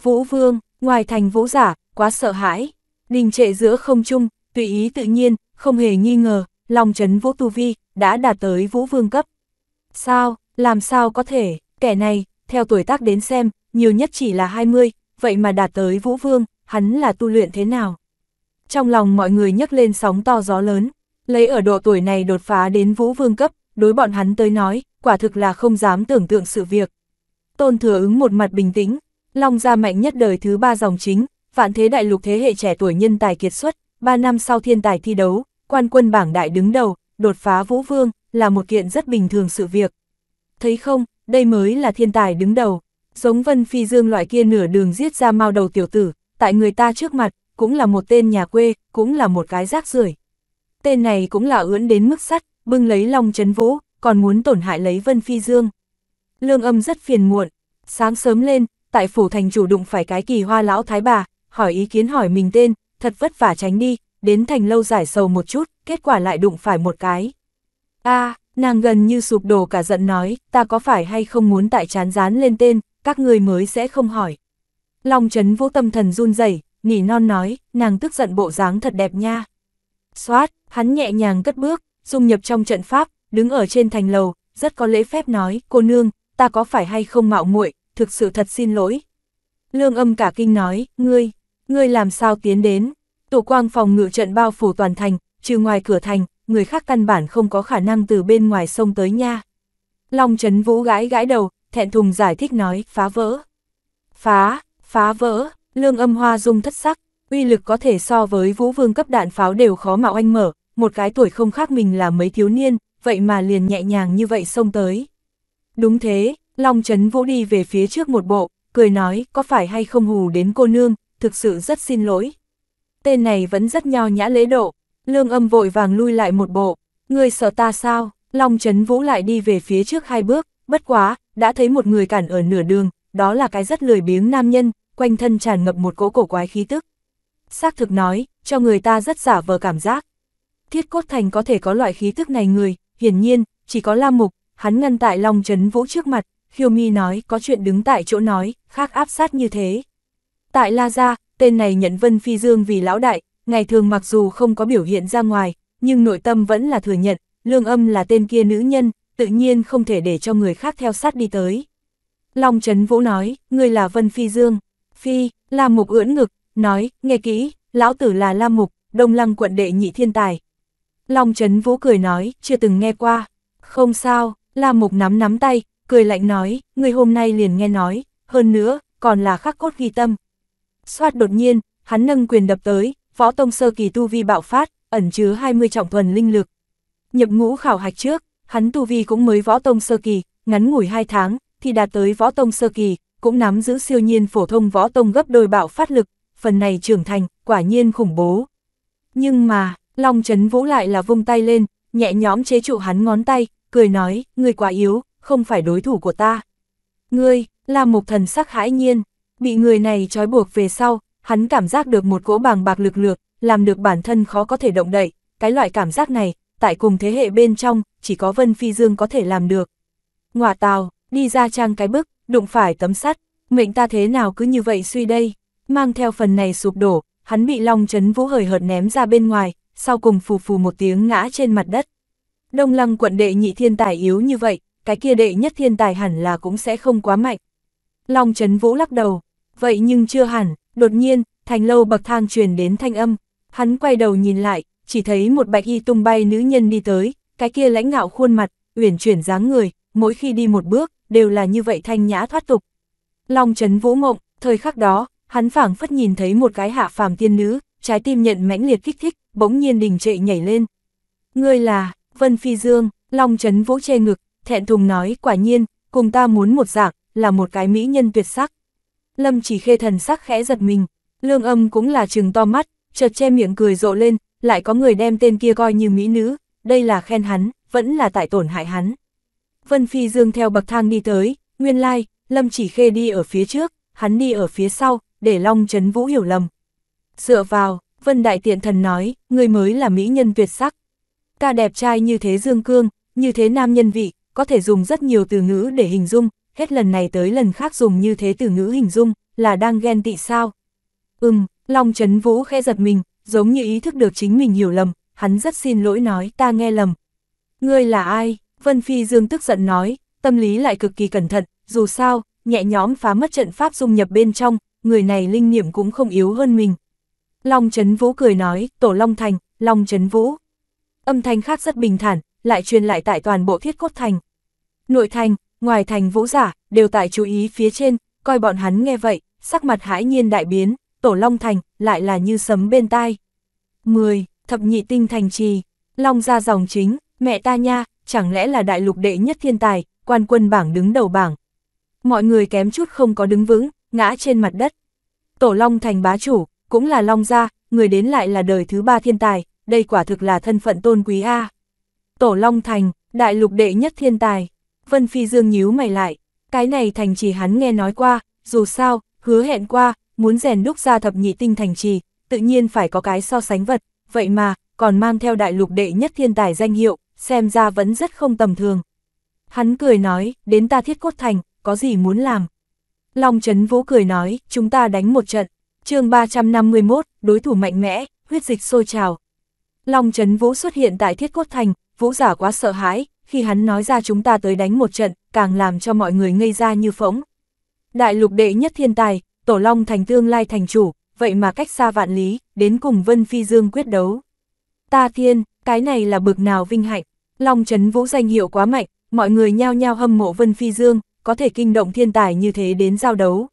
Vũ Vương, ngoài thành vũ giả, quá sợ hãi, đình trệ giữa không trung, tùy ý tự nhiên, không hề nghi ngờ, lòng chấn vũ tu vi, đã đạt tới vũ vương cấp. Sao, làm sao có thể, kẻ này, theo tuổi tác đến xem, nhiều nhất chỉ là 20, vậy mà đạt tới vũ vương, hắn là tu luyện thế nào? Trong lòng mọi người nhấc lên sóng to gió lớn, lấy ở độ tuổi này đột phá đến vũ vương cấp, đối bọn hắn tới nói, quả thực là không dám tưởng tượng sự việc. Tôn thừa ứng một mặt bình tĩnh, Long gia mạnh nhất đời thứ ba dòng chính, vạn thế đại lục thế hệ trẻ tuổi nhân tài kiệt xuất, ba năm sau thiên tài thi đấu, quan quân bảng đại đứng đầu, đột phá vũ vương, là một kiện rất bình thường sự việc. Thấy không, đây mới là thiên tài đứng đầu, giống vân phi dương loại kia nửa đường giết ra mau đầu tiểu tử, tại người ta trước mặt, cũng là một tên nhà quê, cũng là một cái rác rưởi Tên này cũng là ưỡn đến mức sắt, bưng lấy long chấn vũ, còn muốn tổn hại lấy Vân Phi Dương. Lương âm rất phiền muộn, sáng sớm lên, tại phủ thành chủ đụng phải cái kỳ hoa lão thái bà, hỏi ý kiến hỏi mình tên, thật vất vả tránh đi, đến thành lâu giải sầu một chút, kết quả lại đụng phải một cái. a nàng gần như sụp đổ cả giận nói, ta có phải hay không muốn tại chán dán lên tên, các người mới sẽ không hỏi. Long chấn vô tâm thần run rẩy nỉ non nói, nàng tức giận bộ dáng thật đẹp nha. Xoát, hắn nhẹ nhàng cất bước, dung nhập trong trận pháp, đứng ở trên thành lầu, rất có lễ phép nói, cô nương, ta có phải hay không mạo muội thực sự thật xin lỗi. Lương âm cả kinh nói, ngươi, ngươi làm sao tiến đến, tổ quang phòng ngự trận bao phủ toàn thành, trừ ngoài cửa thành, người khác căn bản không có khả năng từ bên ngoài sông tới nha. Long Trấn Vũ gãi gãi đầu, thẹn thùng giải thích nói, phá vỡ. Phá, phá vỡ, lương âm hoa dung thất sắc, uy lực có thể so với vũ vương cấp đạn pháo đều khó mạo anh mở, một cái tuổi không khác mình là mấy thiếu niên, vậy mà liền nhẹ nhàng như vậy xông tới. Đúng thế, Long Trấn Vũ đi về phía trước một bộ, cười nói có phải hay không hù đến cô nương, thực sự rất xin lỗi. Tên này vẫn rất nho nhã lễ độ, lương âm vội vàng lui lại một bộ, người sợ ta sao, Long Trấn Vũ lại đi về phía trước hai bước, bất quá, đã thấy một người cản ở nửa đường, đó là cái rất lười biếng nam nhân, quanh thân tràn ngập một cỗ cổ quái khí tức. Xác thực nói, cho người ta rất giả vờ cảm giác. Thiết cốt thành có thể có loại khí tức này người, hiển nhiên, chỉ có Lam Mục, hắn ngăn tại Long Trấn Vũ trước mặt, Khiêu Mi nói có chuyện đứng tại chỗ nói, khác áp sát như thế. Tại La Gia, tên này nhận Vân Phi Dương vì lão đại, ngày thường mặc dù không có biểu hiện ra ngoài, nhưng nội tâm vẫn là thừa nhận, lương âm là tên kia nữ nhân, tự nhiên không thể để cho người khác theo sát đi tới. Long Trấn Vũ nói, ngươi là Vân Phi Dương. Phi, Lam Mục ưỡn ngực, nói, nghe kỹ, lão tử là Lam Mục, Đông Lăng quận đệ nhị thiên tài, Long Trấn Vũ cười nói, chưa từng nghe qua. Không sao, La Mục nắm nắm tay, cười lạnh nói, người hôm nay liền nghe nói, hơn nữa, còn là khắc cốt ghi tâm. Xoát đột nhiên, hắn nâng quyền đập tới, võ tông sơ kỳ tu vi bạo phát, ẩn chứa 20 trọng thuần linh lực. Nhập ngũ khảo hạch trước, hắn tu vi cũng mới võ tông sơ kỳ, ngắn ngủi 2 tháng, thì đạt tới võ tông sơ kỳ, cũng nắm giữ siêu nhiên phổ thông võ tông gấp đôi bạo phát lực, phần này trưởng thành, quả nhiên khủng bố. Nhưng mà, Long Trấn Vũ lại là vung tay lên, nhẹ nhõm chế trụ hắn ngón tay, cười nói, ngươi quá yếu, không phải đối thủ của ta. Ngươi, là một thần sắc hãi nhiên, bị người này trói buộc về sau, hắn cảm giác được một cỗ bàng bạc lực lược, làm được bản thân khó có thể động đậy, cái loại cảm giác này, tại cùng thế hệ bên trong, chỉ có Vân Phi Dương có thể làm được. Ngoà tào, đi ra trang cái bức, đụng phải tấm sắt, mệnh ta thế nào cứ như vậy suy đây, mang theo phần này sụp đổ, hắn bị Long Trấn Vũ hời hợt ném ra bên ngoài, sau cùng phù phù một tiếng ngã trên mặt đất. Đông lăng quận đệ nhị thiên tài yếu như vậy, cái kia đệ nhất thiên tài hẳn là cũng sẽ không quá mạnh. Long chấn Vũ lắc đầu, vậy nhưng chưa hẳn, đột nhiên, thành lâu bậc thang truyền đến thanh âm, hắn quay đầu nhìn lại, chỉ thấy một bạch y tung bay nữ nhân đi tới, cái kia lãnh ngạo khuôn mặt, uyển chuyển dáng người, mỗi khi đi một bước, đều là như vậy thanh nhã thoát tục. Long chấn Vũ mộng, thời khắc đó, hắn phảng phất nhìn thấy một cái hạ phàm tiên nữ, trái tim nhận mãnh liệt kích thích, bỗng nhiên đình trệ nhảy lên. Ngươi là, Vân Phi Dương, Long Trấn vỗ che ngực, thẹn thùng nói quả nhiên, cùng ta muốn một dạng, là một cái mỹ nhân tuyệt sắc. Lâm chỉ khê thần sắc khẽ giật mình, lương âm cũng là trừng to mắt, chợt che miệng cười rộ lên, lại có người đem tên kia coi như mỹ nữ, đây là khen hắn, vẫn là tại tổn hại hắn. Vân Phi Dương theo bậc thang đi tới, nguyên lai, Lâm chỉ khê đi ở phía trước, hắn đi ở phía sau, để Long Trấn Vũ hiểu lầm, Dựa vào, Vân Đại Tiện Thần nói, người mới là mỹ nhân tuyệt sắc. Ca đẹp trai như thế dương cương, như thế nam nhân vị, có thể dùng rất nhiều từ ngữ để hình dung, hết lần này tới lần khác dùng như thế từ ngữ hình dung, là đang ghen tị sao. Ừm, Long Trấn Vũ khẽ giật mình, giống như ý thức được chính mình hiểu lầm, hắn rất xin lỗi nói ta nghe lầm. Ngươi là ai? Vân Phi Dương tức giận nói, tâm lý lại cực kỳ cẩn thận, dù sao, nhẹ nhõm phá mất trận pháp dung nhập bên trong, người này linh niệm cũng không yếu hơn mình. Long Trấn Vũ cười nói, Tổ Long Thành, Long Trấn Vũ. Âm thanh khác rất bình thản, lại truyền lại tại toàn bộ thiết cốt thành. Nội thành, ngoài thành vũ giả, đều tại chú ý phía trên, coi bọn hắn nghe vậy, sắc mặt hãi nhiên đại biến, Tổ Long Thành, lại là như sấm bên tai. 10. Thập nhị tinh thành trì, Long ra dòng chính, mẹ ta nha, chẳng lẽ là đại lục đệ nhất thiên tài, quan quân bảng đứng đầu bảng. Mọi người kém chút không có đứng vững, ngã trên mặt đất. Tổ Long Thành bá chủ, cũng là Long Gia, người đến lại là đời thứ ba thiên tài, đây quả thực là thân phận tôn quý A. Tổ Long Thành, đại lục đệ nhất thiên tài. Vân Phi Dương nhíu mày lại, cái này thành trì hắn nghe nói qua, dù sao, hứa hẹn qua, muốn rèn đúc ra thập nhị tinh thành trì, tự nhiên phải có cái so sánh vật, vậy mà, còn mang theo đại lục đệ nhất thiên tài danh hiệu, xem ra vẫn rất không tầm thường. Hắn cười nói, đến ta thiết cốt thành, có gì muốn làm? Long Trấn Vũ cười nói, chúng ta đánh một trận, chương 351, đối thủ mạnh mẽ, huyết dịch sôi trào. Long Trấn Vũ xuất hiện tại thiết cốt thành, Vũ giả quá sợ hãi, khi hắn nói ra chúng ta tới đánh một trận, càng làm cho mọi người ngây ra như phỗng. Đại lục đệ nhất thiên tài, Tổ Long thành tương lai thành chủ, vậy mà cách xa vạn lý, đến cùng Vân Phi Dương quyết đấu. Ta thiên, cái này là bực nào vinh hạnh, Long Trấn Vũ danh hiệu quá mạnh, mọi người nhao nhao hâm mộ Vân Phi Dương, có thể kinh động thiên tài như thế đến giao đấu.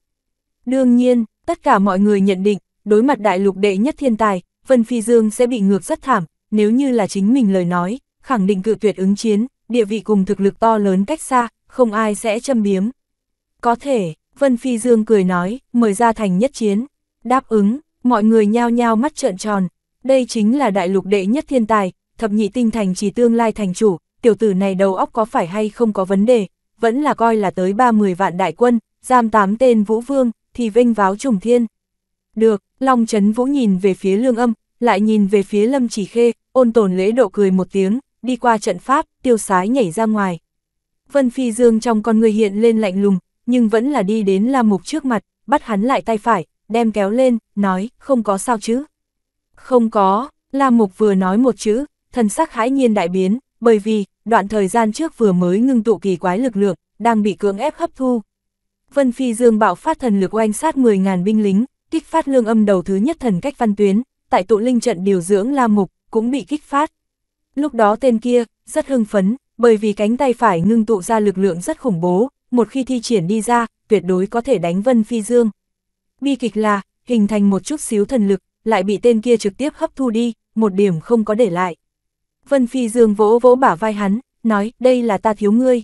Đương nhiên, tất cả mọi người nhận định, đối mặt đại lục đệ nhất thiên tài, Vân Phi Dương sẽ bị ngược rất thảm, nếu như là chính mình lời nói, khẳng định cự tuyệt ứng chiến, địa vị cùng thực lực to lớn cách xa, không ai sẽ châm biếm. Có thể, Vân Phi Dương cười nói, mời ra thành nhất chiến. Đáp ứng, mọi người nhao nhao mắt trợn tròn, đây chính là đại lục đệ nhất thiên tài, thập nhị tinh thành chỉ tương lai thành chủ, tiểu tử này đầu óc có phải hay không có vấn đề, vẫn là coi là tới 30 vạn đại quân, giam tám tên vũ vương, thì vinh váo trùng thiên. Được, Long Trấn Vũ nhìn về phía lương âm, lại nhìn về phía lâm chỉ khê, ôn tồn lễ độ cười một tiếng, đi qua trận pháp, tiêu sái nhảy ra ngoài. Vân Phi Dương trong con người hiện lên lạnh lùng, nhưng vẫn là đi đến lam Mục trước mặt, bắt hắn lại tay phải, đem kéo lên, nói, không có sao chứ. Không có, lam Mục vừa nói một chữ, thần sắc hãi nhiên đại biến, bởi vì, đoạn thời gian trước vừa mới ngưng tụ kỳ quái lực lượng, đang bị cưỡng ép hấp thu, Vân Phi Dương bạo phát thần lực oanh sát 10.000 binh lính, kích phát lương âm đầu thứ nhất thần cách văn tuyến, tại tụ linh trận điều dưỡng La Mục, cũng bị kích phát. Lúc đó tên kia, rất hưng phấn, bởi vì cánh tay phải ngưng tụ ra lực lượng rất khủng bố, một khi thi triển đi ra, tuyệt đối có thể đánh Vân Phi Dương. Bi kịch là, hình thành một chút xíu thần lực, lại bị tên kia trực tiếp hấp thu đi, một điểm không có để lại. Vân Phi Dương vỗ vỗ bả vai hắn, nói, đây là ta thiếu ngươi.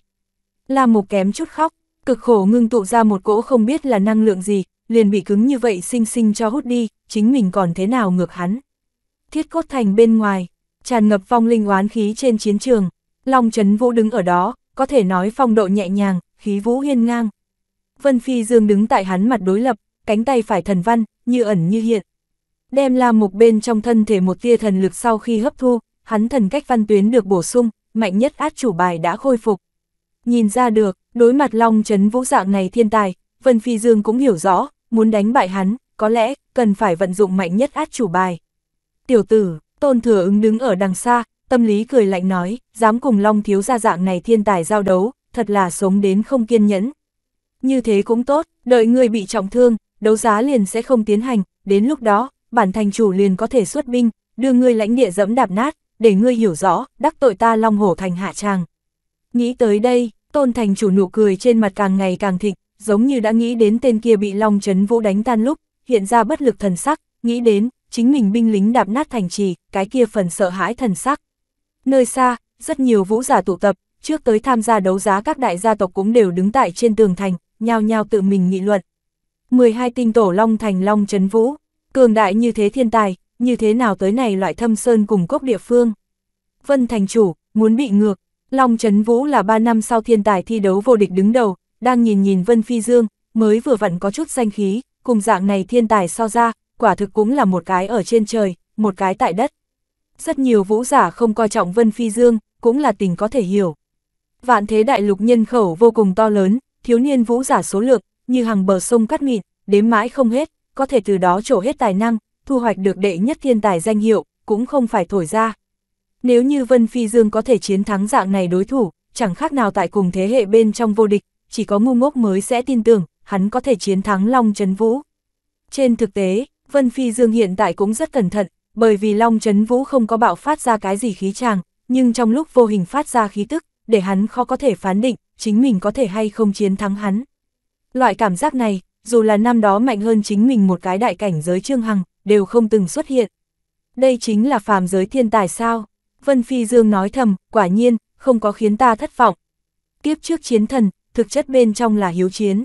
La Mục kém chút khóc, Cực khổ ngưng tụ ra một cỗ không biết là năng lượng gì, liền bị cứng như vậy sinh sinh cho hút đi, chính mình còn thế nào ngược hắn. Thiết cốt thành bên ngoài, tràn ngập phong linh oán khí trên chiến trường, Long Trấn Vũ đứng ở đó, có thể nói phong độ nhẹ nhàng, khí vũ hiên ngang. Vân Phi Dương đứng tại hắn mặt đối lập, cánh tay phải thần văn, như ẩn như hiện. Đem la mục bên trong thân thể một tia thần lực sau khi hấp thu, hắn thần cách văn tuyến được bổ sung, mạnh nhất át chủ bài đã khôi phục. Nhìn ra được, đối mặt Long Trấn Vũ dạng này thiên tài, Vân Phi Dương cũng hiểu rõ, muốn đánh bại hắn, có lẽ, cần phải vận dụng mạnh nhất át chủ bài. Tiểu tử, tôn thừa ứng đứng ở đằng xa, tâm lý cười lạnh nói, dám cùng Long Thiếu ra dạng này thiên tài giao đấu, thật là sống đến không kiên nhẫn. Như thế cũng tốt, đợi người bị trọng thương, đấu giá liền sẽ không tiến hành, đến lúc đó, bản thành chủ liền có thể xuất binh, đưa ngươi lãnh địa dẫm đạp nát, để ngươi hiểu rõ, đắc tội ta Long Hổ thành hạ tràng. Nghĩ tới đây, Tôn thành chủ nụ cười trên mặt càng ngày càng thịnh, giống như đã nghĩ đến tên kia bị Long Trấn Vũ đánh tan lúc, hiện ra bất lực thần sắc, nghĩ đến, chính mình binh lính đạp nát thành trì, cái kia phần sợ hãi thần sắc. Nơi xa, rất nhiều vũ giả tụ tập, trước tới tham gia đấu giá các đại gia tộc cũng đều đứng tại trên tường thành, nhao nhao tự mình nghị luận. 12 tinh tổ Long Thành Long Trấn Vũ, cường đại như thế thiên tài, như thế nào tới này loại thâm sơn cùng cốc địa phương. Vân Thành Chủ, muốn bị ngược, Long Trấn Vũ là 3 năm sau thiên tài thi đấu vô địch đứng đầu, đang nhìn nhìn Vân Phi Dương, mới vừa vặn có chút danh khí, cùng dạng này thiên tài so ra, quả thực cũng là một cái ở trên trời, một cái tại đất. Rất nhiều vũ giả không coi trọng Vân Phi Dương, cũng là tình có thể hiểu. Vạn thế đại lục nhân khẩu vô cùng to lớn, thiếu niên vũ giả số lượng, như hàng bờ sông cắt mịn, đếm mãi không hết, có thể từ đó trổ hết tài năng, thu hoạch được đệ nhất thiên tài danh hiệu, cũng không phải thổi ra. Nếu như Vân Phi Dương có thể chiến thắng dạng này đối thủ, chẳng khác nào tại cùng thế hệ bên trong vô địch, chỉ có ngu ngốc mới sẽ tin tưởng, hắn có thể chiến thắng Long Trấn Vũ. Trên thực tế, Vân Phi Dương hiện tại cũng rất cẩn thận, bởi vì Long Trấn Vũ không có bạo phát ra cái gì khí tràng, nhưng trong lúc vô hình phát ra khí tức, để hắn khó có thể phán định, chính mình có thể hay không chiến thắng hắn. Loại cảm giác này, dù là năm đó mạnh hơn chính mình một cái đại cảnh giới Trương Hằng, đều không từng xuất hiện. Đây chính là phàm giới thiên tài sao? Vân Phi Dương nói thầm, quả nhiên, không có khiến ta thất vọng. Kiếp trước chiến thần, thực chất bên trong là hiếu chiến.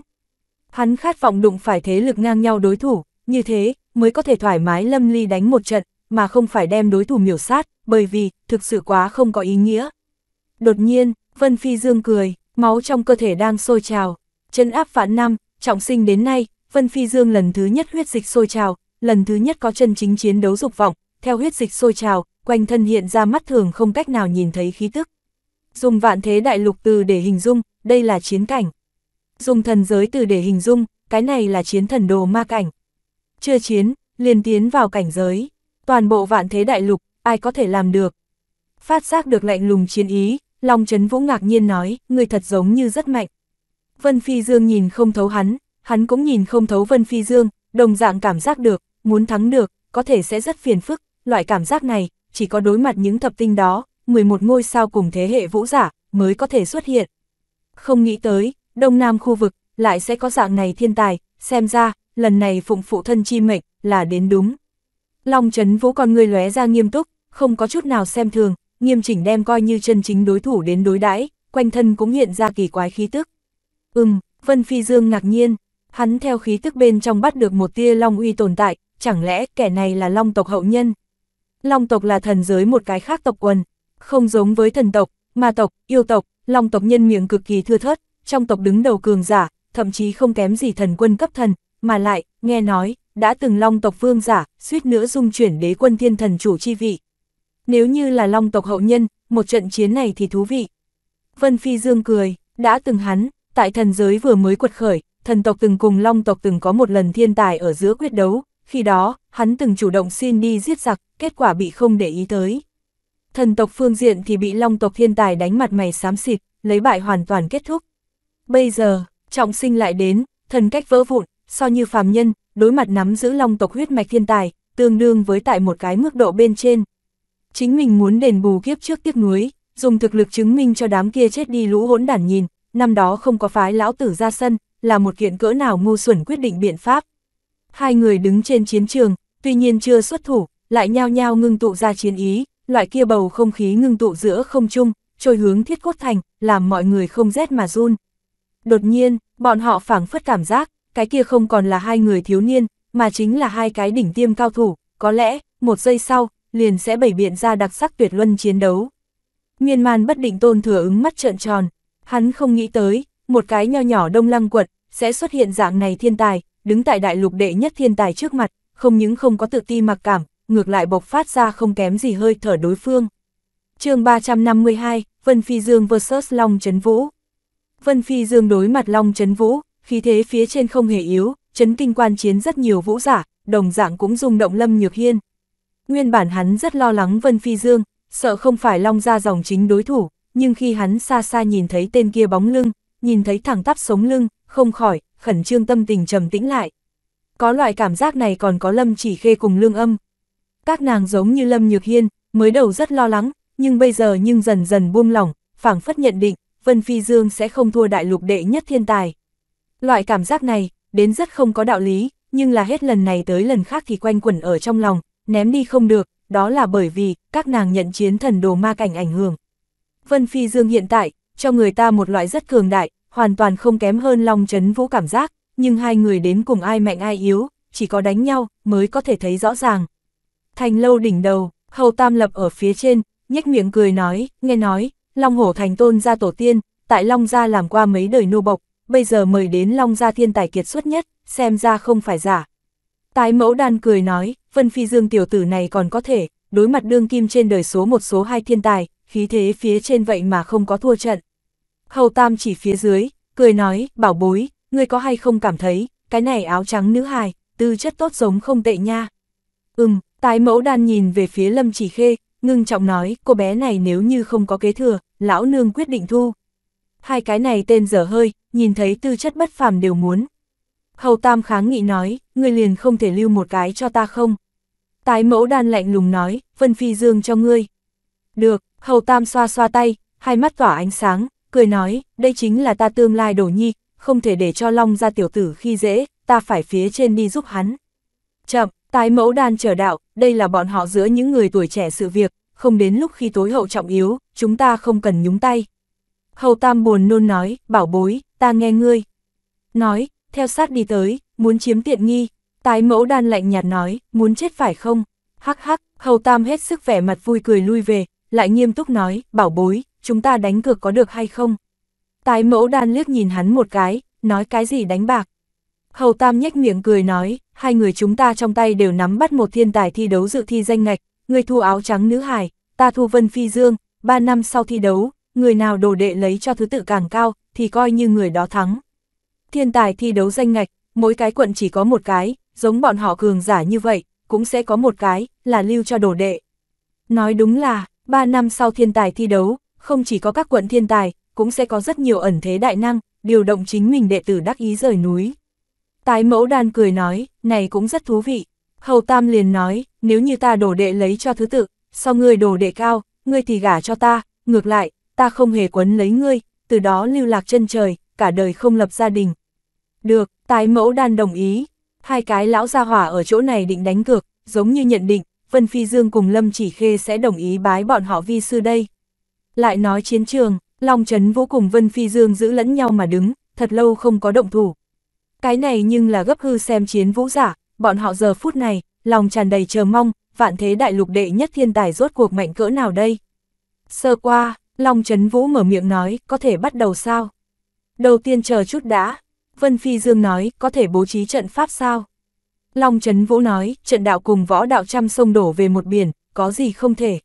Hắn khát vọng đụng phải thế lực ngang nhau đối thủ, như thế, mới có thể thoải mái lâm ly đánh một trận, mà không phải đem đối thủ miểu sát, bởi vì, thực sự quá không có ý nghĩa. Đột nhiên, Vân Phi Dương cười, máu trong cơ thể đang sôi trào, chân áp vạn năm, trọng sinh đến nay, Vân Phi Dương lần thứ nhất huyết dịch sôi trào, lần thứ nhất có chân chính chiến đấu dục vọng, theo huyết dịch sôi trào, quanh thân hiện ra mắt thường không cách nào nhìn thấy khí tức. Dùng vạn thế đại lục từ để hình dung, đây là chiến cảnh. Dùng thần giới từ để hình dung, cái này là chiến thần đồ ma cảnh. Chưa chiến, liền tiến vào cảnh giới. Toàn bộ vạn thế đại lục, ai có thể làm được? Phát giác được lạnh lùng chiến ý, Long Trấn Vũ ngạc nhiên nói, người thật giống như rất mạnh. Vân Phi Dương nhìn không thấu hắn, hắn cũng nhìn không thấu Vân Phi Dương, đồng dạng cảm giác được, muốn thắng được, có thể sẽ rất phiền phức, loại cảm giác này, chỉ có đối mặt những thập tinh đó, 11 ngôi sao cùng thế hệ vũ giả, mới có thể xuất hiện. Không nghĩ tới, Đông Nam khu vực, lại sẽ có dạng này thiên tài, xem ra, lần này phụng phụ thân chi mệnh, là đến đúng. Long chấn vũ con người lóe ra nghiêm túc, không có chút nào xem thường, nghiêm chỉnh đem coi như chân chính đối thủ đến đối đãi quanh thân cũng hiện ra kỳ quái khí tức. Ừm, Vân Phi Dương ngạc nhiên, hắn theo khí tức bên trong bắt được một tia long uy tồn tại, chẳng lẽ kẻ này là long tộc hậu nhân? Long tộc là thần giới một cái khác tộc quần, không giống với thần tộc, ma tộc, yêu tộc, long tộc nhân miệng cực kỳ thưa thớt, trong tộc đứng đầu cường giả, thậm chí không kém gì thần quân cấp thần, mà lại, nghe nói, đã từng long tộc vương giả, suýt nữa dung chuyển đế quân thiên thần chủ chi vị. Nếu như là long tộc hậu nhân, một trận chiến này thì thú vị. Vân Phi Dương cười, đã từng hắn, tại thần giới vừa mới quật khởi, thần tộc từng cùng long tộc từng có một lần thiên tài ở giữa quyết đấu, khi đó, hắn từng chủ động xin đi giết giặc, kết quả bị không để ý tới. Thần tộc phương diện thì bị long tộc thiên tài đánh mặt mày xám xịt, lấy bại hoàn toàn kết thúc. Bây giờ, trọng sinh lại đến, thần cách vỡ vụn, so như phàm nhân, đối mặt nắm giữ long tộc huyết mạch thiên tài, tương đương với tại một cái mức độ bên trên. Chính mình muốn đền bù kiếp trước tiếc nuối, dùng thực lực chứng minh cho đám kia chết đi lũ hỗn đản nhìn, năm đó không có phái lão tử ra sân, là một kiện cỡ nào ngu xuẩn quyết định biện pháp hai người đứng trên chiến trường, tuy nhiên chưa xuất thủ, lại nhao nhao ngưng tụ ra chiến ý, loại kia bầu không khí ngưng tụ giữa không trung, trôi hướng thiết cốt thành, làm mọi người không rét mà run. Đột nhiên, bọn họ phảng phất cảm giác, cái kia không còn là hai người thiếu niên, mà chính là hai cái đỉnh tiêm cao thủ, có lẽ, một giây sau, liền sẽ bày biện ra đặc sắc tuyệt luân chiến đấu. Nguyên man bất định tôn thừa ứng mắt trợn tròn, hắn không nghĩ tới, một cái nho nhỏ đông lăng quật, sẽ xuất hiện dạng này thiên tài, đứng tại đại lục đệ nhất thiên tài trước mặt, không những không có tự ti mặc cảm, ngược lại bộc phát ra không kém gì hơi thở đối phương. chương 352, Vân Phi Dương vs Long Trấn Vũ Vân Phi Dương đối mặt Long Trấn Vũ, khí thế phía trên không hề yếu, chấn kinh quan chiến rất nhiều vũ giả, đồng dạng cũng rung động Lâm Nhược Hiên. Nguyên bản hắn rất lo lắng Vân Phi Dương, sợ không phải Long ra dòng chính đối thủ, nhưng khi hắn xa xa nhìn thấy tên kia bóng lưng, nhìn thấy thẳng tắp sống lưng, không khỏi, khẩn trương tâm tình trầm tĩnh lại. Có loại cảm giác này còn có Lâm chỉ khê cùng lương âm. Các nàng giống như Lâm Nhược Hiên, mới đầu rất lo lắng, nhưng bây giờ nhưng dần dần buông lỏng, phảng phất nhận định, Vân Phi Dương sẽ không thua đại lục đệ nhất thiên tài. Loại cảm giác này, đến rất không có đạo lý, nhưng là hết lần này tới lần khác thì quanh quẩn ở trong lòng, ném đi không được, đó là bởi vì các nàng nhận chiến thần đồ ma cảnh ảnh hưởng. Vân Phi Dương hiện tại, cho người ta một loại rất cường đại, hoàn toàn không kém hơn Long Trấn Vũ cảm giác, nhưng hai người đến cùng ai mạnh ai yếu, chỉ có đánh nhau mới có thể thấy rõ ràng. Thành lâu đỉnh đầu, Hầu Tam Lập ở phía trên, nhếch miệng cười nói, nghe nói, Long Hổ Thành tôn gia tổ tiên, tại Long Gia làm qua mấy đời nô bộc, bây giờ mời đến Long Gia thiên tài kiệt xuất nhất, xem ra không phải giả. Tái mẫu đàn cười nói, Vân Phi Dương tiểu tử này còn có thể, đối mặt đương kim trên đời số một số hai thiên tài, khí thế phía trên vậy mà không có thua trận. Hầu Tam chỉ phía dưới, cười nói, bảo bối, ngươi có hay không cảm thấy, cái này áo trắng nữ hài, tư chất tốt giống không tệ nha. Ừm, tái mẫu đan nhìn về phía Lâm Chỉ Khê, ngưng trọng nói, cô bé này nếu như không có kế thừa, lão nương quyết định thu. Hai cái này tên dở hơi, nhìn thấy tư chất bất phàm đều muốn. Hầu Tam kháng nghị nói, ngươi liền không thể lưu một cái cho ta không. Tái mẫu đan lạnh lùng nói, Vân Phi Dương cho ngươi. Được, Hầu Tam xoa xoa tay, hai mắt tỏa ánh sáng, cười nói, đây chính là ta tương lai đổ nhi, không thể để cho Long ra tiểu tử khi dễ, ta phải phía trên đi giúp hắn. Chậm, tái mẫu đan chờ đạo, đây là bọn họ giữa những người tuổi trẻ sự việc, không đến lúc khi tối hậu trọng yếu, chúng ta không cần nhúng tay. Hầu Tam buồn nôn nói, bảo bối, ta nghe ngươi. Nói, theo sát đi tới, muốn chiếm tiện nghi, tái mẫu đan lạnh nhạt nói, muốn chết phải không? Hắc hắc, Hầu Tam hết sức vẻ mặt vui cười lui về, lại nghiêm túc nói, bảo bối, chúng ta đánh cược có được hay không? Tái mẫu đan liếc nhìn hắn một cái, nói cái gì đánh bạc? Hầu Tam nhếch miệng cười nói, hai người chúng ta trong tay đều nắm bắt một thiên tài thi đấu dự thi danh ngạch, người thu áo trắng nữ hải, ta thu vân phi dương, ba năm sau thi đấu, người nào đồ đệ lấy cho thứ tự càng cao, thì coi như người đó thắng. Thiên tài thi đấu danh ngạch, mỗi cái quận chỉ có một cái, giống bọn họ cường giả như vậy, cũng sẽ có một cái, là lưu cho đồ đệ. Nói đúng là, ba năm sau thiên tài thi đấu, không chỉ có các quận thiên tài, cũng sẽ có rất nhiều ẩn thế đại năng, điều động chính mình đệ tử đắc ý rời núi. Tái mẫu đan cười nói, này cũng rất thú vị. Hầu Tam liền nói, nếu như ta đổ đệ lấy cho thứ tự, sau ngươi đổ đệ cao, ngươi thì gả cho ta, ngược lại, ta không hề quấn lấy ngươi, từ đó lưu lạc chân trời, cả đời không lập gia đình. Được, tái mẫu đan đồng ý, hai cái lão gia hỏa ở chỗ này định đánh cược, giống như nhận định, Vân Phi Dương cùng Lâm Chỉ Khê sẽ đồng ý bái bọn họ vi sư đây. Lại nói chiến trường, Long Trấn Vũ cùng Vân Phi Dương giữ lẫn nhau mà đứng, thật lâu không có động thủ. Cái này nhưng là gấp hư xem chiến vũ giả, bọn họ giờ phút này, lòng tràn đầy chờ mong, vạn thế đại lục đệ nhất thiên tài rốt cuộc mạnh cỡ nào đây. Sơ qua, Long Trấn Vũ mở miệng nói, có thể bắt đầu sao? Đầu tiên chờ chút đã, Vân Phi Dương nói, có thể bố trí trận pháp sao? Long Trấn Vũ nói, trận đạo cùng võ đạo trăm sông đổ về một biển, có gì không thể.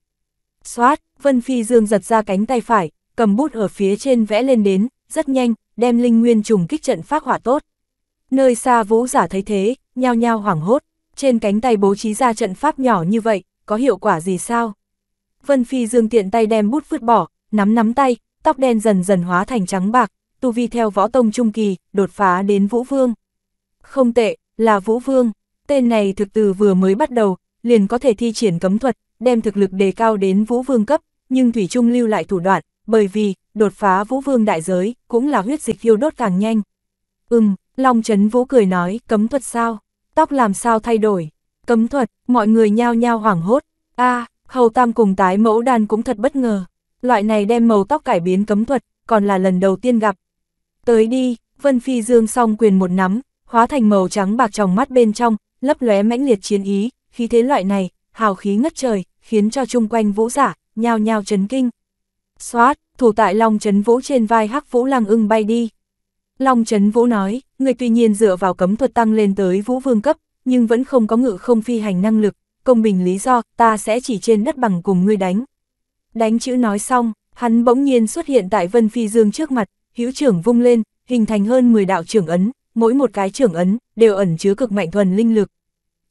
Xoát, Vân Phi Dương giật ra cánh tay phải, cầm bút ở phía trên vẽ lên đến, rất nhanh, đem linh nguyên trùng kích trận phát hỏa tốt. Nơi xa vũ giả thấy thế, nhao nhao hoảng hốt, trên cánh tay bố trí ra trận pháp nhỏ như vậy, có hiệu quả gì sao? Vân Phi Dương tiện tay đem bút vứt bỏ, nắm nắm tay, tóc đen dần dần hóa thành trắng bạc, tu vi theo võ tông trung kỳ, đột phá đến Vũ Vương. Không tệ, là Vũ Vương, tên này thực từ vừa mới bắt đầu, liền có thể thi triển cấm thuật, đem thực lực đề cao đến vũ vương cấp, nhưng Thủy Trung lưu lại thủ đoạn, bởi vì, đột phá vũ vương đại giới, cũng là huyết dịch thiêu đốt càng nhanh. Ừm, Long Trấn Vũ cười nói, cấm thuật sao? Tóc làm sao thay đổi? Cấm thuật, mọi người nhao nhao hoảng hốt. a Hầu Tam cùng tái mẫu đàn cũng thật bất ngờ. Loại này đem màu tóc cải biến cấm thuật, còn là lần đầu tiên gặp. Tới đi, Vân Phi Dương song quyền một nắm, hóa thành màu trắng bạc trong mắt bên trong, lấp lóe mãnh liệt chiến ý, khí thế loại này, hào khí ngất trời, khiến cho chung quanh vũ giả, nhao nhao chấn kinh. Xoát, thủ tại Long Trấn Vũ trên vai hắc vũ lăng ưng bay đi. Long Trấn Vũ nói, người tuy nhiên dựa vào cấm thuật tăng lên tới vũ vương cấp, nhưng vẫn không có ngự không phi hành năng lực, công bình lý do, ta sẽ chỉ trên đất bằng cùng ngươi đánh. Đánh chữ nói xong, hắn bỗng nhiên xuất hiện tại Vân Phi Dương trước mặt, hữu trưởng vung lên, hình thành hơn 10 đạo trưởng ấn, mỗi một cái trưởng ấn, đều ẩn chứa cực mạnh thuần linh lực.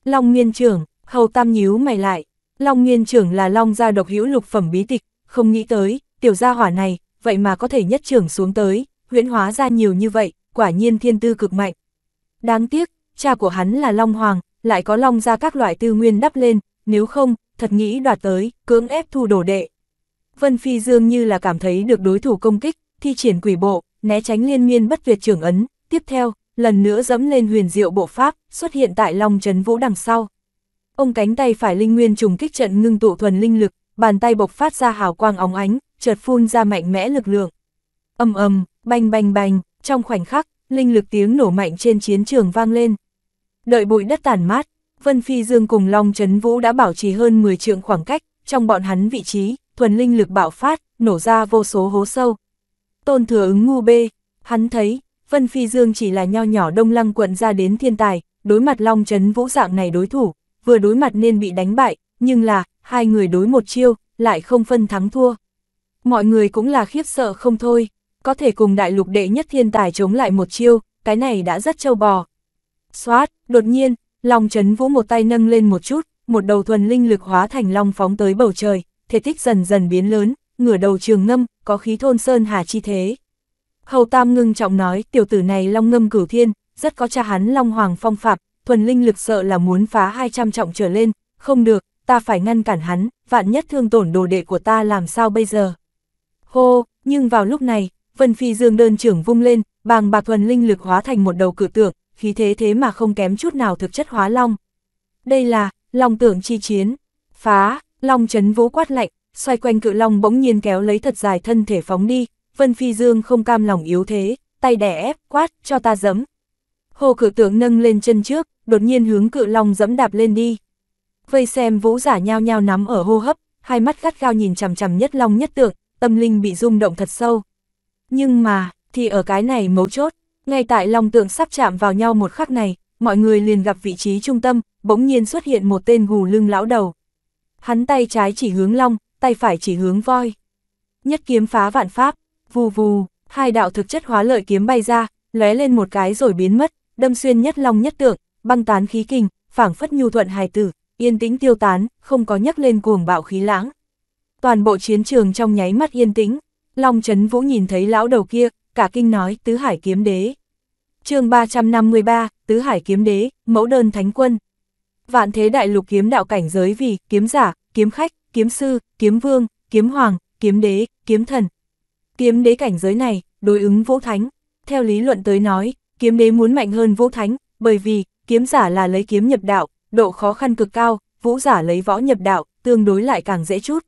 Long nguyên trưởng, Hầu Tam nhíu mày lại, Long nguyên trưởng là Long gia độc hữu lục phẩm bí tịch, không nghĩ tới, tiểu gia hỏa này, vậy mà có thể nhất trưởng xuống tới, huyễn hóa ra nhiều như vậy, quả nhiên thiên tư cực mạnh. Đáng tiếc, cha của hắn là Long Hoàng, lại có Long gia các loại tư nguyên đắp lên, nếu không, thật nghĩ đoạt tới, cưỡng ép thu đổ đệ. Vân Phi Dương như là cảm thấy được đối thủ công kích, thi triển quỷ bộ, né tránh liên miên bất tuyệt trưởng ấn, tiếp theo, lần nữa dẫm lên huyền diệu bộ pháp, xuất hiện tại Long Trấn Vũ đằng sau. Ông cánh tay phải linh nguyên trùng kích trận ngưng tụ thuần linh lực, bàn tay bộc phát ra hào quang óng ánh, chợt phun ra mạnh mẽ lực lượng. ầm ầm, banh banh banh, trong khoảnh khắc, linh lực tiếng nổ mạnh trên chiến trường vang lên. Đợi bụi đất tản mát, Vân Phi Dương cùng Long Trấn Vũ đã bảo trì hơn 10 trượng khoảng cách, trong bọn hắn vị trí, thuần linh lực bạo phát, nổ ra vô số hố sâu. Tôn thừa ứng ngu bê, hắn thấy, Vân Phi Dương chỉ là nho nhỏ đông lăng quận ra đến thiên tài, đối mặt Long Trấn Vũ dạng này đối thủ, vừa đối mặt nên bị đánh bại, nhưng là, hai người đối một chiêu, lại không phân thắng thua. Mọi người cũng là khiếp sợ không thôi, có thể cùng đại lục đệ nhất thiên tài chống lại một chiêu, cái này đã rất trâu bò. Xoát, đột nhiên, Long chấn vũ một tay nâng lên một chút, một đầu thuần linh lực hóa thành long phóng tới bầu trời, thể tích dần dần biến lớn, ngửa đầu trường ngâm, có khí thôn sơn hà chi thế. Hầu Tam ngưng trọng nói, tiểu tử này long ngâm cửu thiên, rất có cha hắn long hoàng phong phạm, thuần linh lực sợ là muốn phá 200 trọng trở lên, không được, ta phải ngăn cản hắn, vạn nhất thương tổn đồ đệ của ta làm sao bây giờ. Hô, nhưng vào lúc này, Vân Phi Dương đơn trưởng vung lên, bàng bạc thuần linh lực hóa thành một đầu cử tượng, khí thế thế mà không kém chút nào thực chất hóa long. Đây là, long tượng chi chiến, phá, long chấn vỗ quát lạnh, xoay quanh cự long bỗng nhiên kéo lấy thật dài thân thể phóng đi, Vân Phi Dương không cam lòng yếu thế, tay đẻ ép, quát, cho ta giấm. Hồ cử tượng nâng lên chân trước, đột nhiên hướng cự long dẫm đạp lên đi. Vây xem vũ giả nhao nhao nắm ở hô hấp, hai mắt gắt gao nhìn chằm chằm nhất long nhất tượng, tâm linh bị rung động thật sâu. Nhưng mà, thì ở cái này mấu chốt, ngay tại long tượng sắp chạm vào nhau một khắc này, mọi người liền gặp vị trí trung tâm, bỗng nhiên xuất hiện một tên gù lưng lão đầu. Hắn tay trái chỉ hướng long, tay phải chỉ hướng voi. Nhất kiếm phá vạn pháp, vù vù, hai đạo thực chất hóa lợi kiếm bay ra, lóe lên một cái rồi biến mất, đâm xuyên nhất long nhất tượng, băng tán khí kình, phảng phất nhu thuận hài tử, yên tĩnh tiêu tán, không có nhắc lên cuồng bạo khí lãng. Toàn bộ chiến trường trong nháy mắt yên tĩnh, Long Trấn Vũ nhìn thấy lão đầu kia, cả kinh nói Tứ Hải Kiếm Đế. chương 353, Tứ Hải Kiếm Đế, Mẫu Đơn Thánh Quân. Vạn thế đại lục kiếm đạo cảnh giới vì kiếm giả, kiếm khách, kiếm sư, kiếm vương, kiếm hoàng, kiếm đế, kiếm thần. Kiếm đế cảnh giới này, đối ứng vũ thánh. Theo lý luận tới nói, kiếm đế muốn mạnh hơn vũ thánh, bởi vì kiếm giả là lấy kiếm nhập đạo, độ khó khăn cực cao, vũ giả lấy võ nhập đạo, tương đối lại càng dễ chút.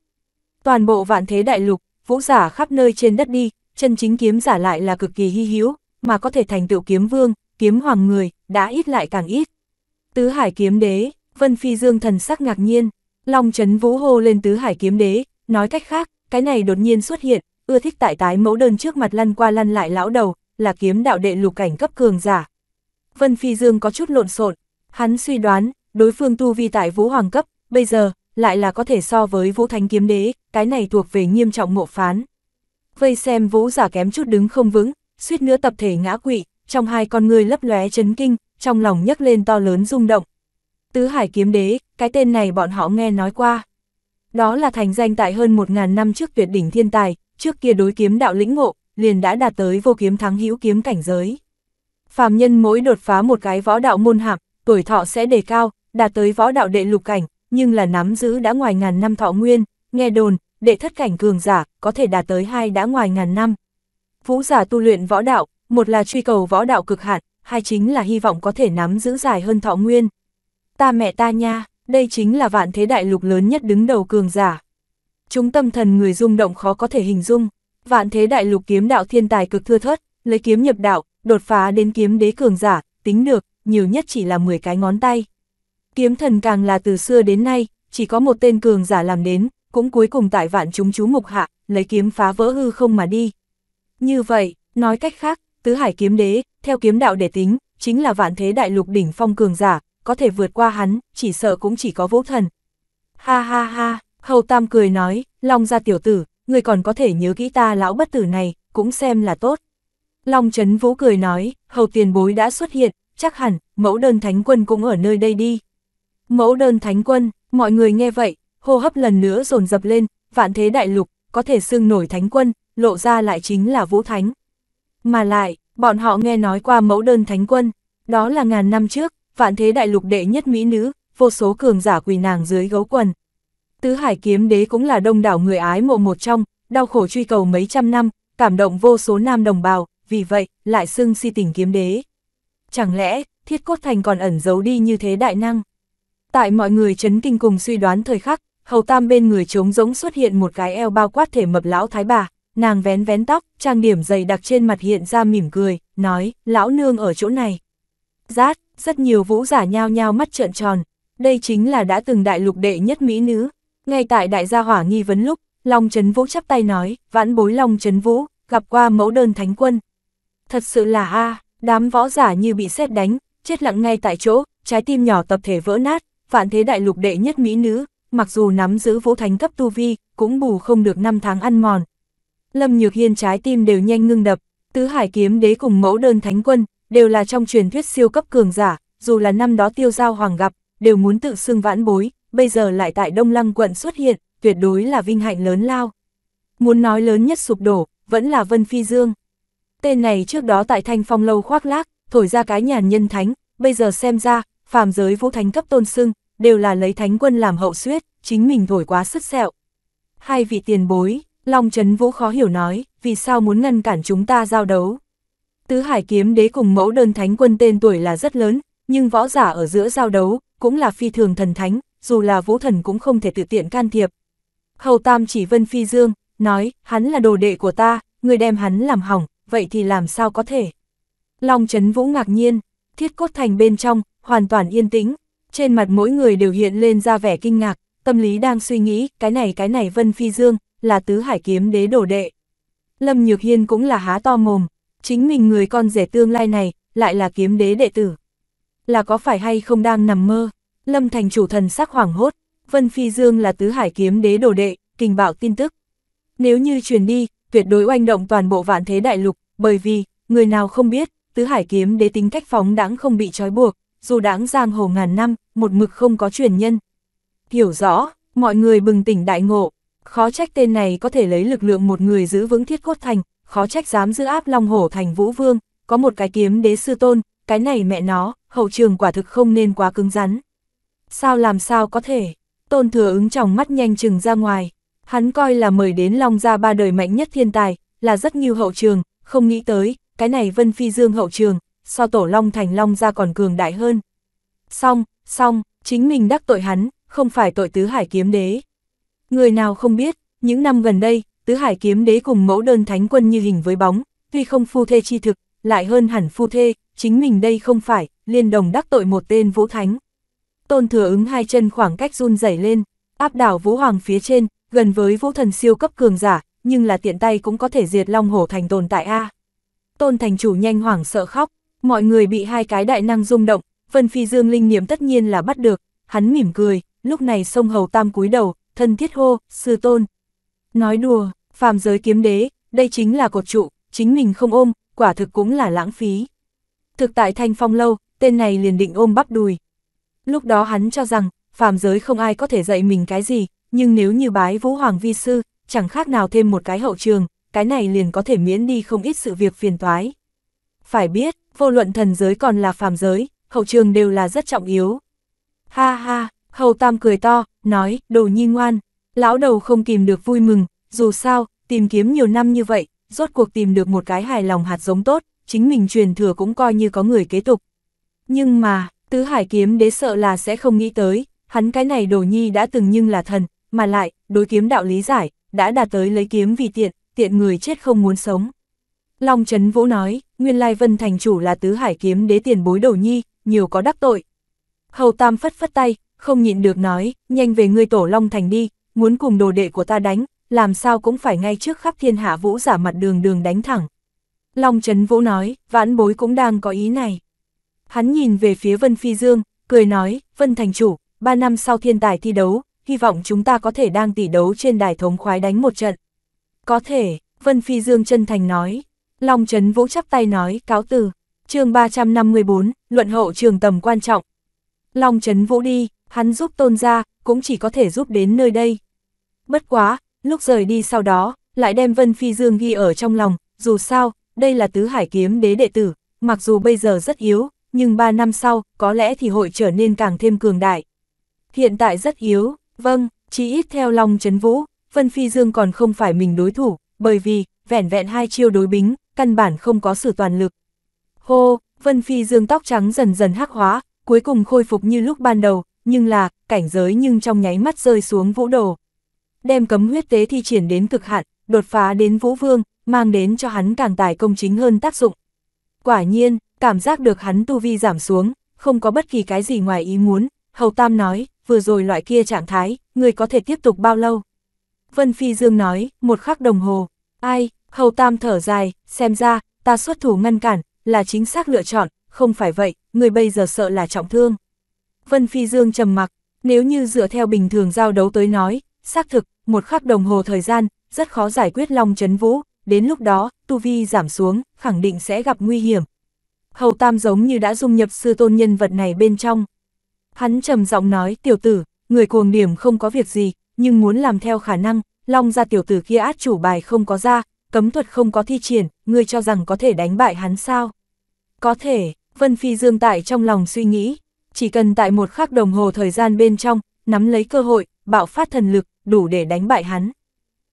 Toàn bộ vạn thế đại lục, vũ giả khắp nơi trên đất đi, chân chính kiếm giả lại là cực kỳ hy hữu, mà có thể thành tựu kiếm vương, kiếm hoàng người, đã ít lại càng ít. Tứ hải kiếm đế, Vân Phi Dương thần sắc ngạc nhiên, Long Trấn vũ hô lên tứ hải kiếm đế, nói cách khác, cái này đột nhiên xuất hiện, ưa thích tại tái mẫu đơn trước mặt lăn qua lăn lại lão đầu, là kiếm đạo đệ lục cảnh cấp cường giả, Vân Phi Dương có chút lộn xộn, hắn suy đoán, đối phương tu vi tại vũ hoàng cấp, bây giờ, lại là có thể so với vũ thánh kiếm đế, cái này thuộc về nghiêm trọng ngộ phán. Vây xem vũ giả kém chút đứng không vững, suýt nữa tập thể ngã quỵ, trong hai con người lấp lóe chấn kinh, trong lòng nhấc lên to lớn rung động. Tứ hải kiếm đế, cái tên này bọn họ nghe nói qua. Đó là thành danh tại hơn 1.000 năm trước tuyệt đỉnh thiên tài, trước kia đối kiếm đạo lĩnh ngộ, liền đã đạt tới vô kiếm thắng hữu kiếm cảnh giới phàm nhân mỗi đột phá một cái võ đạo môn hạng, tuổi thọ sẽ đề cao, đạt tới võ đạo đệ lục cảnh, nhưng là nắm giữ đã ngoài ngàn năm thọ nguyên, nghe đồn, đệ thất cảnh cường giả, có thể đạt tới hai đã ngoài ngàn năm. Vũ giả tu luyện võ đạo, một là truy cầu võ đạo cực hạn, hai chính là hy vọng có thể nắm giữ dài hơn thọ nguyên. Ta mẹ ta nha, đây chính là vạn thế đại lục lớn nhất đứng đầu cường giả. Chúng tâm thần người rung động khó có thể hình dung, vạn thế đại lục kiếm đạo thiên tài cực thưa thớt, lấy kiếm nhập đạo, đột phá đến kiếm đế cường giả, tính được, nhiều nhất chỉ là 10 cái ngón tay. Kiếm thần càng là từ xưa đến nay, chỉ có một tên cường giả làm đến, cũng cuối cùng tại vạn chúng chú mục hạ, lấy kiếm phá vỡ hư không mà đi. Như vậy, nói cách khác, tứ hải kiếm đế, theo kiếm đạo để tính, chính là vạn thế đại lục đỉnh phong cường giả, có thể vượt qua hắn, chỉ sợ cũng chỉ có vũ thần. Ha ha ha, hầu tam cười nói, long ra tiểu tử, người còn có thể nhớ kỹ ta lão bất tử này, cũng xem là tốt. Long Trấn Vũ cười nói, hầu tiền bối đã xuất hiện, chắc hẳn, mẫu đơn thánh quân cũng ở nơi đây đi. Mẫu đơn thánh quân, mọi người nghe vậy, hô hấp lần nữa dồn dập lên, vạn thế đại lục, có thể xưng nổi thánh quân, lộ ra lại chính là vũ thánh. Mà lại, bọn họ nghe nói qua mẫu đơn thánh quân, đó là ngàn năm trước, vạn thế đại lục đệ nhất mỹ nữ, vô số cường giả quỳ nàng dưới gấu quần. Tứ hải kiếm đế cũng là đông đảo người ái mộ một trong, đau khổ truy cầu mấy trăm năm, cảm động vô số nam đồng bào, vì vậy, lại xưng si tình kiếm đế. Chẳng lẽ, thiết cốt thành còn ẩn giấu đi như thế đại năng? Tại mọi người chấn kinh cùng suy đoán thời khắc, hầu tam bên người trống rỗng xuất hiện một cái eo bao quát thể mập lão thái bà, nàng vén vén tóc, trang điểm dày đặc trên mặt hiện ra mỉm cười, nói, lão nương ở chỗ này. Rát, rất nhiều vũ giả nhao nhao mắt trợn tròn, đây chính là đã từng đại lục đệ nhất mỹ nữ. Ngay tại đại gia hỏa nghi vấn lúc, Long Trấn Vũ chắp tay nói, vãn bối Long Trấn Vũ, gặp qua mẫu đơn thánh quân. Thật sự là a à, đám võ giả như bị xét đánh, chết lặng ngay tại chỗ, trái tim nhỏ tập thể vỡ nát, vạn thế đại lục đệ nhất mỹ nữ, mặc dù nắm giữ vũ thánh cấp tu vi, cũng bù không được năm tháng ăn mòn. Lâm Nhược Hiên trái tim đều nhanh ngưng đập, tứ hải kiếm đế cùng mẫu đơn thánh quân, đều là trong truyền thuyết siêu cấp cường giả, dù là năm đó tiêu giao hoàng gặp, đều muốn tự xưng vãn bối, bây giờ lại tại Đông Lăng quận xuất hiện, tuyệt đối là vinh hạnh lớn lao. Muốn nói lớn nhất sụp đổ, vẫn là Vân Phi Dương. Tên này trước đó tại thanh phong lâu khoác lác, thổi ra cái nhàn nhân thánh, bây giờ xem ra, phàm giới vũ thánh cấp tôn sưng, đều là lấy thánh quân làm hậu suyết, chính mình thổi quá sức sẹo. Hai vị tiền bối, Long Trấn Vũ khó hiểu nói, vì sao muốn ngăn cản chúng ta giao đấu. Tứ Hải Kiếm Đế cùng mẫu đơn thánh quân tên tuổi là rất lớn, nhưng võ giả ở giữa giao đấu, cũng là phi thường thần thánh, dù là vũ thần cũng không thể tự tiện can thiệp. Hầu Tam chỉ Vân Phi Dương, nói, hắn là đồ đệ của ta, người đem hắn làm hỏng, vậy thì làm sao có thể? Long Trấn Vũ ngạc nhiên, thiết cốt thành bên trong, hoàn toàn yên tĩnh, trên mặt mỗi người đều hiện lên ra vẻ kinh ngạc, tâm lý đang suy nghĩ, cái này cái này Vân Phi Dương, là tứ hải kiếm đế đổ đệ. Lâm Nhược Hiên cũng là há to mồm, chính mình người con rể tương lai này, lại là kiếm đế đệ tử. Là có phải hay không đang nằm mơ? Lâm thành chủ thần sắc hoảng hốt, Vân Phi Dương là tứ hải kiếm đế đồ đệ, kình bạo tin tức. Nếu như truyền đi, tuyệt đối oanh động toàn bộ vạn thế đại lục, bởi vì, người nào không biết, tứ hải kiếm đế tính cách phóng đãng không bị trói buộc, dù đáng giang hồ ngàn năm, một mực không có truyền nhân. Hiểu rõ, mọi người bừng tỉnh đại ngộ, khó trách tên này có thể lấy lực lượng một người giữ vững thiết cốt thành, khó trách dám giữ áp long hổ thành vũ vương, có một cái kiếm đế sư tôn, cái này mẹ nó, hậu trường quả thực không nên quá cứng rắn. Sao làm sao có thể, tôn thừa ứng trong mắt nhanh chừng ra ngoài, Hắn coi là mời đến Long Gia ba đời mạnh nhất thiên tài, là rất nhiều hậu trường, không nghĩ tới, cái này Vân Phi Dương hậu trường, so tổ Long Thành Long Gia còn cường đại hơn. Xong, xong, chính mình đắc tội hắn, không phải tội tứ hải kiếm đế. Người nào không biết, những năm gần đây, tứ hải kiếm đế cùng mẫu đơn thánh quân như hình với bóng, tuy không phu thê chi thực, lại hơn hẳn phu thê, chính mình đây không phải, liên đồng đắc tội một tên vũ thánh. Tôn thừa ứng hai chân khoảng cách run rẩy lên, áp đảo vũ hoàng phía trên, gần với vũ thần siêu cấp cường giả, nhưng là tiện tay cũng có thể diệt Long Hổ Thành tồn tại A. Tôn Thành chủ nhanh hoảng sợ khóc, mọi người bị hai cái đại năng rung động, Vân Phi Dương Linh niệm tất nhiên là bắt được, hắn mỉm cười, lúc này sông Hầu Tam cúi đầu, thân thiết hô, sư tôn. Nói đùa, phàm giới kiếm đế, đây chính là cột trụ, chính mình không ôm, quả thực cũng là lãng phí. Thực tại Thanh Phong Lâu, tên này liền định ôm bắp đùi. Lúc đó hắn cho rằng, phàm giới không ai có thể dạy mình cái gì, nhưng nếu như bái vũ hoàng vi sư, chẳng khác nào thêm một cái hậu trường, cái này liền có thể miễn đi không ít sự việc phiền toái. Phải biết, vô luận thần giới còn là phàm giới, hậu trường đều là rất trọng yếu. Ha ha, hầu tam cười to, nói, đồ nhi ngoan, lão đầu không kìm được vui mừng, dù sao, tìm kiếm nhiều năm như vậy, rốt cuộc tìm được một cái hài lòng hạt giống tốt, chính mình truyền thừa cũng coi như có người kế tục. Nhưng mà, tứ hải kiếm đế sợ là sẽ không nghĩ tới, hắn cái này đồ nhi đã từng nhưng là thần, mà lại, đối kiếm đạo lý giải, đã đạt tới lấy kiếm vì tiện, tiện người chết không muốn sống. Long Trấn Vũ nói, nguyên lai vân thành chủ là tứ hải kiếm đế tiền bối đầu nhi, nhiều có đắc tội. Hầu Tam phất phất tay, không nhịn được nói, nhanh về ngươi tổ Long Thành đi, muốn cùng đồ đệ của ta đánh, làm sao cũng phải ngay trước khắp thiên hạ vũ giả mặt đường đường đánh thẳng. Long Trấn Vũ nói, vãn bối cũng đang có ý này. Hắn nhìn về phía Vân Phi Dương, cười nói, Vân Thành Chủ, ba năm sau thiên tài thi đấu, hy vọng chúng ta có thể đang tỷ đấu trên đài thống khoái đánh một trận. Có thể, Vân Phi Dương chân thành nói. Long Trấn Vũ chắp tay nói, cáo từ. chương 354, luận hậu trường tầm quan trọng. Long Trấn Vũ đi, hắn giúp tôn ra, cũng chỉ có thể giúp đến nơi đây. Bất quá, lúc rời đi sau đó, lại đem Vân Phi Dương ghi ở trong lòng, dù sao, đây là tứ hải kiếm đế đệ tử, mặc dù bây giờ rất yếu, nhưng 3 năm sau, có lẽ thì hội trở nên càng thêm cường đại. Hiện tại rất yếu, Vâng, chỉ ít theo Long Trấn Vũ, Vân Phi Dương còn không phải mình đối thủ, bởi vì, vẻn vẹn hai chiêu đối bính, căn bản không có sự toàn lực. Hô, Vân Phi Dương tóc trắng dần dần hắc hóa, cuối cùng khôi phục như lúc ban đầu, nhưng là, cảnh giới nhưng trong nháy mắt rơi xuống vũ đồ. Đem cấm huyết tế thi triển đến cực hạn, đột phá đến vũ vương, mang đến cho hắn càng tài công chính hơn tác dụng. Quả nhiên, cảm giác được hắn tu vi giảm xuống, không có bất kỳ cái gì ngoài ý muốn, Hầu Tam nói, vừa rồi loại kia trạng thái, người có thể tiếp tục bao lâu? Vân Phi Dương nói, một khắc đồng hồ, ai, hầu Tam thở dài, xem ra, ta xuất thủ ngăn cản, là chính xác lựa chọn, không phải vậy, người bây giờ sợ là trọng thương. Vân Phi Dương trầm mặc, nếu như dựa theo bình thường giao đấu tới nói, xác thực, một khắc đồng hồ thời gian, rất khó giải quyết Long chấn Vũ, đến lúc đó, tu vi giảm xuống, khẳng định sẽ gặp nguy hiểm. Hầu Tam giống như đã dung nhập sư tôn nhân vật này bên trong, Hắn trầm giọng nói, tiểu tử, người cuồng điểm không có việc gì, nhưng muốn làm theo khả năng, long ra tiểu tử kia át chủ bài không có ra, cấm thuật không có thi triển, ngươi cho rằng có thể đánh bại hắn sao? Có thể, Vân Phi Dương tại trong lòng suy nghĩ, chỉ cần tại một khắc đồng hồ thời gian bên trong, nắm lấy cơ hội, bạo phát thần lực, đủ để đánh bại hắn.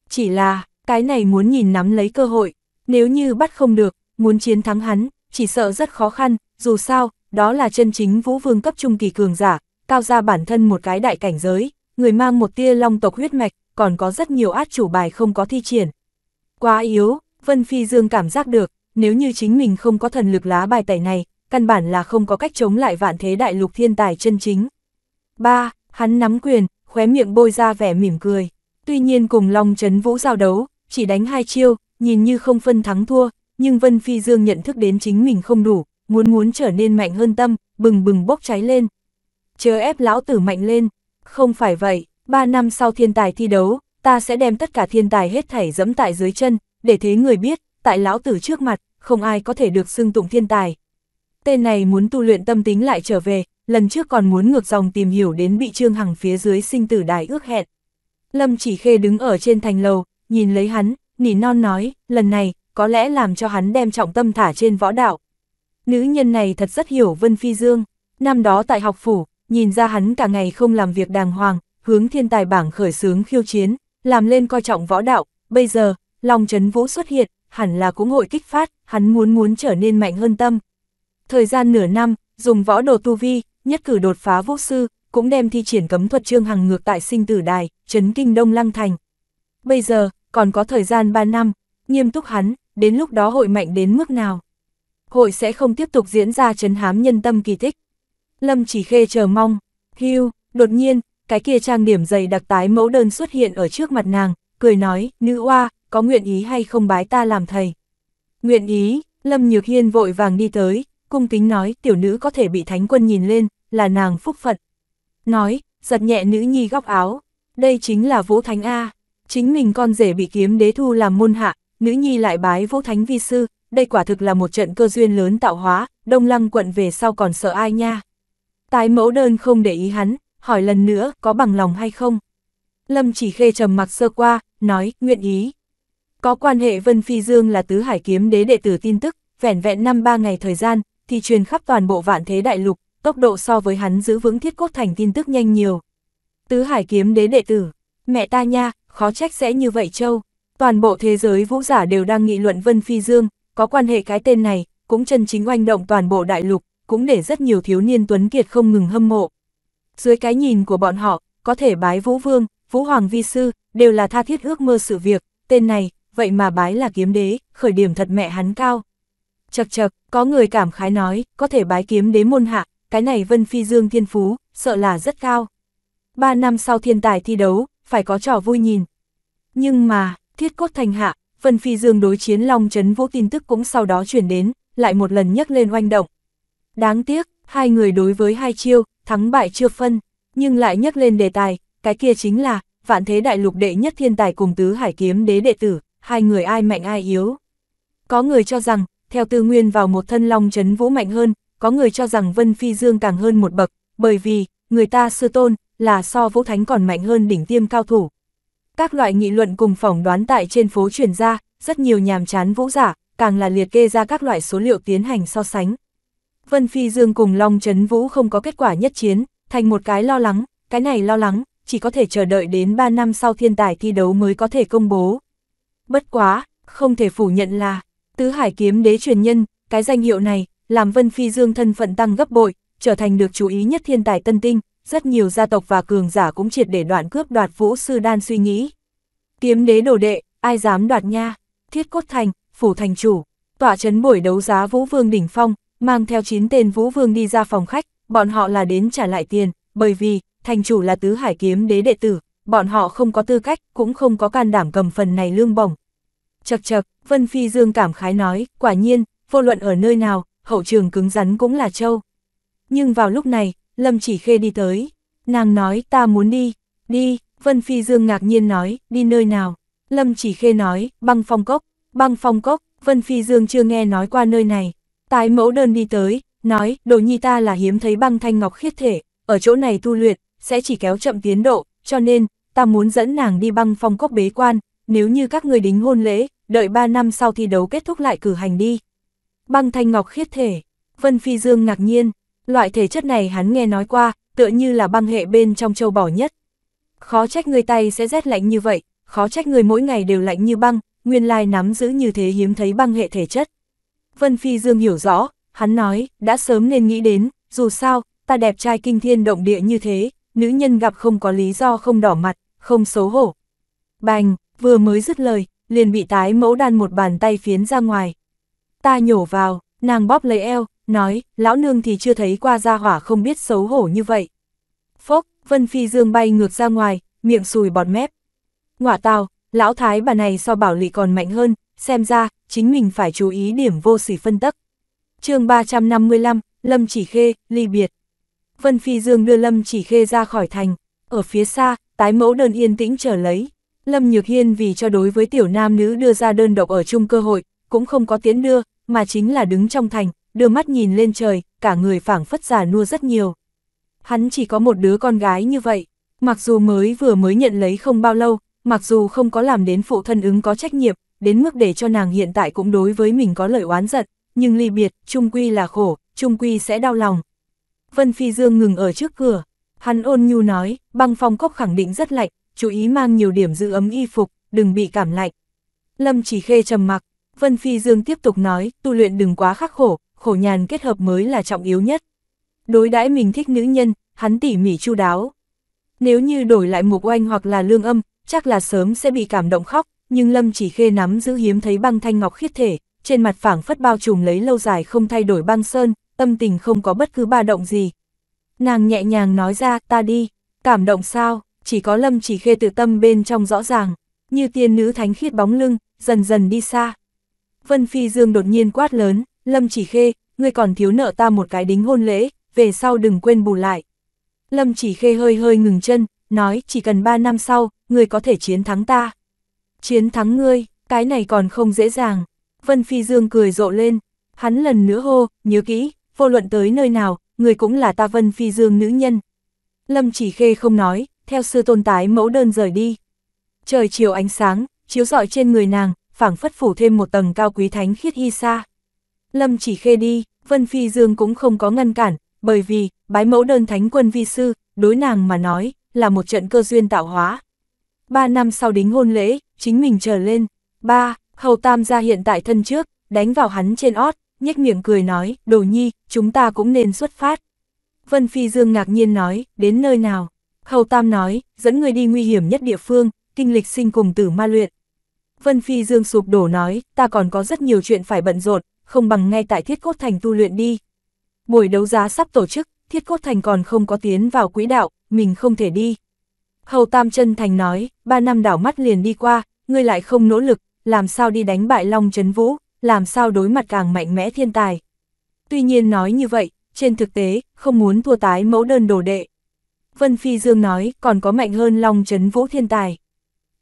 Chỉ là, cái này muốn nhìn nắm lấy cơ hội, nếu như bắt không được, muốn chiến thắng hắn, chỉ sợ rất khó khăn, dù sao, đó là chân chính vũ vương cấp trung kỳ cường giả, cao ra bản thân một cái đại cảnh giới, người mang một tia long tộc huyết mạch, còn có rất nhiều át chủ bài không có thi triển. Quá yếu, Vân Phi Dương cảm giác được, nếu như chính mình không có thần lực lá bài tẩy này, căn bản là không có cách chống lại vạn thế đại lục thiên tài chân chính. 3. Hắn nắm quyền, khóe miệng bôi ra vẻ mỉm cười. Tuy nhiên cùng Long Trấn Vũ giao đấu, chỉ đánh hai chiêu, nhìn như không phân thắng thua, nhưng Vân Phi Dương nhận thức đến chính mình không đủ, muốn muốn trở nên mạnh hơn tâm, bừng bừng bốc cháy lên. Chớ ép lão tử mạnh lên, không phải vậy, ba năm sau thiên tài thi đấu, ta sẽ đem tất cả thiên tài hết thảy dẫm tại dưới chân, để thế người biết, tại lão tử trước mặt, không ai có thể được xưng tụng thiên tài. Tên này muốn tu luyện tâm tính lại trở về, lần trước còn muốn ngược dòng tìm hiểu đến bị Trương Hằng phía dưới sinh tử đài ước hẹn. Lâm chỉ khê đứng ở trên thành lầu, nhìn lấy hắn, nỉ non nói, lần này, có lẽ làm cho hắn đem trọng tâm thả trên võ đạo, Nữ nhân này thật rất hiểu Vân Phi Dương, năm đó tại học phủ, nhìn ra hắn cả ngày không làm việc đàng hoàng, hướng thiên tài bảng khởi xướng khiêu chiến, làm lên coi trọng võ đạo, bây giờ, lòng chấn vũ xuất hiện, hẳn là cũng hội kích phát, hắn muốn muốn trở nên mạnh hơn tâm. Thời gian nửa năm, dùng võ đồ tu vi, nhất cử đột phá vũ sư, cũng đem thi triển cấm thuật trương hằng ngược tại sinh tử đài, chấn kinh đông lăng thành. Bây giờ, còn có thời gian 3 năm, nghiêm túc hắn, đến lúc đó hội mạnh đến mức nào? hội sẽ không tiếp tục diễn ra chấn hám nhân tâm kỳ tích. Lâm chỉ khê chờ mong, hưu, đột nhiên, cái kia trang điểm dày đặc tái mẫu đơn xuất hiện ở trước mặt nàng, cười nói, nữ oa có nguyện ý hay không bái ta làm thầy? Nguyện ý, Lâm Nhược Hiên vội vàng đi tới, cung kính nói tiểu nữ có thể bị thánh quân nhìn lên, là nàng phúc phận. Nói, giật nhẹ nữ nhi góc áo, đây chính là Vũ Thánh A, chính mình con rể bị kiếm đế thu làm môn hạ, nữ nhi lại bái Vũ Thánh vi sư, đây quả thực là một trận cơ duyên lớn tạo hóa, đông lăng quận về sau còn sợ ai nha. Tái mẫu đơn không để ý hắn, hỏi lần nữa có bằng lòng hay không. Lâm chỉ khê trầm mặc sơ qua, nói, nguyện ý. Có quan hệ Vân Phi Dương là tứ hải kiếm đế đệ tử tin tức, vẻn vẹn năm ba ngày thời gian, thì truyền khắp toàn bộ vạn thế đại lục, tốc độ so với hắn giữ vững thiết cốt thành tin tức nhanh nhiều. Tứ hải kiếm đế đệ tử, mẹ ta nha, khó trách sẽ như vậy châu. Toàn bộ thế giới vũ giả đều đang nghị luận Vân Phi Dương, có quan hệ cái tên này, cũng chân chính oanh động toàn bộ đại lục, cũng để rất nhiều thiếu niên tuấn kiệt không ngừng hâm mộ. Dưới cái nhìn của bọn họ, có thể bái Vũ Vương, Vũ Hoàng Vi Sư, đều là tha thiết ước mơ sự việc, tên này, vậy mà bái là kiếm đế, khởi điểm thật mẹ hắn cao. Chật chật, có người cảm khái nói, có thể bái kiếm đế môn hạ, cái này Vân Phi Dương Thiên Phú, sợ là rất cao. Ba năm sau thiên tài thi đấu, phải có trò vui nhìn. Nhưng mà, thiết cốt thành hạ, Vân Phi Dương đối chiến Long Trấn Vũ tin tức cũng sau đó chuyển đến, lại một lần nhắc lên oanh động. Đáng tiếc, hai người đối với hai chiêu, thắng bại chưa phân, nhưng lại nhắc lên đề tài, cái kia chính là, vạn thế đại lục đệ nhất thiên tài cùng tứ hải kiếm đế đệ tử, hai người ai mạnh ai yếu. Có người cho rằng, theo tư nguyên vào một thân Long Trấn Vũ mạnh hơn, có người cho rằng Vân Phi Dương càng hơn một bậc, bởi vì, người ta sư tôn, là so Vũ Thánh còn mạnh hơn đỉnh tiêm cao thủ. Các loại nghị luận cùng phỏng đoán tại trên phố truyền ra, rất nhiều nhàm chán vũ giả, càng là liệt kê ra các loại số liệu tiến hành so sánh. Vân Phi Dương cùng Long Trấn Vũ không có kết quả nhất chiến, thành một cái lo lắng, cái này lo lắng, chỉ có thể chờ đợi đến 3 năm sau thiên tài thi đấu mới có thể công bố. Bất quá, không thể phủ nhận là, Tứ Hải Kiếm Đế truyền nhân, cái danh hiệu này, làm Vân Phi Dương thân phận tăng gấp bội, trở thành được chú ý nhất thiên tài tân tinh, rất nhiều gia tộc và cường giả cũng triệt để đoạn cướp đoạt vũ sư đan suy nghĩ. Kiếm đế đồ đệ, ai dám đoạt nha, thiết cốt thành, phủ thành chủ, tỏa chấn buổi đấu giá vũ vương đỉnh phong, mang theo 9 tên vũ vương đi ra phòng khách, bọn họ là đến trả lại tiền, bởi vì, thành chủ là tứ hải kiếm đế đệ tử, bọn họ không có tư cách, cũng không có can đảm cầm phần này lương bổng. Chật chật, Vân Phi Dương cảm khái nói, quả nhiên, vô luận ở nơi nào, hậu trường cứng rắn cũng là châu. Nhưng vào lúc này, Lâm chỉ khê đi tới. Nàng nói ta muốn đi, đi, Vân Phi Dương ngạc nhiên nói, đi nơi nào. Lâm chỉ khê nói, băng phong cốc, băng phong cốc, Vân Phi Dương chưa nghe nói qua nơi này. Tái mẫu đơn đi tới, nói, đồ nhi ta là hiếm thấy băng thanh ngọc khiết thể, ở chỗ này tu luyện, sẽ chỉ kéo chậm tiến độ, cho nên, ta muốn dẫn nàng đi băng phong cốc bế quan, nếu như các người đính hôn lễ, đợi 3 năm sau thi đấu kết thúc lại cử hành đi. Băng thanh ngọc khiết thể, Vân Phi Dương ngạc nhiên, loại thể chất này hắn nghe nói qua, tựa như là băng hệ bên trong châu bò nhất. Khó trách người tay sẽ rét lạnh như vậy, khó trách người mỗi ngày đều lạnh như băng, nguyên lai nắm giữ như thế hiếm thấy băng hệ thể chất. Vân Phi Dương hiểu rõ, hắn nói, đã sớm nên nghĩ đến, dù sao, ta đẹp trai kinh thiên động địa như thế, nữ nhân gặp không có lý do không đỏ mặt, không xấu hổ. Bành, vừa mới dứt lời, liền bị tái mẫu đan một bàn tay phiến ra ngoài. Ta nhổ vào, nàng bóp lấy eo, nói, lão nương thì chưa thấy qua gia hỏa không biết xấu hổ như vậy. Phốc, Vân Phi Dương bay ngược ra ngoài, miệng sùi bọt mép. Ngọa tao, lão thái bà này so bảo lị còn mạnh hơn, xem ra, chính mình phải chú ý điểm vô sỉ phân tắc. chương 355, Lâm Chỉ Khê, ly biệt. Vân Phi Dương đưa Lâm Chỉ Khê ra khỏi thành, ở phía xa, tái mẫu đơn yên tĩnh trở lấy. Lâm Nhược Hiên vì cho đối với tiểu nam nữ đưa ra đơn độc ở chung cơ hội, cũng không có tiến đưa, mà chính là đứng trong thành, đưa mắt nhìn lên trời, cả người phảng phất già nua rất nhiều. Hắn chỉ có một đứa con gái như vậy, mặc dù mới vừa mới nhận lấy không bao lâu, mặc dù không có làm đến phụ thân ứng có trách nhiệm, đến mức để cho nàng hiện tại cũng đối với mình có lợi oán giận, nhưng ly biệt, trung quy là khổ, trung quy sẽ đau lòng. Vân Phi Dương ngừng ở trước cửa, hắn ôn nhu nói, băng phong cốc khẳng định rất lạnh, chú ý mang nhiều điểm giữ ấm y phục, đừng bị cảm lạnh. Lâm chỉ khê trầm mặc, Vân Phi Dương tiếp tục nói, tu luyện đừng quá khắc khổ, khổ nhàn kết hợp mới là trọng yếu nhất. Đối đãi mình thích nữ nhân, hắn tỉ mỉ chu đáo. Nếu như đổi lại mục oanh hoặc là lương âm, chắc là sớm sẽ bị cảm động khóc, nhưng Lâm chỉ khê nắm giữ hiếm thấy băng thanh ngọc khiết thể, trên mặt phẳng phất bao trùm lấy lâu dài không thay đổi băng sơn, tâm tình không có bất cứ ba động gì. Nàng nhẹ nhàng nói ra, ta đi, cảm động sao, chỉ có Lâm chỉ khê tự tâm bên trong rõ ràng, như tiên nữ thánh khiết bóng lưng, dần dần đi xa. Vân Phi Dương đột nhiên quát lớn, Lâm Chỉ Khê, ngươi còn thiếu nợ ta một cái đính hôn lễ, về sau đừng quên bù lại. Lâm Chỉ Khê hơi hơi ngừng chân, nói chỉ cần 3 năm sau, ngươi có thể chiến thắng ta. Chiến thắng ngươi, cái này còn không dễ dàng. Vân Phi Dương cười rộ lên, hắn lần nữa hô, nhớ kỹ, vô luận tới nơi nào, ngươi cũng là ta Vân Phi Dương nữ nhân. Lâm Chỉ Khê không nói, theo sư tôn tái mẫu đơn rời đi. Trời chiều ánh sáng, chiếu rọi trên người nàng, phảng phất phủ thêm một tầng cao quý thánh khiết y xa. Lâm chỉ khê đi, Vân Phi Dương cũng không có ngăn cản, bởi vì, bái mẫu đơn thánh quân vi sư, đối nàng mà nói, là một trận cơ duyên tạo hóa. Ba năm sau đính hôn lễ, chính mình trở lên. Ba, Hầu Tam gia hiện tại thân trước, đánh vào hắn trên ót, nhếch miệng cười nói, đồ nhi, chúng ta cũng nên xuất phát. Vân Phi Dương ngạc nhiên nói, đến nơi nào? Hầu Tam nói, dẫn người đi nguy hiểm nhất địa phương, kinh lịch sinh cùng tử ma luyện. Vân Phi Dương sụp đổ nói, ta còn có rất nhiều chuyện phải bận rộn, không bằng ngay tại Thiết Cốt Thành tu luyện đi. Buổi đấu giá sắp tổ chức, Thiết Cốt Thành còn không có tiến vào quỹ đạo, mình không thể đi. Hầu Tam Chân Thành nói, ba năm đảo mắt liền đi qua, ngươi lại không nỗ lực, làm sao đi đánh bại Long Trấn Vũ, làm sao đối mặt càng mạnh mẽ thiên tài. Tuy nhiên nói như vậy, trên thực tế, không muốn thua tái mẫu đơn đồ đệ. Vân Phi Dương nói, còn có mạnh hơn Long Trấn Vũ thiên tài.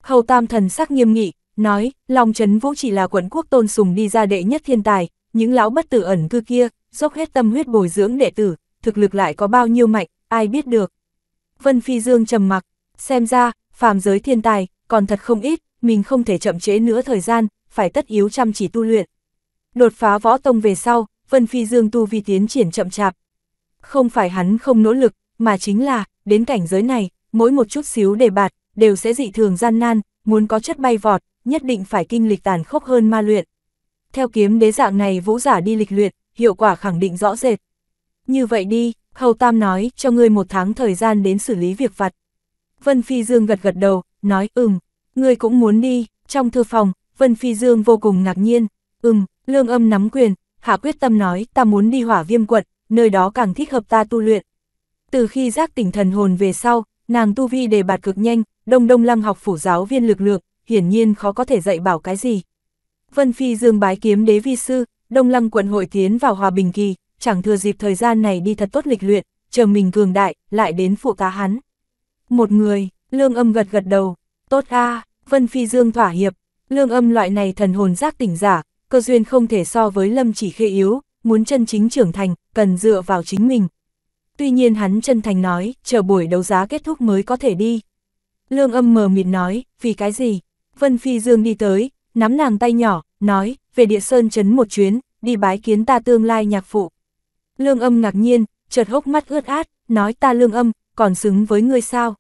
Hầu Tam Thần sắc nghiêm nghị, nói, Long Trấn Vũ chỉ là quận quốc tôn sùng đi ra đệ nhất thiên tài, những lão bất tử ẩn cư kia, dốc hết tâm huyết bồi dưỡng đệ tử, thực lực lại có bao nhiêu mạnh, ai biết được. Vân Phi Dương trầm mặc, xem ra, phàm giới thiên tài, còn thật không ít, mình không thể chậm trễ nữa thời gian, phải tất yếu chăm chỉ tu luyện. Đột phá võ tông về sau, Vân Phi Dương tu vi tiến triển chậm chạp. Không phải hắn không nỗ lực, mà chính là, đến cảnh giới này, mỗi một chút xíu đề bạt, đều sẽ dị thường gian nan, muốn có chất bay vọt, nhất định phải kinh lịch tàn khốc hơn ma luyện. Theo kiếm đế dạng này vũ giả đi lịch luyện, hiệu quả khẳng định rõ rệt. Như vậy đi, Hầu Tam nói, cho ngươi một tháng thời gian đến xử lý việc vặt. Vân Phi Dương gật gật đầu, nói, ừm, ngươi cũng muốn đi, trong thư phòng, Vân Phi Dương vô cùng ngạc nhiên, ừm, lương âm nắm quyền, hạ quyết tâm nói, ta muốn đi hỏa viêm quận, nơi đó càng thích hợp ta tu luyện. Từ khi giác tỉnh thần hồn về sau, nàng tu vi đề bạt cực nhanh, đông đông lăng học phủ giáo viên lực lượng, hiển nhiên khó có thể dạy bảo cái gì. Vân Phi Dương bái kiếm đế vi sư, Đông Lăng quận hội tiến vào hòa bình kỳ, chẳng thừa dịp thời gian này đi thật tốt lịch luyện, chờ mình cường đại, lại đến phụ tá hắn. Một người, lương âm gật gật đầu, tốt a Vân Phi Dương thỏa hiệp, lương âm loại này thần hồn giác tỉnh giả, cơ duyên không thể so với lâm chỉ khê yếu, muốn chân chính trưởng thành, cần dựa vào chính mình. Tuy nhiên hắn chân thành nói, chờ buổi đấu giá kết thúc mới có thể đi. Lương âm mờ mịt nói, vì cái gì, Vân Phi Dương đi tới, nắm nàng tay nhỏ, nói, về địa sơn chấn một chuyến, đi bái kiến ta tương lai nhạc phụ. Lương âm ngạc nhiên, chợt hốc mắt ướt át, nói ta lương âm, còn xứng với ngươi sao.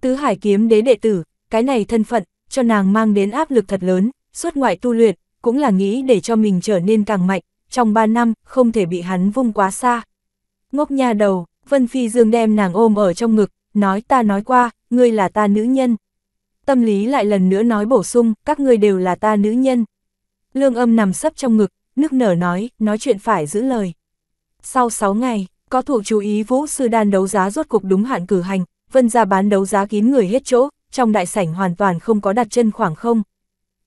Tứ hải kiếm đế đệ tử, cái này thân phận, cho nàng mang đến áp lực thật lớn, suốt ngoại tu luyện, cũng là nghĩ để cho mình trở nên càng mạnh, trong 3 năm, không thể bị hắn vung quá xa. Ngốc nha đầu, Vân Phi Dương đem nàng ôm ở trong ngực, nói ta nói qua, ngươi là ta nữ nhân tâm lý lại lần nữa nói bổ sung, các ngươi đều là ta nữ nhân. Lương âm nằm sấp trong ngực, nước nở nói, nói chuyện phải giữ lời. Sau 6 ngày, có thủ chú ý vũ sư đan đấu giá rốt cục đúng hạn cử hành, vân ra bán đấu giá kín người hết chỗ, trong đại sảnh hoàn toàn không có đặt chân khoảng không.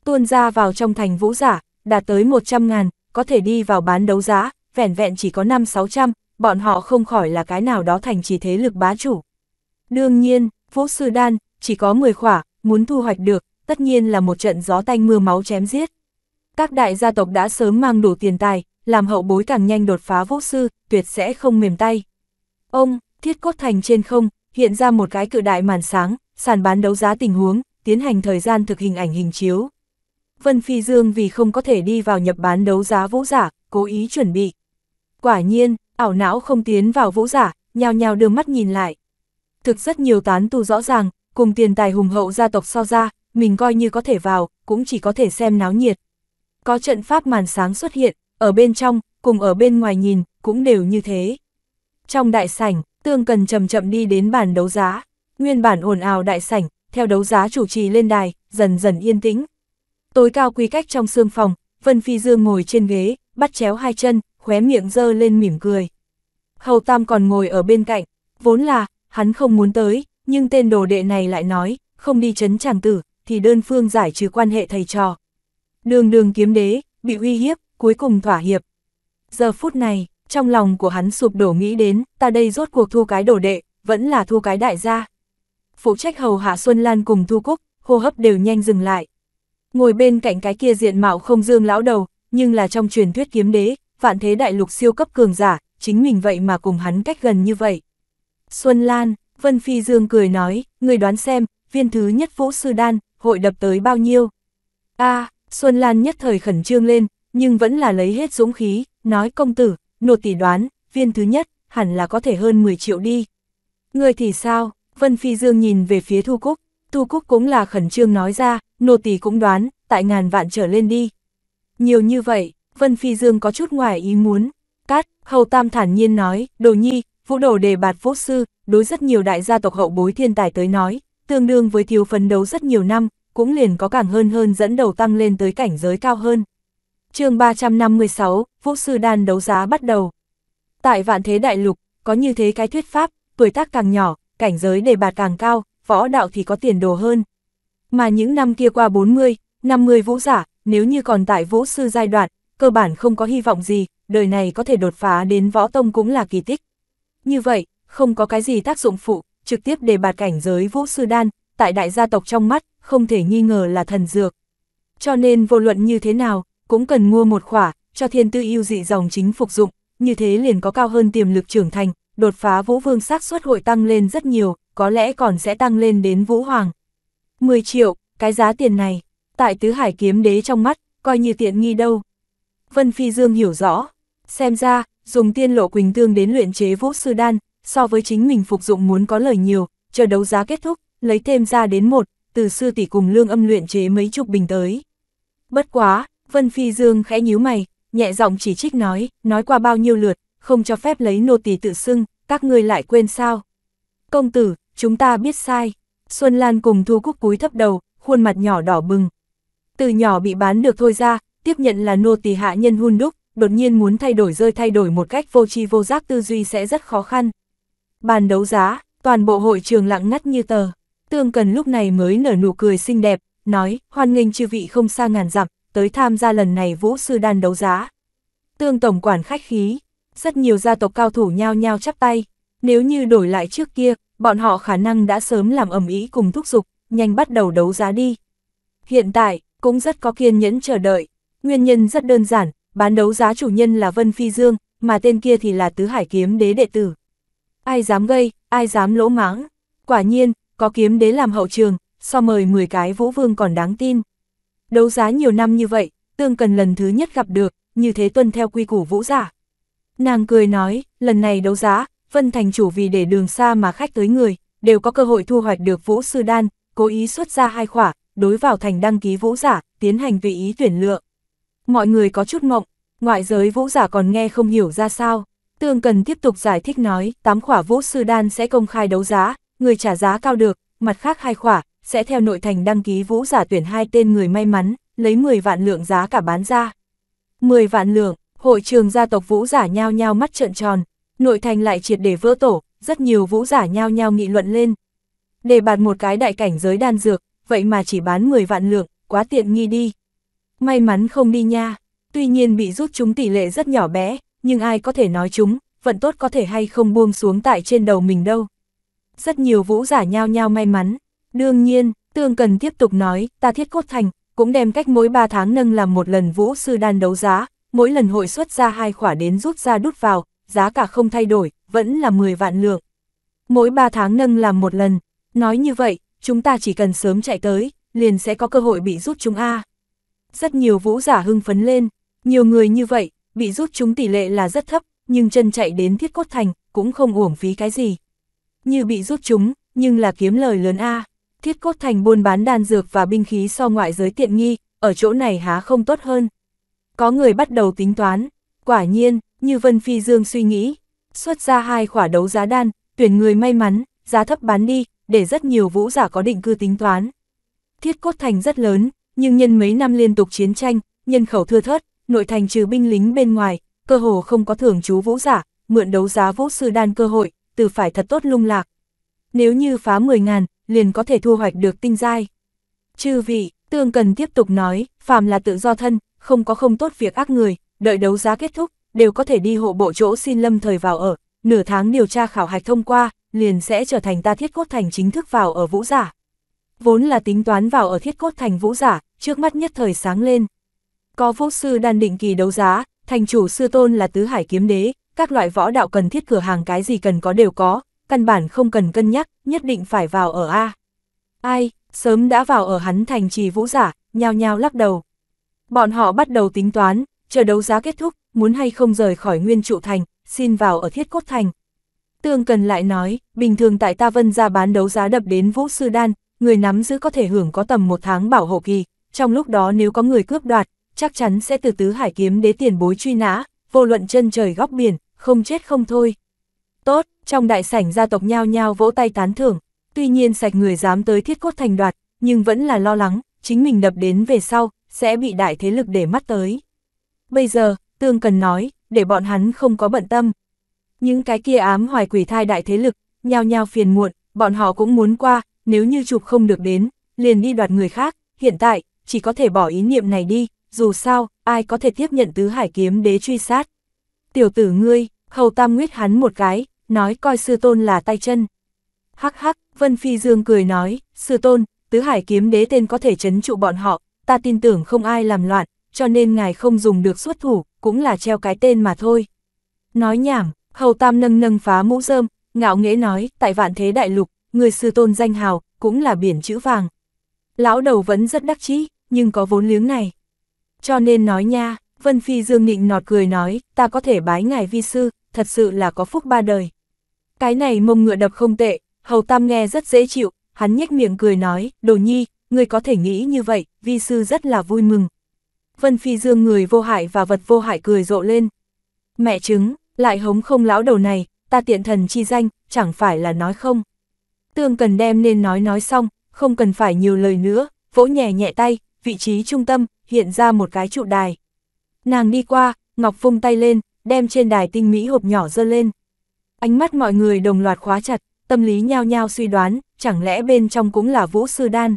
Tuôn ra vào trong thành vũ giả, đạt tới 100 ngàn, có thể đi vào bán đấu giá, vẻn vẹn chỉ có 5-600, bọn họ không khỏi là cái nào đó thành chỉ thế lực bá chủ. Đương nhiên, vũ sư đan, chỉ có 10 khỏa, muốn thu hoạch được, tất nhiên là một trận gió tanh mưa máu chém giết. Các đại gia tộc đã sớm mang đủ tiền tài, làm hậu bối càng nhanh đột phá vũ sư, tuyệt sẽ không mềm tay. Ông, thiết cốt thành trên không, hiện ra một cái cự đại màn sáng, sàn bán đấu giá tình huống, tiến hành thời gian thực hình ảnh hình chiếu. Vân Phi Dương vì không có thể đi vào nhập bán đấu giá vũ giả, cố ý chuẩn bị. Quả nhiên, ảo não không tiến vào vũ giả, nhao nhao đưa mắt nhìn lại. Thực rất nhiều tán tu rõ ràng, cùng tiền tài hùng hậu gia tộc so ra, mình coi như có thể vào, cũng chỉ có thể xem náo nhiệt. Có trận pháp màn sáng xuất hiện, ở bên trong, cùng ở bên ngoài nhìn, cũng đều như thế. Trong đại sảnh, Tương Cần chậm chậm đi đến bàn đấu giá, nguyên bản ồn ào đại sảnh, theo đấu giá chủ trì lên đài, dần dần yên tĩnh. Tối cao quy cách trong xương phòng, Vân Phi Dương ngồi trên ghế, bắt chéo hai chân, khóe miệng dơ lên mỉm cười. Hầu Tam còn ngồi ở bên cạnh, vốn là, hắn không muốn tới, nhưng tên đồ đệ này lại nói, không đi chấn chàng tử, thì đơn phương giải trừ quan hệ thầy trò. Đường đường kiếm đế, bị uy hiếp, cuối cùng thỏa hiệp. Giờ phút này, trong lòng của hắn sụp đổ nghĩ đến, ta đây rốt cuộc thu cái đồ đệ, vẫn là thu cái đại gia. Phụ trách hầu hạ Xuân Lan cùng thu cúc, hô hấp đều nhanh dừng lại. Ngồi bên cạnh cái kia diện mạo không dương lão đầu, nhưng là trong truyền thuyết kiếm đế, vạn thế đại lục siêu cấp cường giả, chính mình vậy mà cùng hắn cách gần như vậy. Xuân Lan, Vân Phi Dương cười nói, người đoán xem, viên thứ nhất vũ sư đan, hội đập tới bao nhiêu. a Xuân Lan nhất thời khẩn trương lên, nhưng vẫn là lấy hết dũng khí, nói công tử, nột tỷ đoán, viên thứ nhất, hẳn là có thể hơn 10 triệu đi. Người thì sao? Vân Phi Dương nhìn về phía Thu Cúc, Thu Cúc cũng là khẩn trương nói ra, nô tỳ cũng đoán, tại ngàn vạn trở lên đi. Nhiều như vậy, Vân Phi Dương có chút ngoài ý muốn. Cát, Hầu Tam thản nhiên nói, đồ nhi, Vũ đồ đề bạt vũ sư, đối rất nhiều đại gia tộc hậu bối thiên tài tới nói, tương đương với thiếu phấn đấu rất nhiều năm, cũng liền có càng hơn hơn dẫn đầu tăng lên tới cảnh giới cao hơn. chương 356, Vũ sư đan đấu giá bắt đầu. Tại vạn thế đại lục, có như thế cái thuyết pháp, tuổi tác càng nhỏ, cảnh giới đề bạt càng cao, võ đạo thì có tiền đồ hơn. Mà những năm kia qua 40, 50 vũ giả, nếu như còn tại vũ sư giai đoạn, cơ bản không có hy vọng gì, đời này có thể đột phá đến võ tông cũng là kỳ tích. Như vậy, không có cái gì tác dụng phụ, trực tiếp đề bạt cảnh giới vũ sư đan, tại đại gia tộc trong mắt, không thể nghi ngờ là thần dược. Cho nên vô luận như thế nào, cũng cần mua một khỏa, cho thiên tư yêu dị dòng chính phục dụng, như thế liền có cao hơn tiềm lực trưởng thành, đột phá vũ vương xác suất hội tăng lên rất nhiều, có lẽ còn sẽ tăng lên đến vũ hoàng. 10 triệu, cái giá tiền này, tại tứ hải kiếm đế trong mắt, coi như tiện nghi đâu. Vân Phi Dương hiểu rõ, xem ra, dùng tiên lộ quỳnh tương đến luyện chế vũ sư đan, so với chính mình phục dụng muốn có lời nhiều, chờ đấu giá kết thúc, lấy thêm ra đến một, từ sư tỷ cùng lương âm luyện chế mấy chục bình tới. Bất quá, Vân Phi Dương khẽ nhíu mày, nhẹ giọng chỉ trích nói, nói qua bao nhiêu lượt, không cho phép lấy nô tỳ tự xưng, các ngươi lại quên sao. Công tử, chúng ta biết sai. Xuân Lan cùng Thu Cúc cúi thấp đầu, khuôn mặt nhỏ đỏ bừng. Từ nhỏ bị bán được thôi ra, tiếp nhận là nô tỳ hạ nhân hun đúc, đột nhiên muốn thay đổi rơi thay đổi một cách vô tri vô giác tư duy sẽ rất khó khăn. Bàn đấu giá, toàn bộ hội trường lặng ngắt như tờ. Tương Cần lúc này mới nở nụ cười xinh đẹp, nói, hoan nghênh chư vị không xa ngàn dặm, tới tham gia lần này vũ sư đan đấu giá. Tương Tổng quản khách khí, rất nhiều gia tộc cao thủ nhao nhao chắp tay, nếu như đổi lại trước kia, bọn họ khả năng đã sớm làm ẩm ý cùng thúc giục, nhanh bắt đầu đấu giá đi. Hiện tại, cũng rất có kiên nhẫn chờ đợi, nguyên nhân rất đơn giản, bán đấu giá chủ nhân là Vân Phi Dương, mà tên kia thì là Tứ Hải Kiếm Đế đệ tử. Ai dám gây, ai dám lỗ mãng. Quả nhiên, có kiếm đế làm hậu trường, so mời 10 cái vũ vương còn đáng tin. Đấu giá nhiều năm như vậy, tương cần lần thứ nhất gặp được, như thế tuân theo quy củ vũ giả. Nàng cười nói, lần này đấu giá, Vân Thành chủ vì để đường xa mà khách tới người, đều có cơ hội thu hoạch được vũ sư đan, cố ý xuất ra hai khỏa, đối vào thành đăng ký vũ giả, tiến hành vị ý tuyển lựa mọi người có chút mộng ngoại giới vũ giả còn nghe không hiểu ra sao. Tương Cần tiếp tục giải thích nói, tám khỏa vũ sư đan sẽ công khai đấu giá, người trả giá cao được, mặt khác hai khỏa, sẽ theo nội thành đăng ký vũ giả tuyển hai tên người may mắn, lấy 10 vạn lượng giá cả bán ra. 10 vạn lượng, hội trường gia tộc vũ giả nhao nhao mắt trợn tròn, nội thành lại triệt để vỡ tổ, rất nhiều vũ giả nhao nhao nghị luận lên. Để bạt một cái đại cảnh giới đan dược, vậy mà chỉ bán 10 vạn lượng, quá tiện nghi đi. May mắn không đi nha, tuy nhiên bị rút chúng tỷ lệ rất nhỏ bé, nhưng ai có thể nói chúng, vận tốt có thể hay không buông xuống tại trên đầu mình đâu. Rất nhiều vũ giả nhao nhao may mắn, đương nhiên, tương cần tiếp tục nói, ta thiết cốt thành, cũng đem cách mỗi 3 tháng nâng làm một lần vũ sư đan đấu giá, mỗi lần hội xuất ra hai khỏa đến rút ra đút vào, giá cả không thay đổi, vẫn là 10 vạn lượng. Mỗi 3 tháng nâng làm một lần, nói như vậy, chúng ta chỉ cần sớm chạy tới, liền sẽ có cơ hội bị rút chúng A rất nhiều vũ giả hưng phấn lên, nhiều người như vậy, bị rút chúng tỷ lệ là rất thấp, nhưng chân chạy đến thiết cốt thành, cũng không uổng phí cái gì. Như bị rút chúng, nhưng là kiếm lời lớn A, thiết cốt thành buôn bán đan dược và binh khí so ngoại giới tiện nghi, ở chỗ này há không tốt hơn. Có người bắt đầu tính toán, quả nhiên, như Vân Phi Dương suy nghĩ, xuất ra hai khỏa đấu giá đan, tuyển người may mắn, giá thấp bán đi, để rất nhiều vũ giả có định cư tính toán. Thiết cốt thành rất lớn, nhưng nhân mấy năm liên tục chiến tranh, nhân khẩu thưa thớt, nội thành trừ binh lính bên ngoài, cơ hồ không có thưởng chú vũ giả, mượn đấu giá vũ sư đan cơ hội, từ phải thật tốt lung lạc. Nếu như phá 10 ngàn, liền có thể thu hoạch được tinh giai. Chư vị, tương cần tiếp tục nói, phàm là tự do thân, không có không tốt việc ác người, đợi đấu giá kết thúc, đều có thể đi hộ bộ chỗ xin lâm thời vào ở, nửa tháng điều tra khảo hạch thông qua, liền sẽ trở thành ta thiết cốt thành chính thức vào ở vũ giả vốn là tính toán vào ở thiết cốt thành vũ giả, trước mắt nhất thời sáng lên. Có vũ sư đan định kỳ đấu giá, thành chủ sư tôn là tứ hải kiếm đế, các loại võ đạo cần thiết cửa hàng cái gì cần có đều có, căn bản không cần cân nhắc, nhất định phải vào ở A. Ai, sớm đã vào ở hắn thành trì vũ giả, nhao nhao lắc đầu. Bọn họ bắt đầu tính toán, chờ đấu giá kết thúc, muốn hay không rời khỏi nguyên trụ thành, xin vào ở thiết cốt thành. Tương Cần lại nói, bình thường tại ta vân ra bán đấu giá đập đến vũ sư đan, người nắm giữ có thể hưởng có tầm một tháng bảo hộ kỳ, trong lúc đó nếu có người cướp đoạt, chắc chắn sẽ từ tứ hải kiếm đế tiền bối truy nã, vô luận chân trời góc biển, không chết không thôi. Tốt, trong đại sảnh gia tộc nhao nhao vỗ tay tán thưởng, tuy nhiên sạch người dám tới thiết cốt thành đoạt, nhưng vẫn là lo lắng, chính mình đập đến về sau, sẽ bị đại thế lực để mắt tới. Bây giờ, Tương Cần nói, để bọn hắn không có bận tâm. Những cái kia ám hoài quỷ thai đại thế lực, nhao nhao phiền muộn, bọn họ cũng muốn qua, nếu như chụp không được đến, liền đi đoạt người khác, hiện tại, chỉ có thể bỏ ý niệm này đi, dù sao, ai có thể tiếp nhận tứ hải kiếm đế truy sát. Tiểu tử ngươi, hầu tam nguyết hắn một cái, nói coi sư tôn là tay chân. Hắc hắc, Vân Phi Dương cười nói, sư tôn, tứ hải kiếm đế tên có thể chấn trụ bọn họ, ta tin tưởng không ai làm loạn, cho nên ngài không dùng được xuất thủ, cũng là treo cái tên mà thôi. Nói nhảm, hầu tam nâng nâng phá mũ rơm, ngạo nghễ nói, tại vạn thế đại lục, người sư tôn danh hào, cũng là biển chữ vàng. Lão đầu vẫn rất đắc chí nhưng có vốn liếng này. Cho nên nói nha, Vân Phi Dương nịnh nọt cười nói, ta có thể bái ngài vi sư, thật sự là có phúc ba đời. Cái này mông ngựa đập không tệ, Hầu Tam nghe rất dễ chịu, hắn nhếch miệng cười nói, đồ nhi, người có thể nghĩ như vậy, vi sư rất là vui mừng. Vân Phi Dương người vô hại và vật vô hại cười rộ lên. Mẹ chứng, lại hống không lão đầu này, ta tiện thần chi danh, chẳng phải là nói không. Tương cần đem nên nói nói xong, không cần phải nhiều lời nữa, vỗ nhẹ nhẹ tay, vị trí trung tâm, hiện ra một cái trụ đài. Nàng đi qua, Ngọc vung tay lên, đem trên đài tinh mỹ hộp nhỏ dơ lên. Ánh mắt mọi người đồng loạt khóa chặt, tâm lý nhao nhao suy đoán, chẳng lẽ bên trong cũng là vũ sư đan.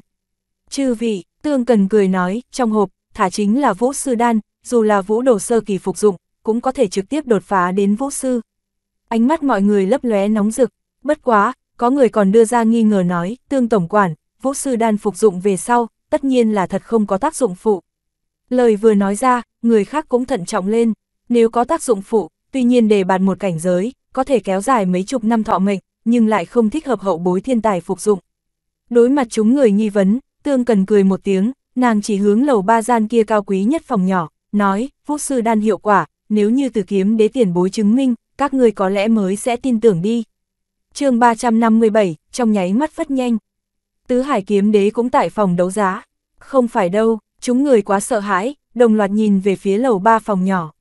Chư vị, tương cần cười nói, trong hộp, thả chính là vũ sư đan, dù là vũ đồ sơ kỳ phục dụng, cũng có thể trực tiếp đột phá đến vũ sư. Ánh mắt mọi người lấp lóe nóng rực, bất quá, có người còn đưa ra nghi ngờ nói, tương tổng quản, vũ sư đan phục dụng về sau, tất nhiên là thật không có tác dụng phụ. Lời vừa nói ra, người khác cũng thận trọng lên, nếu có tác dụng phụ, tuy nhiên đề bàn một cảnh giới, có thể kéo dài mấy chục năm thọ mệnh, nhưng lại không thích hợp hậu bối thiên tài phục dụng. Đối mặt chúng người nghi vấn, tương cần cười một tiếng, nàng chỉ hướng lầu ba gian kia cao quý nhất phòng nhỏ, nói, vũ sư đan hiệu quả, nếu như từ kiếm đế tiền bối chứng minh, các người có lẽ mới sẽ tin tưởng đi chương 357, trong nháy mắt phất nhanh. Tứ hải kiếm đế cũng tại phòng đấu giá. Không phải đâu, chúng người quá sợ hãi, đồng loạt nhìn về phía lầu ba phòng nhỏ.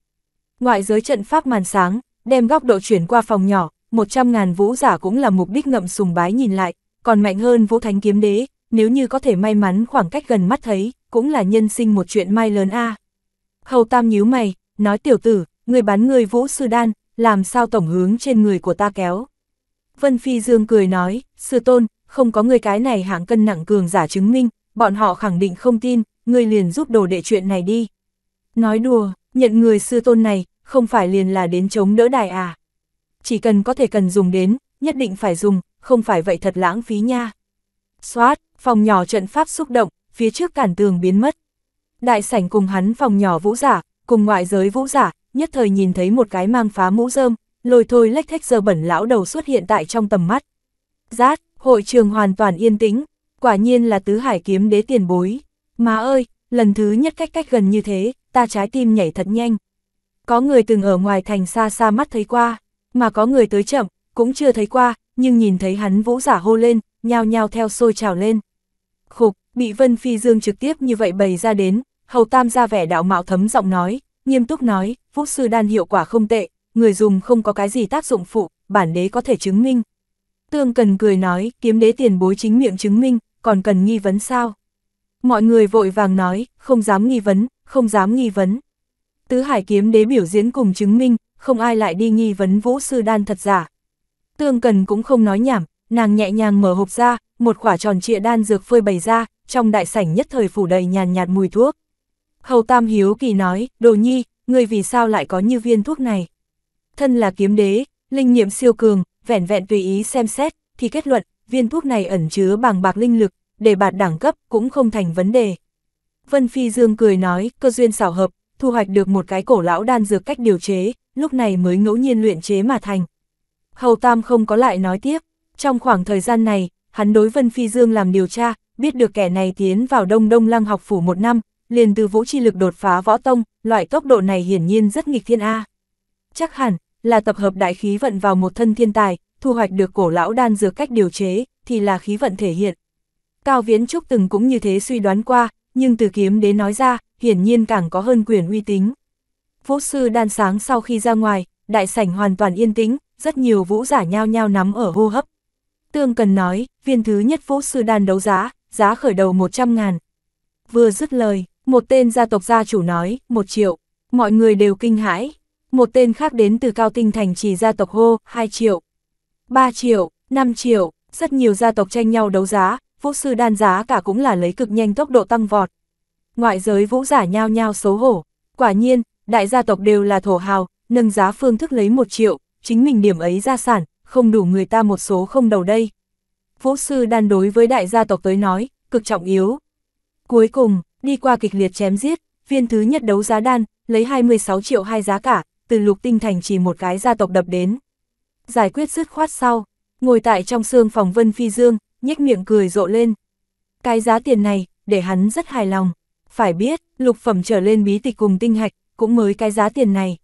Ngoại giới trận pháp màn sáng, đem góc độ chuyển qua phòng nhỏ, 100.000 vũ giả cũng là mục đích ngậm sùng bái nhìn lại, còn mạnh hơn vũ thánh kiếm đế, nếu như có thể may mắn khoảng cách gần mắt thấy, cũng là nhân sinh một chuyện may lớn a. Hầu Tam nhíu mày, nói tiểu tử, người bán người vũ sư đan, làm sao tổng hướng trên người của ta kéo. Vân Phi Dương cười nói, sư tôn, không có người cái này hạng cân nặng cường giả chứng minh, bọn họ khẳng định không tin, người liền giúp đồ đệ chuyện này đi. Nói đùa, nhận người sư tôn này, không phải liền là đến chống đỡ đài à. Chỉ cần có thể cần dùng đến, nhất định phải dùng, không phải vậy thật lãng phí nha. Xoát, phòng nhỏ trận pháp xúc động, phía trước cản tường biến mất. Đại sảnh cùng hắn phòng nhỏ vũ giả, cùng ngoại giới vũ giả, nhất thời nhìn thấy một cái mang phá mũ rơm, lôi thôi lách thách giờ bẩn lão đầu xuất hiện tại trong tầm mắt. Rát, hội trường hoàn toàn yên tĩnh, quả nhiên là tứ hải kiếm đế tiền bối. Má ơi, lần thứ nhất cách cách gần như thế, ta trái tim nhảy thật nhanh. Có người từng ở ngoài thành xa xa mắt thấy qua, mà có người tới chậm, cũng chưa thấy qua, nhưng nhìn thấy hắn vũ giả hô lên, nhao nhao theo sôi trào lên. Khục, bị Vân Phi Dương trực tiếp như vậy bày ra đến, Hầu Tam ra vẻ đạo mạo thấm giọng nói, nghiêm túc nói, Phúc Sư Đan hiệu quả không tệ, người dùng không có cái gì tác dụng phụ, bản đế có thể chứng minh. Tương Cần cười nói, kiếm đế tiền bối chính miệng chứng minh, còn cần nghi vấn sao? Mọi người vội vàng nói, không dám nghi vấn, không dám nghi vấn. Tứ Hải kiếm đế biểu diễn cùng chứng minh, không ai lại đi nghi vấn vũ sư đan thật giả. Tương Cần cũng không nói nhảm, nàng nhẹ nhàng mở hộp ra, một quả tròn trịa đan dược phơi bày ra, trong đại sảnh nhất thời phủ đầy nhàn nhạt mùi thuốc. Hầu Tam Hiếu Kỳ nói, đồ nhi, người vì sao lại có như viên thuốc này? thân là kiếm đế, linh nghiệm siêu cường, vẻn vẹn tùy ý xem xét, thì kết luận, viên thuốc này ẩn chứa bằng bạc linh lực, để bạt đẳng cấp cũng không thành vấn đề. Vân Phi Dương cười nói, cơ duyên xảo hợp, thu hoạch được một cái cổ lão đan dược cách điều chế, lúc này mới ngẫu nhiên luyện chế mà thành. Hầu Tam không có lại nói tiếp, trong khoảng thời gian này, hắn đối Vân Phi Dương làm điều tra, biết được kẻ này tiến vào Đông Đông Lăng học phủ một năm, liền từ vũ chi lực đột phá võ tông, loại tốc độ này hiển nhiên rất nghịch thiên A. Chắc hẳn, là tập hợp đại khí vận vào một thân thiên tài, thu hoạch được cổ lão đan dược cách điều chế, thì là khí vận thể hiện. Cao Viễn Trúc từng cũng như thế suy đoán qua, nhưng từ kiếm đế nói ra, hiển nhiên càng có hơn quyền uy tín. Vũ sư đan sáng sau khi ra ngoài, đại sảnh hoàn toàn yên tĩnh, rất nhiều vũ giả nhao nhao nắm ở hô hấp. Tương cần nói, viên thứ nhất vũ sư đan đấu giá, giá khởi đầu 100 ngàn. Vừa dứt lời, một tên gia tộc gia chủ nói, 1 triệu, mọi người đều kinh hãi, một tên khác đến từ cao tinh thành chỉ gia tộc hô, 2 triệu, 3 triệu, 5 triệu, rất nhiều gia tộc tranh nhau đấu giá, vũ sư đan giá cả cũng là lấy cực nhanh tốc độ tăng vọt. Ngoại giới vũ giả nhao nhao xấu hổ, quả nhiên, đại gia tộc đều là thổ hào, nâng giá phương thức lấy 1 triệu, chính mình điểm ấy gia sản, không đủ người ta một số không đầu đây. Vũ sư đan đối với đại gia tộc tới nói, cực trọng yếu. Cuối cùng, đi qua kịch liệt chém giết, viên thứ nhất đấu giá đan, lấy 26 triệu hai giá cả, từ lục tinh thành chỉ một cái gia tộc đập đến. Giải quyết dứt khoát sau, ngồi tại trong xương phòng Vân Phi Dương, nhếch miệng cười rộ lên. Cái giá tiền này, để hắn rất hài lòng. Phải biết, lục phẩm trở lên bí tịch cùng tinh hạch, cũng mới cái giá tiền này.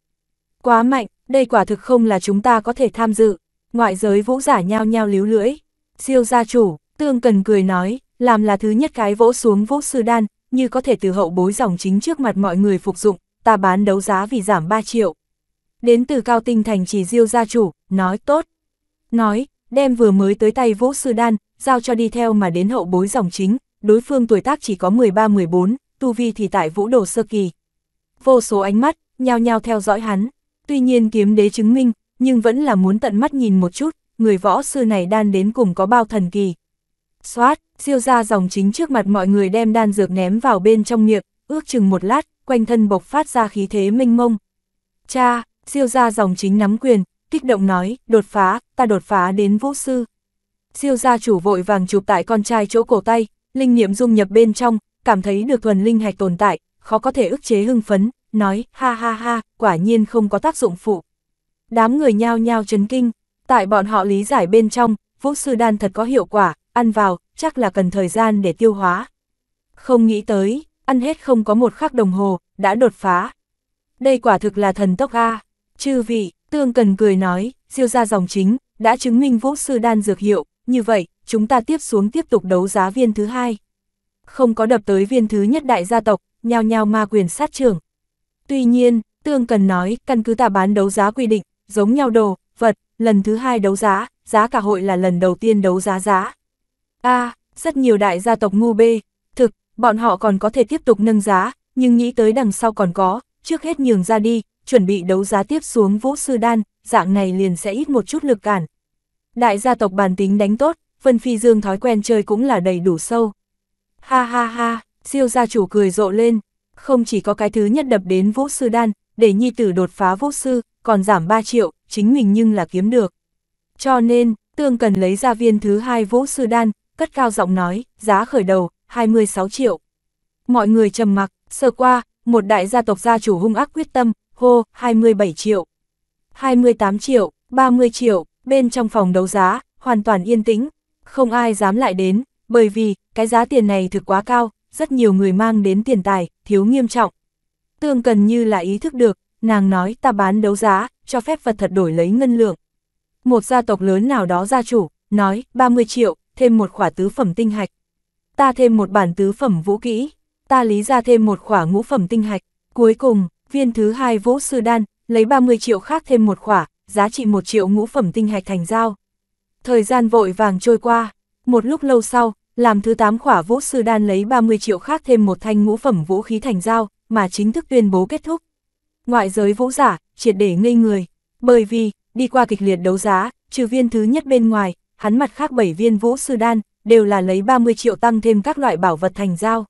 Quá mạnh, đây quả thực không là chúng ta có thể tham dự. Ngoại giới vũ giả nhao nhao líu lưỡi. Siêu gia chủ, tương cần cười nói, làm là thứ nhất cái vỗ xuống vũ sư đan, như có thể từ hậu bối dòng chính trước mặt mọi người phục dụng, ta bán đấu giá vì giảm 3 triệu đến từ cao tinh thành chỉ diêu gia chủ, nói tốt. Nói, đem vừa mới tới tay Vũ Sư Đan, giao cho đi theo mà đến hậu bối dòng chính, đối phương tuổi tác chỉ có 13-14, tu vi thì tại vũ đồ sơ kỳ. Vô số ánh mắt, nhao nhao theo dõi hắn, tuy nhiên kiếm đế chứng minh, nhưng vẫn là muốn tận mắt nhìn một chút, người võ sư này đan đến cùng có bao thần kỳ. Xoát, siêu ra dòng chính trước mặt mọi người đem đan dược ném vào bên trong miệng, ước chừng một lát, quanh thân bộc phát ra khí thế minh mông. Cha, Siêu gia dòng chính nắm quyền, kích động nói, đột phá, ta đột phá đến vũ sư. Siêu gia chủ vội vàng chụp tại con trai chỗ cổ tay, linh niệm dung nhập bên trong, cảm thấy được thuần linh hạch tồn tại, khó có thể ức chế hưng phấn, nói, ha ha ha, quả nhiên không có tác dụng phụ. Đám người nhao nhao chấn kinh, tại bọn họ lý giải bên trong, vũ sư đan thật có hiệu quả, ăn vào, chắc là cần thời gian để tiêu hóa. Không nghĩ tới, ăn hết không có một khắc đồng hồ, đã đột phá. Đây quả thực là thần tốc A. Chư vị, tương cần cười nói, diêu ra dòng chính, đã chứng minh vũ sư đan dược hiệu, như vậy, chúng ta tiếp xuống tiếp tục đấu giá viên thứ hai. Không có đập tới viên thứ nhất đại gia tộc, nhao nhao ma quyền sát trưởng. Tuy nhiên, tương cần nói, căn cứ ta bán đấu giá quy định, giống nhau đồ, vật, lần thứ hai đấu giá, giá cả hội là lần đầu tiên đấu giá giá. a rất nhiều đại gia tộc ngu bê, thực, bọn họ còn có thể tiếp tục nâng giá, nhưng nghĩ tới đằng sau còn có, trước hết nhường ra đi, chuẩn bị đấu giá tiếp xuống vũ sư đan, dạng này liền sẽ ít một chút lực cản. Đại gia tộc bản tính đánh tốt, Vân Phi Dương thói quen chơi cũng là đầy đủ sâu. Ha ha ha, siêu gia chủ cười rộ lên, không chỉ có cái thứ nhất đập đến vũ sư đan, để nhi tử đột phá vũ sư, còn giảm 3 triệu, chính mình nhưng là kiếm được. Cho nên, tương cần lấy ra viên thứ hai vũ sư đan, cất cao giọng nói, giá khởi đầu, 26 triệu. Mọi người trầm mặc, sơ qua, một đại gia tộc gia chủ hung ác quyết tâm, hô, 27 triệu, 28 triệu, 30 triệu, bên trong phòng đấu giá, hoàn toàn yên tĩnh, không ai dám lại đến, bởi vì, cái giá tiền này thực quá cao, rất nhiều người mang đến tiền tài, thiếu nghiêm trọng. Tương cần như là ý thức được, nàng nói ta bán đấu giá, cho phép vật thật đổi lấy ngân lượng. Một gia tộc lớn nào đó gia chủ, nói, 30 triệu, thêm một khỏa tứ phẩm tinh hạch. Ta thêm một bản tứ phẩm vũ kỹ, ta lý ra thêm một khỏa ngũ phẩm tinh hạch. Cuối cùng, Viên thứ hai vỗ sư đan, lấy 30 triệu khác thêm một khỏa, giá trị 1 triệu ngũ phẩm tinh hạch thành giao. Thời gian vội vàng trôi qua, một lúc lâu sau, làm thứ 8 khỏa vũ sư đan lấy 30 triệu khác thêm một thanh ngũ phẩm vũ khí thành giao, mà chính thức tuyên bố kết thúc. Ngoại giới vũ giả, triệt để ngây người, bởi vì, đi qua kịch liệt đấu giá, trừ viên thứ nhất bên ngoài, hắn mặt khác 7 viên vũ sư đan, đều là lấy 30 triệu tăng thêm các loại bảo vật thành giao.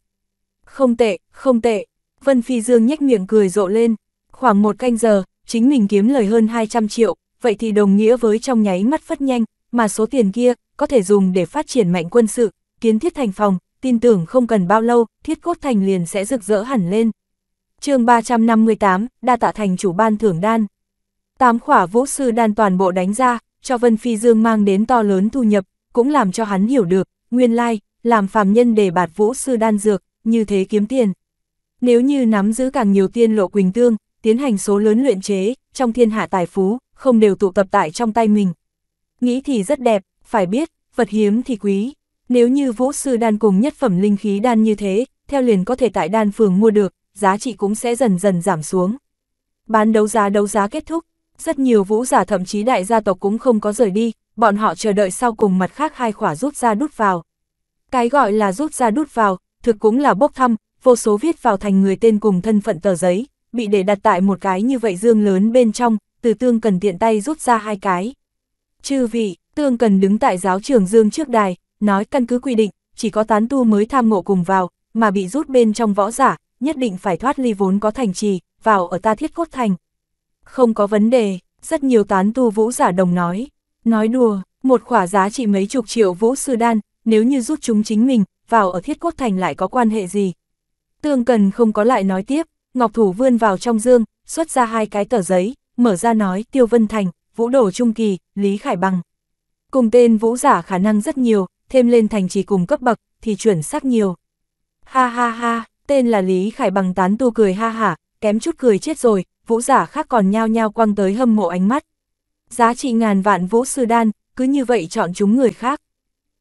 Không tệ, không tệ, Vân Phi Dương nhếch miệng cười rộ lên, khoảng một canh giờ, chính mình kiếm lời hơn 200 triệu, vậy thì đồng nghĩa với trong nháy mắt phất nhanh, mà số tiền kia có thể dùng để phát triển mạnh quân sự, kiến thiết thành phòng, tin tưởng không cần bao lâu, thiết cốt thành liền sẽ rực rỡ hẳn lên. chương 358, đa tạ thành chủ ban thưởng đan. Tám khỏa vũ sư đan toàn bộ đánh ra, cho Vân Phi Dương mang đến to lớn thu nhập, cũng làm cho hắn hiểu được, nguyên lai, like, làm phàm nhân để bạt vũ sư đan dược, như thế kiếm tiền, nếu như nắm giữ càng nhiều tiên lộ quỳnh tương, tiến hành số lớn luyện chế, trong thiên hạ tài phú, không đều tụ tập tại trong tay mình. Nghĩ thì rất đẹp, phải biết, vật hiếm thì quý. Nếu như vũ sư đan cùng nhất phẩm linh khí đan như thế, theo liền có thể tại đan phường mua được, giá trị cũng sẽ dần dần giảm xuống. Bán đấu giá đấu giá kết thúc, rất nhiều vũ giả thậm chí đại gia tộc cũng không có rời đi, bọn họ chờ đợi sau cùng mặt khác hai khỏa rút ra đút vào. Cái gọi là rút ra đút vào, thực cũng là bốc thăm, vô số viết vào thành người tên cùng thân phận tờ giấy, bị để đặt tại một cái như vậy dương lớn bên trong, từ tương cần tiện tay rút ra hai cái. Chư vị, tương cần đứng tại giáo trường dương trước đài, nói căn cứ quy định, chỉ có tán tu mới tham ngộ cùng vào, mà bị rút bên trong võ giả, nhất định phải thoát ly vốn có thành trì, vào ở ta thiết cốt thành. Không có vấn đề, rất nhiều tán tu vũ giả đồng nói. Nói đùa, một khỏa giá trị mấy chục triệu vũ sư đan, nếu như rút chúng chính mình, vào ở thiết cốt thành lại có quan hệ gì? Tương Cần không có lại nói tiếp, Ngọc Thủ vươn vào trong dương, xuất ra hai cái tờ giấy, mở ra nói Tiêu Vân Thành, Vũ Đổ Trung Kỳ, Lý Khải Bằng. Cùng tên Vũ giả khả năng rất nhiều, thêm lên thành chỉ cùng cấp bậc, thì chuyển sắc nhiều. Ha ha ha, tên là Lý Khải Bằng tán tu cười ha hả, kém chút cười chết rồi, Vũ giả khác còn nhao nhao quăng tới hâm mộ ánh mắt. Giá trị ngàn vạn Vũ Sư Đan, cứ như vậy chọn chúng người khác.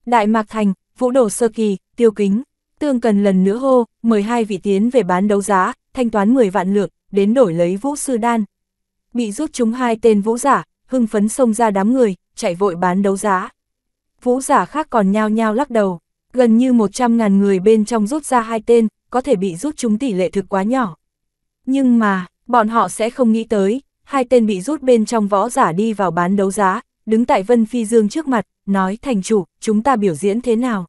Đại Mạc Thành, Vũ đổ Sơ Kỳ, Tiêu Kính. Tương Cần lần nữa hô, mời hai vị tiến về bán đấu giá, thanh toán 10 vạn lượng, đến đổi lấy vũ sư đan. Bị rút chúng hai tên vũ giả, hưng phấn xông ra đám người, chạy vội bán đấu giá. Vũ giả khác còn nhao nhao lắc đầu, gần như 100.000 người bên trong rút ra hai tên, có thể bị rút chúng tỷ lệ thực quá nhỏ. Nhưng mà, bọn họ sẽ không nghĩ tới, hai tên bị rút bên trong võ giả đi vào bán đấu giá, đứng tại Vân Phi Dương trước mặt, nói thành chủ, chúng ta biểu diễn thế nào?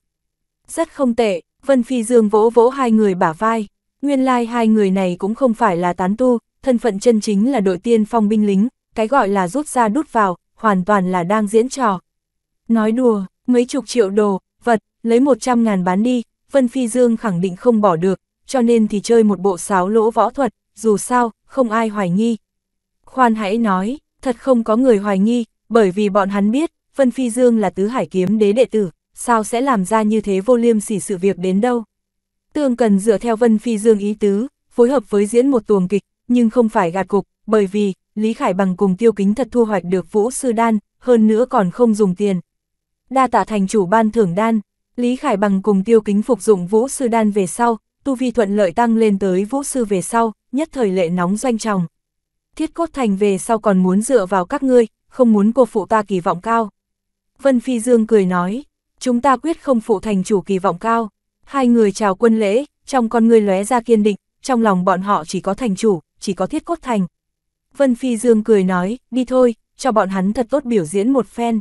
Rất không tệ, Vân Phi Dương vỗ vỗ hai người bả vai, nguyên lai like hai người này cũng không phải là tán tu, thân phận chân chính là đội tiên phong binh lính, cái gọi là rút ra đút vào, hoàn toàn là đang diễn trò. Nói đùa, mấy chục triệu đồ, vật, lấy 100 ngàn bán đi, Vân Phi Dương khẳng định không bỏ được, cho nên thì chơi một bộ sáo lỗ võ thuật, dù sao, không ai hoài nghi. Khoan hãy nói, thật không có người hoài nghi, bởi vì bọn hắn biết, Vân Phi Dương là tứ hải kiếm đế đệ tử, sao sẽ làm ra như thế vô liêm sỉ sự việc đến đâu. Tương cần dựa theo Vân Phi Dương ý tứ, phối hợp với diễn một tuồng kịch, nhưng không phải gạt cục, bởi vì, Lý Khải bằng cùng tiêu kính thật thu hoạch được Vũ Sư Đan, hơn nữa còn không dùng tiền. Đa tạ thành chủ ban thưởng đan, Lý Khải bằng cùng tiêu kính phục dụng Vũ Sư Đan về sau, tu vi thuận lợi tăng lên tới Vũ Sư về sau, nhất thời lệ nóng doanh tròng. Thiết cốt thành về sau còn muốn dựa vào các ngươi, không muốn cô phụ ta kỳ vọng cao. Vân Phi Dương cười nói, chúng ta quyết không phụ thành chủ kỳ vọng cao. Hai người chào quân lễ, trong con người lóe ra kiên định, trong lòng bọn họ chỉ có thành chủ, chỉ có thiết cốt thành. Vân Phi Dương cười nói, đi thôi, cho bọn hắn thật tốt biểu diễn một phen.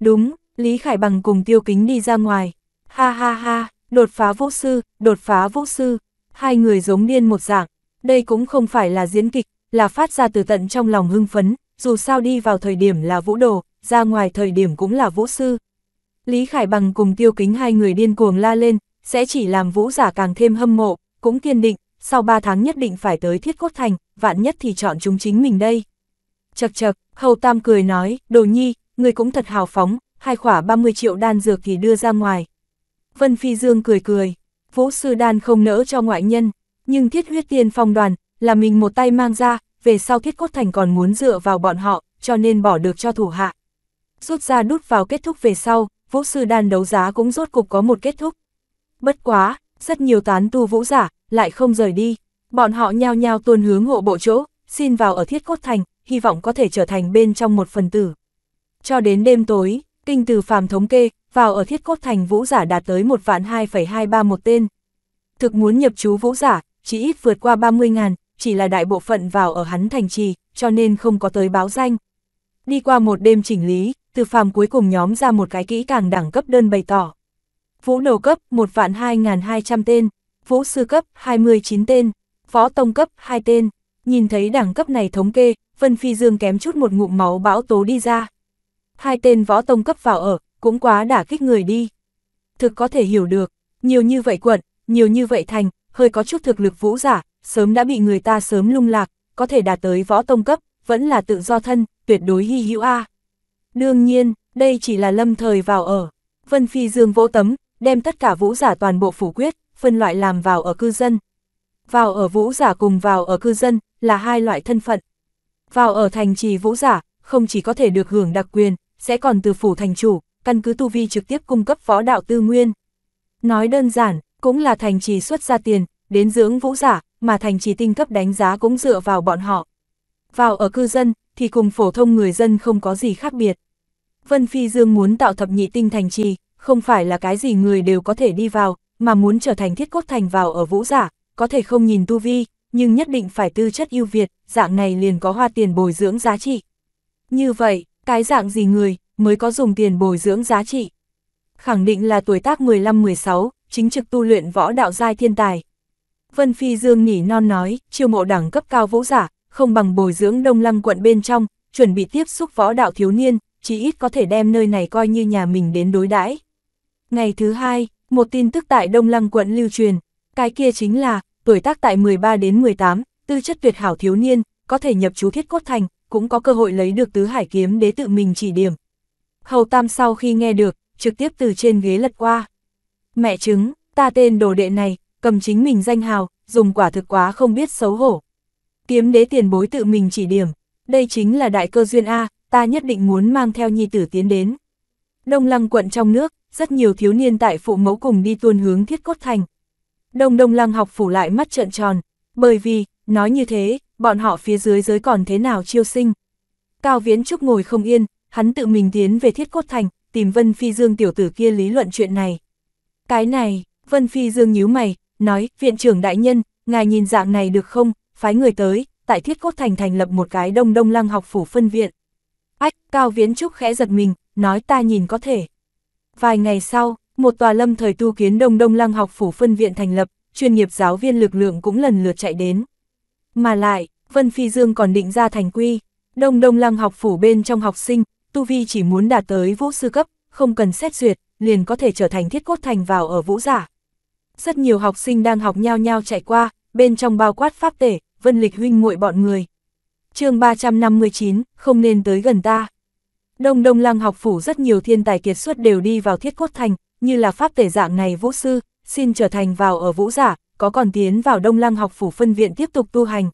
Đúng, Lý Khải Bằng cùng tiêu kính đi ra ngoài. Ha ha ha, đột phá vũ sư, đột phá vũ sư. Hai người giống điên một dạng. Đây cũng không phải là diễn kịch, là phát ra từ tận trong lòng hưng phấn. Dù sao đi vào thời điểm là vũ đồ, ra ngoài thời điểm cũng là vũ sư, Lý Khải Bằng cùng tiêu kính hai người điên cuồng la lên, sẽ chỉ làm vũ giả càng thêm hâm mộ, cũng kiên định, sau 3 tháng nhất định phải tới thiết cốt thành, vạn nhất thì chọn chúng chính mình đây. Chật chật, Hầu Tam cười nói, đồ nhi, người cũng thật hào phóng, hai khỏa 30 triệu đan dược thì đưa ra ngoài. Vân Phi Dương cười cười, vũ sư đan không nỡ cho ngoại nhân, nhưng thiết huyết tiên phong đoàn, là mình một tay mang ra, về sau thiết cốt thành còn muốn dựa vào bọn họ, cho nên bỏ được cho thủ hạ. Rút ra đút vào kết thúc về sau, vũ sư đan đấu giá cũng rốt cục có một kết thúc. Bất quá, rất nhiều tán tu vũ giả, lại không rời đi. Bọn họ nhao nhao tuôn hướng hộ bộ chỗ, xin vào ở thiết cốt thành, hy vọng có thể trở thành bên trong một phần tử. Cho đến đêm tối, kinh từ phàm thống kê, vào ở thiết cốt thành vũ giả đạt tới một vạn 2,231 tên. Thực muốn nhập chú vũ giả, chỉ ít vượt qua 30 ngàn, chỉ là đại bộ phận vào ở hắn thành trì, cho nên không có tới báo danh. Đi qua một đêm chỉnh lý, từ phàm cuối cùng nhóm ra một cái kỹ càng đẳng cấp đơn bày tỏ. Vũ đầu cấp 1 vạn 2.200 tên, vũ sư cấp 29 tên, võ tông cấp 2 tên. Nhìn thấy đẳng cấp này thống kê, Vân Phi Dương kém chút một ngụm máu bão tố đi ra. Hai tên võ tông cấp vào ở, cũng quá đả kích người đi. Thực có thể hiểu được, nhiều như vậy quận, nhiều như vậy thành, hơi có chút thực lực vũ giả, sớm đã bị người ta sớm lung lạc, có thể đạt tới võ tông cấp, vẫn là tự do thân, tuyệt đối hy hữu a. Đương nhiên, đây chỉ là lâm thời vào ở. Vân Phi Dương vỗ tấm, đem tất cả vũ giả toàn bộ phủ quyết, phân loại làm vào ở cư dân. Vào ở vũ giả cùng vào ở cư dân là hai loại thân phận. Vào ở thành trì vũ giả, không chỉ có thể được hưởng đặc quyền, sẽ còn từ phủ thành chủ, căn cứ tu vi trực tiếp cung cấp võ đạo tư nguyên. Nói đơn giản, cũng là thành trì xuất ra tiền, đến dưỡng vũ giả, mà thành trì tinh cấp đánh giá cũng dựa vào bọn họ vào ở cư dân, thì cùng phổ thông người dân không có gì khác biệt. Vân Phi Dương muốn tạo thập nhị tinh thành trì, không phải là cái gì người đều có thể đi vào, mà muốn trở thành thiết cốt thành vào ở vũ giả, có thể không nhìn tu vi, nhưng nhất định phải tư chất ưu việt, dạng này liền có hoa tiền bồi dưỡng giá trị. Như vậy, cái dạng gì người mới có dùng tiền bồi dưỡng giá trị? Khẳng định là tuổi tác 15-16, chính trực tu luyện võ đạo giai thiên tài. Vân Phi Dương nỉ non nói, chiêu mộ đẳng cấp cao vũ giả, không bằng bồi dưỡng đông lăng quận bên trong, chuẩn bị tiếp xúc võ đạo thiếu niên, chỉ ít có thể đem nơi này coi như nhà mình đến đối đãi. Ngày thứ hai, một tin tức tại Đông Lăng quận lưu truyền, cái kia chính là, tuổi tác tại 13 đến 18, tư chất tuyệt hảo thiếu niên, có thể nhập chú thiết cốt thành, cũng có cơ hội lấy được tứ hải kiếm đế tự mình chỉ điểm. Hầu Tam sau khi nghe được, trực tiếp từ trên ghế lật qua. Mẹ chứng, ta tên đồ đệ này, cầm chính mình danh hào, dùng quả thực quá không biết xấu hổ kiếm đế tiền bối tự mình chỉ điểm, đây chính là đại cơ duyên A, ta nhất định muốn mang theo nhi tử tiến đến. Đông lăng quận trong nước, rất nhiều thiếu niên tại phụ mẫu cùng đi tuôn hướng thiết cốt thành. Đông đông lăng học phủ lại mắt trợn tròn, bởi vì, nói như thế, bọn họ phía dưới giới còn thế nào chiêu sinh. Cao Viễn Trúc ngồi không yên, hắn tự mình tiến về thiết cốt thành, tìm Vân Phi Dương tiểu tử kia lý luận chuyện này. Cái này, Vân Phi Dương nhíu mày, nói, viện trưởng đại nhân, ngài nhìn dạng này được không, phái người tới, tại thiết cốt thành thành lập một cái đông đông lăng học phủ phân viện. Ách, Cao Viễn Trúc khẽ giật mình, nói ta nhìn có thể. Vài ngày sau, một tòa lâm thời tu kiến đông đông lăng học phủ phân viện thành lập, chuyên nghiệp giáo viên lực lượng cũng lần lượt chạy đến. Mà lại, Vân Phi Dương còn định ra thành quy, đông đông lăng học phủ bên trong học sinh, tu vi chỉ muốn đạt tới vũ sư cấp, không cần xét duyệt, liền có thể trở thành thiết cốt thành vào ở vũ giả. Rất nhiều học sinh đang học nhau nhau chạy qua, bên trong bao quát pháp tể, vân lịch huynh muội bọn người. chương 359, không nên tới gần ta. Đông Đông Lăng học phủ rất nhiều thiên tài kiệt xuất đều đi vào thiết cốt thành, như là pháp tể dạng này vũ sư, xin trở thành vào ở vũ giả, có còn tiến vào Đông Lăng học phủ phân viện tiếp tục tu hành.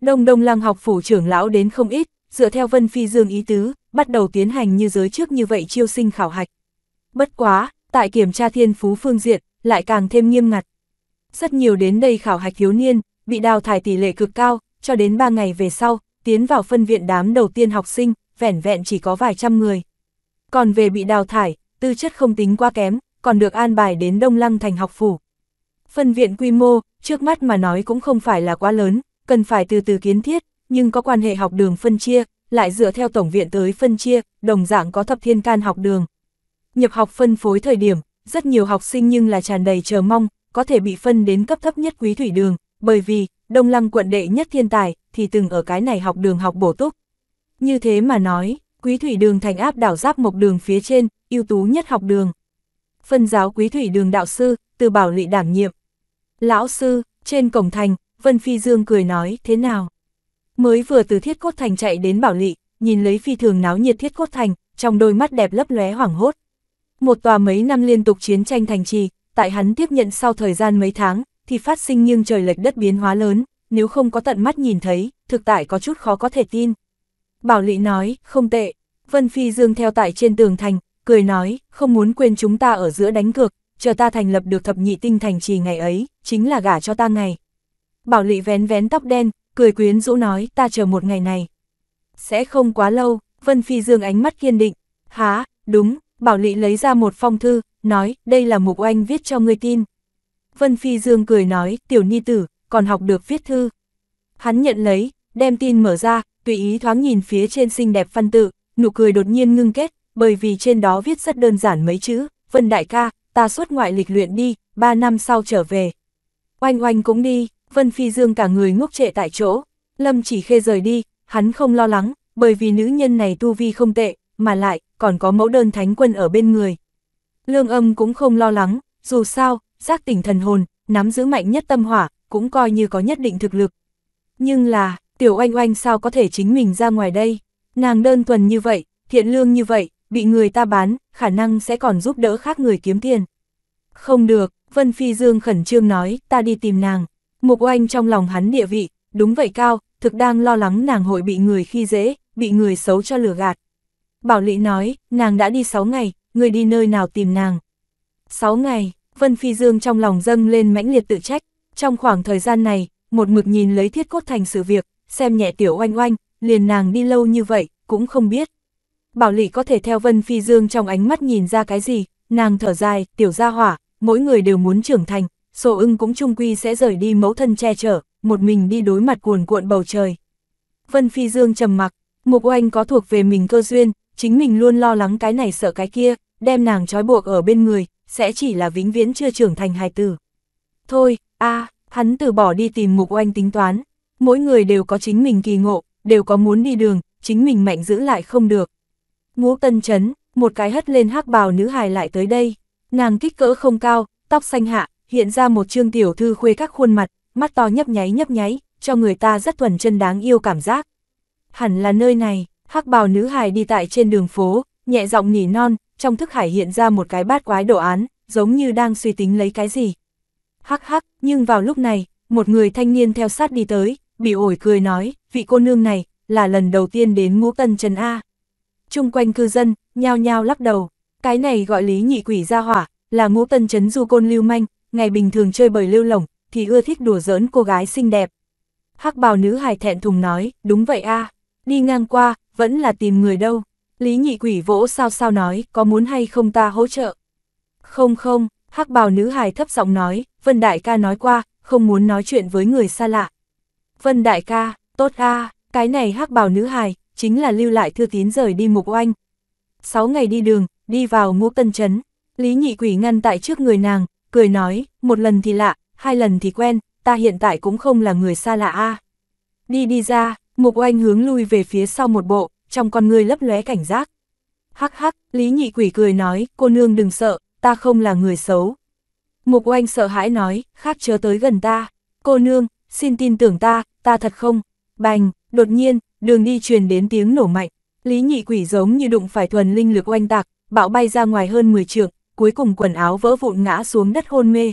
Đông Đông Lăng học phủ trưởng lão đến không ít, dựa theo Vân Phi Dương ý tứ, bắt đầu tiến hành như giới trước như vậy chiêu sinh khảo hạch. Bất quá, tại kiểm tra thiên phú phương diện, lại càng thêm nghiêm ngặt. Rất nhiều đến đây khảo hạch thiếu niên, bị đào thải tỷ lệ cực cao, cho đến 3 ngày về sau, tiến vào phân viện đám đầu tiên học sinh, vẻn vẹn chỉ có vài trăm người. Còn về bị đào thải, tư chất không tính quá kém, còn được an bài đến Đông Lăng thành học phủ. Phân viện quy mô, trước mắt mà nói cũng không phải là quá lớn, cần phải từ từ kiến thiết, nhưng có quan hệ học đường phân chia, lại dựa theo tổng viện tới phân chia, đồng dạng có thập thiên can học đường. Nhập học phân phối thời điểm, rất nhiều học sinh nhưng là tràn đầy chờ mong, có thể bị phân đến cấp thấp nhất quý thủy đường, bởi vì, Đông Lăng quận đệ nhất thiên tài, thì từng ở cái này học đường học bổ túc. Như thế mà nói, Quý Thủy Đường thành áp đảo giáp mộc đường phía trên, ưu tú nhất học đường. Phân giáo Quý Thủy Đường đạo sư, từ bảo lị đảm nhiệm. Lão sư, trên cổng thành, Vân Phi Dương cười nói, thế nào? Mới vừa từ thiết cốt thành chạy đến bảo lị, nhìn lấy phi thường náo nhiệt thiết cốt thành, trong đôi mắt đẹp lấp lóe hoảng hốt. Một tòa mấy năm liên tục chiến tranh thành trì, tại hắn tiếp nhận sau thời gian mấy tháng, thì phát sinh nghiêng trời lệch đất biến hóa lớn, nếu không có tận mắt nhìn thấy, thực tại có chút khó có thể tin. Bảo Lị nói, không tệ, Vân Phi Dương theo tại trên tường thành, cười nói, không muốn quên chúng ta ở giữa đánh cược, chờ ta thành lập được thập nhị tinh thành trì ngày ấy, chính là gả cho ta ngày. Bảo Lị vén vén tóc đen, cười quyến rũ nói, ta chờ một ngày này. Sẽ không quá lâu, Vân Phi Dương ánh mắt kiên định, há, đúng, Bảo Lị lấy ra một phong thư, nói, đây là mục oanh viết cho ngươi tin. Vân Phi Dương cười nói, tiểu ni tử, còn học được viết thư. Hắn nhận lấy, đem tin mở ra, tùy ý thoáng nhìn phía trên xinh đẹp văn tự, nụ cười đột nhiên ngưng kết, bởi vì trên đó viết rất đơn giản mấy chữ, Vân Đại ca, ta xuất ngoại lịch luyện đi, ba năm sau trở về. Oanh oanh cũng đi, Vân Phi Dương cả người ngốc trệ tại chỗ, Lâm chỉ khê rời đi, hắn không lo lắng, bởi vì nữ nhân này tu vi không tệ, mà lại, còn có mẫu đơn thánh quân ở bên người. Lương âm cũng không lo lắng, dù sao, giác tỉnh thần hồn, nắm giữ mạnh nhất tâm hỏa, cũng coi như có nhất định thực lực. Nhưng là, tiểu oanh oanh sao có thể chính mình ra ngoài đây? Nàng đơn thuần như vậy, thiện lương như vậy, bị người ta bán, khả năng sẽ còn giúp đỡ khác người kiếm tiền. Không được, Vân Phi Dương khẩn trương nói, ta đi tìm nàng. Mục oanh trong lòng hắn địa vị, đúng vậy cao, thực đang lo lắng nàng hội bị người khi dễ, bị người xấu cho lừa gạt. Bảo Lý nói, nàng đã đi 6 ngày, người đi nơi nào tìm nàng. 6 ngày, Vân Phi Dương trong lòng dâng lên mãnh liệt tự trách, trong khoảng thời gian này, một mực nhìn lấy thiết cốt thành sự việc, xem nhẹ tiểu oanh oanh, liền nàng đi lâu như vậy, cũng không biết. Bảo Lị có thể theo Vân Phi Dương trong ánh mắt nhìn ra cái gì, nàng thở dài, tiểu gia hỏa, mỗi người đều muốn trưởng thành, sổ ưng cũng trung quy sẽ rời đi mẫu thân che chở, một mình đi đối mặt cuồn cuộn bầu trời. Vân Phi Dương trầm mặc, Mục Oanh có thuộc về mình cơ duyên, chính mình luôn lo lắng cái này sợ cái kia, đem nàng trói buộc ở bên người, sẽ chỉ là vĩnh viễn chưa trưởng thành hài tử. Thôi, a à, hắn từ bỏ đi tìm mục oanh tính toán, mỗi người đều có chính mình kỳ ngộ, đều có muốn đi đường, chính mình mạnh giữ lại không được. Ngũ tân chấn, một cái hất lên hắc bào nữ hài lại tới đây, nàng kích cỡ không cao, tóc xanh hạ, hiện ra một trương tiểu thư khuê các khuôn mặt, mắt to nhấp nháy nhấp nháy, cho người ta rất thuần chân đáng yêu cảm giác. Hẳn là nơi này, hắc bào nữ hài đi tại trên đường phố, nhẹ giọng nỉ non, trong thức hải hiện ra một cái bát quái đồ án, giống như đang suy tính lấy cái gì. Hắc hắc, nhưng vào lúc này, một người thanh niên theo sát đi tới, bị ổi cười nói, vị cô nương này, là lần đầu tiên đến ngũ tân trần A. Trung quanh cư dân, nhao nhao lắc đầu, cái này gọi lý nhị quỷ ra hỏa, là ngũ tân trấn du côn lưu manh, ngày bình thường chơi bời lưu lỏng, thì ưa thích đùa giỡn cô gái xinh đẹp. Hắc bào nữ hài thẹn thùng nói, đúng vậy a đi ngang qua, vẫn là tìm người đâu. Lý nhị quỷ vỗ sao sao nói, có muốn hay không ta hỗ trợ? Không không, hắc bào nữ hài thấp giọng nói, Vân Đại ca nói qua, không muốn nói chuyện với người xa lạ. Vân Đại ca, tốt a cái này hắc bào nữ hài, chính là lưu lại thư tín rời đi mục oanh. Sáu ngày đi đường, đi vào ngũ tân chấn, Lý nhị quỷ ngăn tại trước người nàng, cười nói, một lần thì lạ, hai lần thì quen, ta hiện tại cũng không là người xa lạ a Đi đi ra, mục oanh hướng lui về phía sau một bộ, trong con ngươi lấp lóe cảnh giác. Hắc hắc, Lý Nhị Quỷ cười nói, cô nương đừng sợ, ta không là người xấu. Mục oanh sợ hãi nói, khác chớ tới gần ta, cô nương, xin tin tưởng ta, ta thật không? Bành, đột nhiên, đường đi truyền đến tiếng nổ mạnh, Lý Nhị Quỷ giống như đụng phải thuần linh lực oanh tạc, bạo bay ra ngoài hơn 10 trượng, cuối cùng quần áo vỡ vụn ngã xuống đất hôn mê.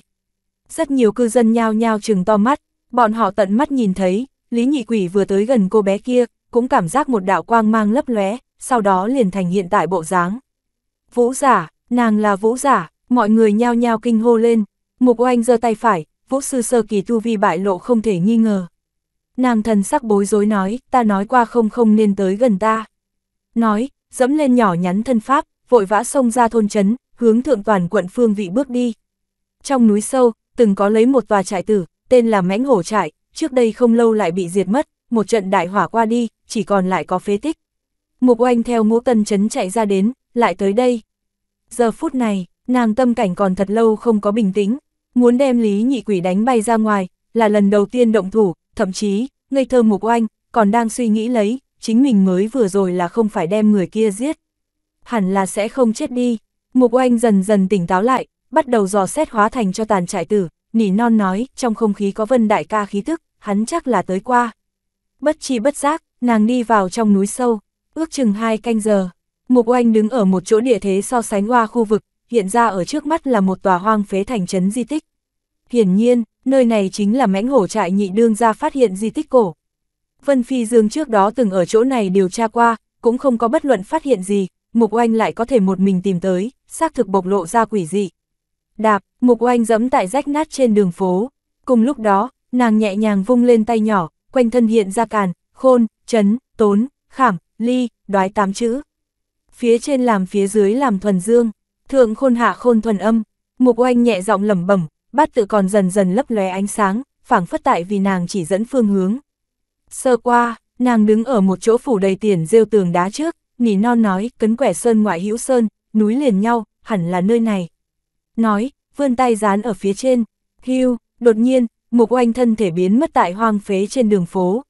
Rất nhiều cư dân nhao nhao trừng to mắt, bọn họ tận mắt nhìn thấy, Lý Nhị Quỷ vừa tới gần cô bé kia, cũng cảm giác một đạo quang mang lấp lóe, sau đó liền thành hiện tại bộ dáng. Vũ giả, nàng là vũ giả, mọi người nhao nhao kinh hô lên, mục oanh giơ tay phải, vũ sư sơ kỳ tu vi bại lộ không thể nghi ngờ. Nàng thần sắc bối rối nói, ta nói qua không không nên tới gần ta. Nói, dẫm lên nhỏ nhắn thân pháp, vội vã xông ra thôn trấn, hướng thượng toàn quận phương vị bước đi. Trong núi sâu, từng có lấy một tòa trại tử, tên là mãnh hổ trại, trước đây không lâu lại bị diệt mất, một trận đại hỏa qua đi, chỉ còn lại có phế tích. Mục oanh theo ngũ tân chấn chạy ra đến, lại tới đây. Giờ phút này, nàng tâm cảnh còn thật lâu không có bình tĩnh, muốn đem lý nhị quỷ đánh bay ra ngoài, là lần đầu tiên động thủ, thậm chí, ngây thơ mục oanh, còn đang suy nghĩ lấy, chính mình mới vừa rồi là không phải đem người kia giết. Hẳn là sẽ không chết đi, mục oanh dần dần tỉnh táo lại, bắt đầu dò xét hóa thành cho tàn trại tử, nỉ non nói, trong không khí có vân đại ca khí tức, hắn chắc là tới qua. Bất chi bất giác, nàng đi vào trong núi sâu, ước chừng hai canh giờ. Mục oanh đứng ở một chỗ địa thế so sánh hoa khu vực, hiện ra ở trước mắt là một tòa hoang phế thành trấn di tích. Hiển nhiên, nơi này chính là mãnh hổ trại nhị đương ra phát hiện di tích cổ. Vân Phi Dương trước đó từng ở chỗ này điều tra qua, cũng không có bất luận phát hiện gì, Mục Oanh lại có thể một mình tìm tới, xác thực bộc lộ ra quỷ dị. Đạp, Mục Oanh dẫm tại rách nát trên đường phố. Cùng lúc đó, nàng nhẹ nhàng vung lên tay nhỏ, quanh thân hiện ra càn, khôn, chấn, tốn, khảm, ly, đoái tám chữ. Phía trên làm phía dưới làm thuần dương, thượng khôn hạ khôn thuần âm, mục oanh nhẹ giọng lẩm bẩm, bát tự còn dần dần lấp lóe ánh sáng, phảng phất tại vì nàng chỉ dẫn phương hướng. Sơ qua, nàng đứng ở một chỗ phủ đầy tiền rêu tường đá trước, nỉ non nói, cấn quẻ sơn ngoại hữu sơn, núi liền nhau, hẳn là nơi này. Nói, vươn tay dán ở phía trên, hưu, đột nhiên, Mục oanh thân thể biến mất tại hoang phế trên đường phố,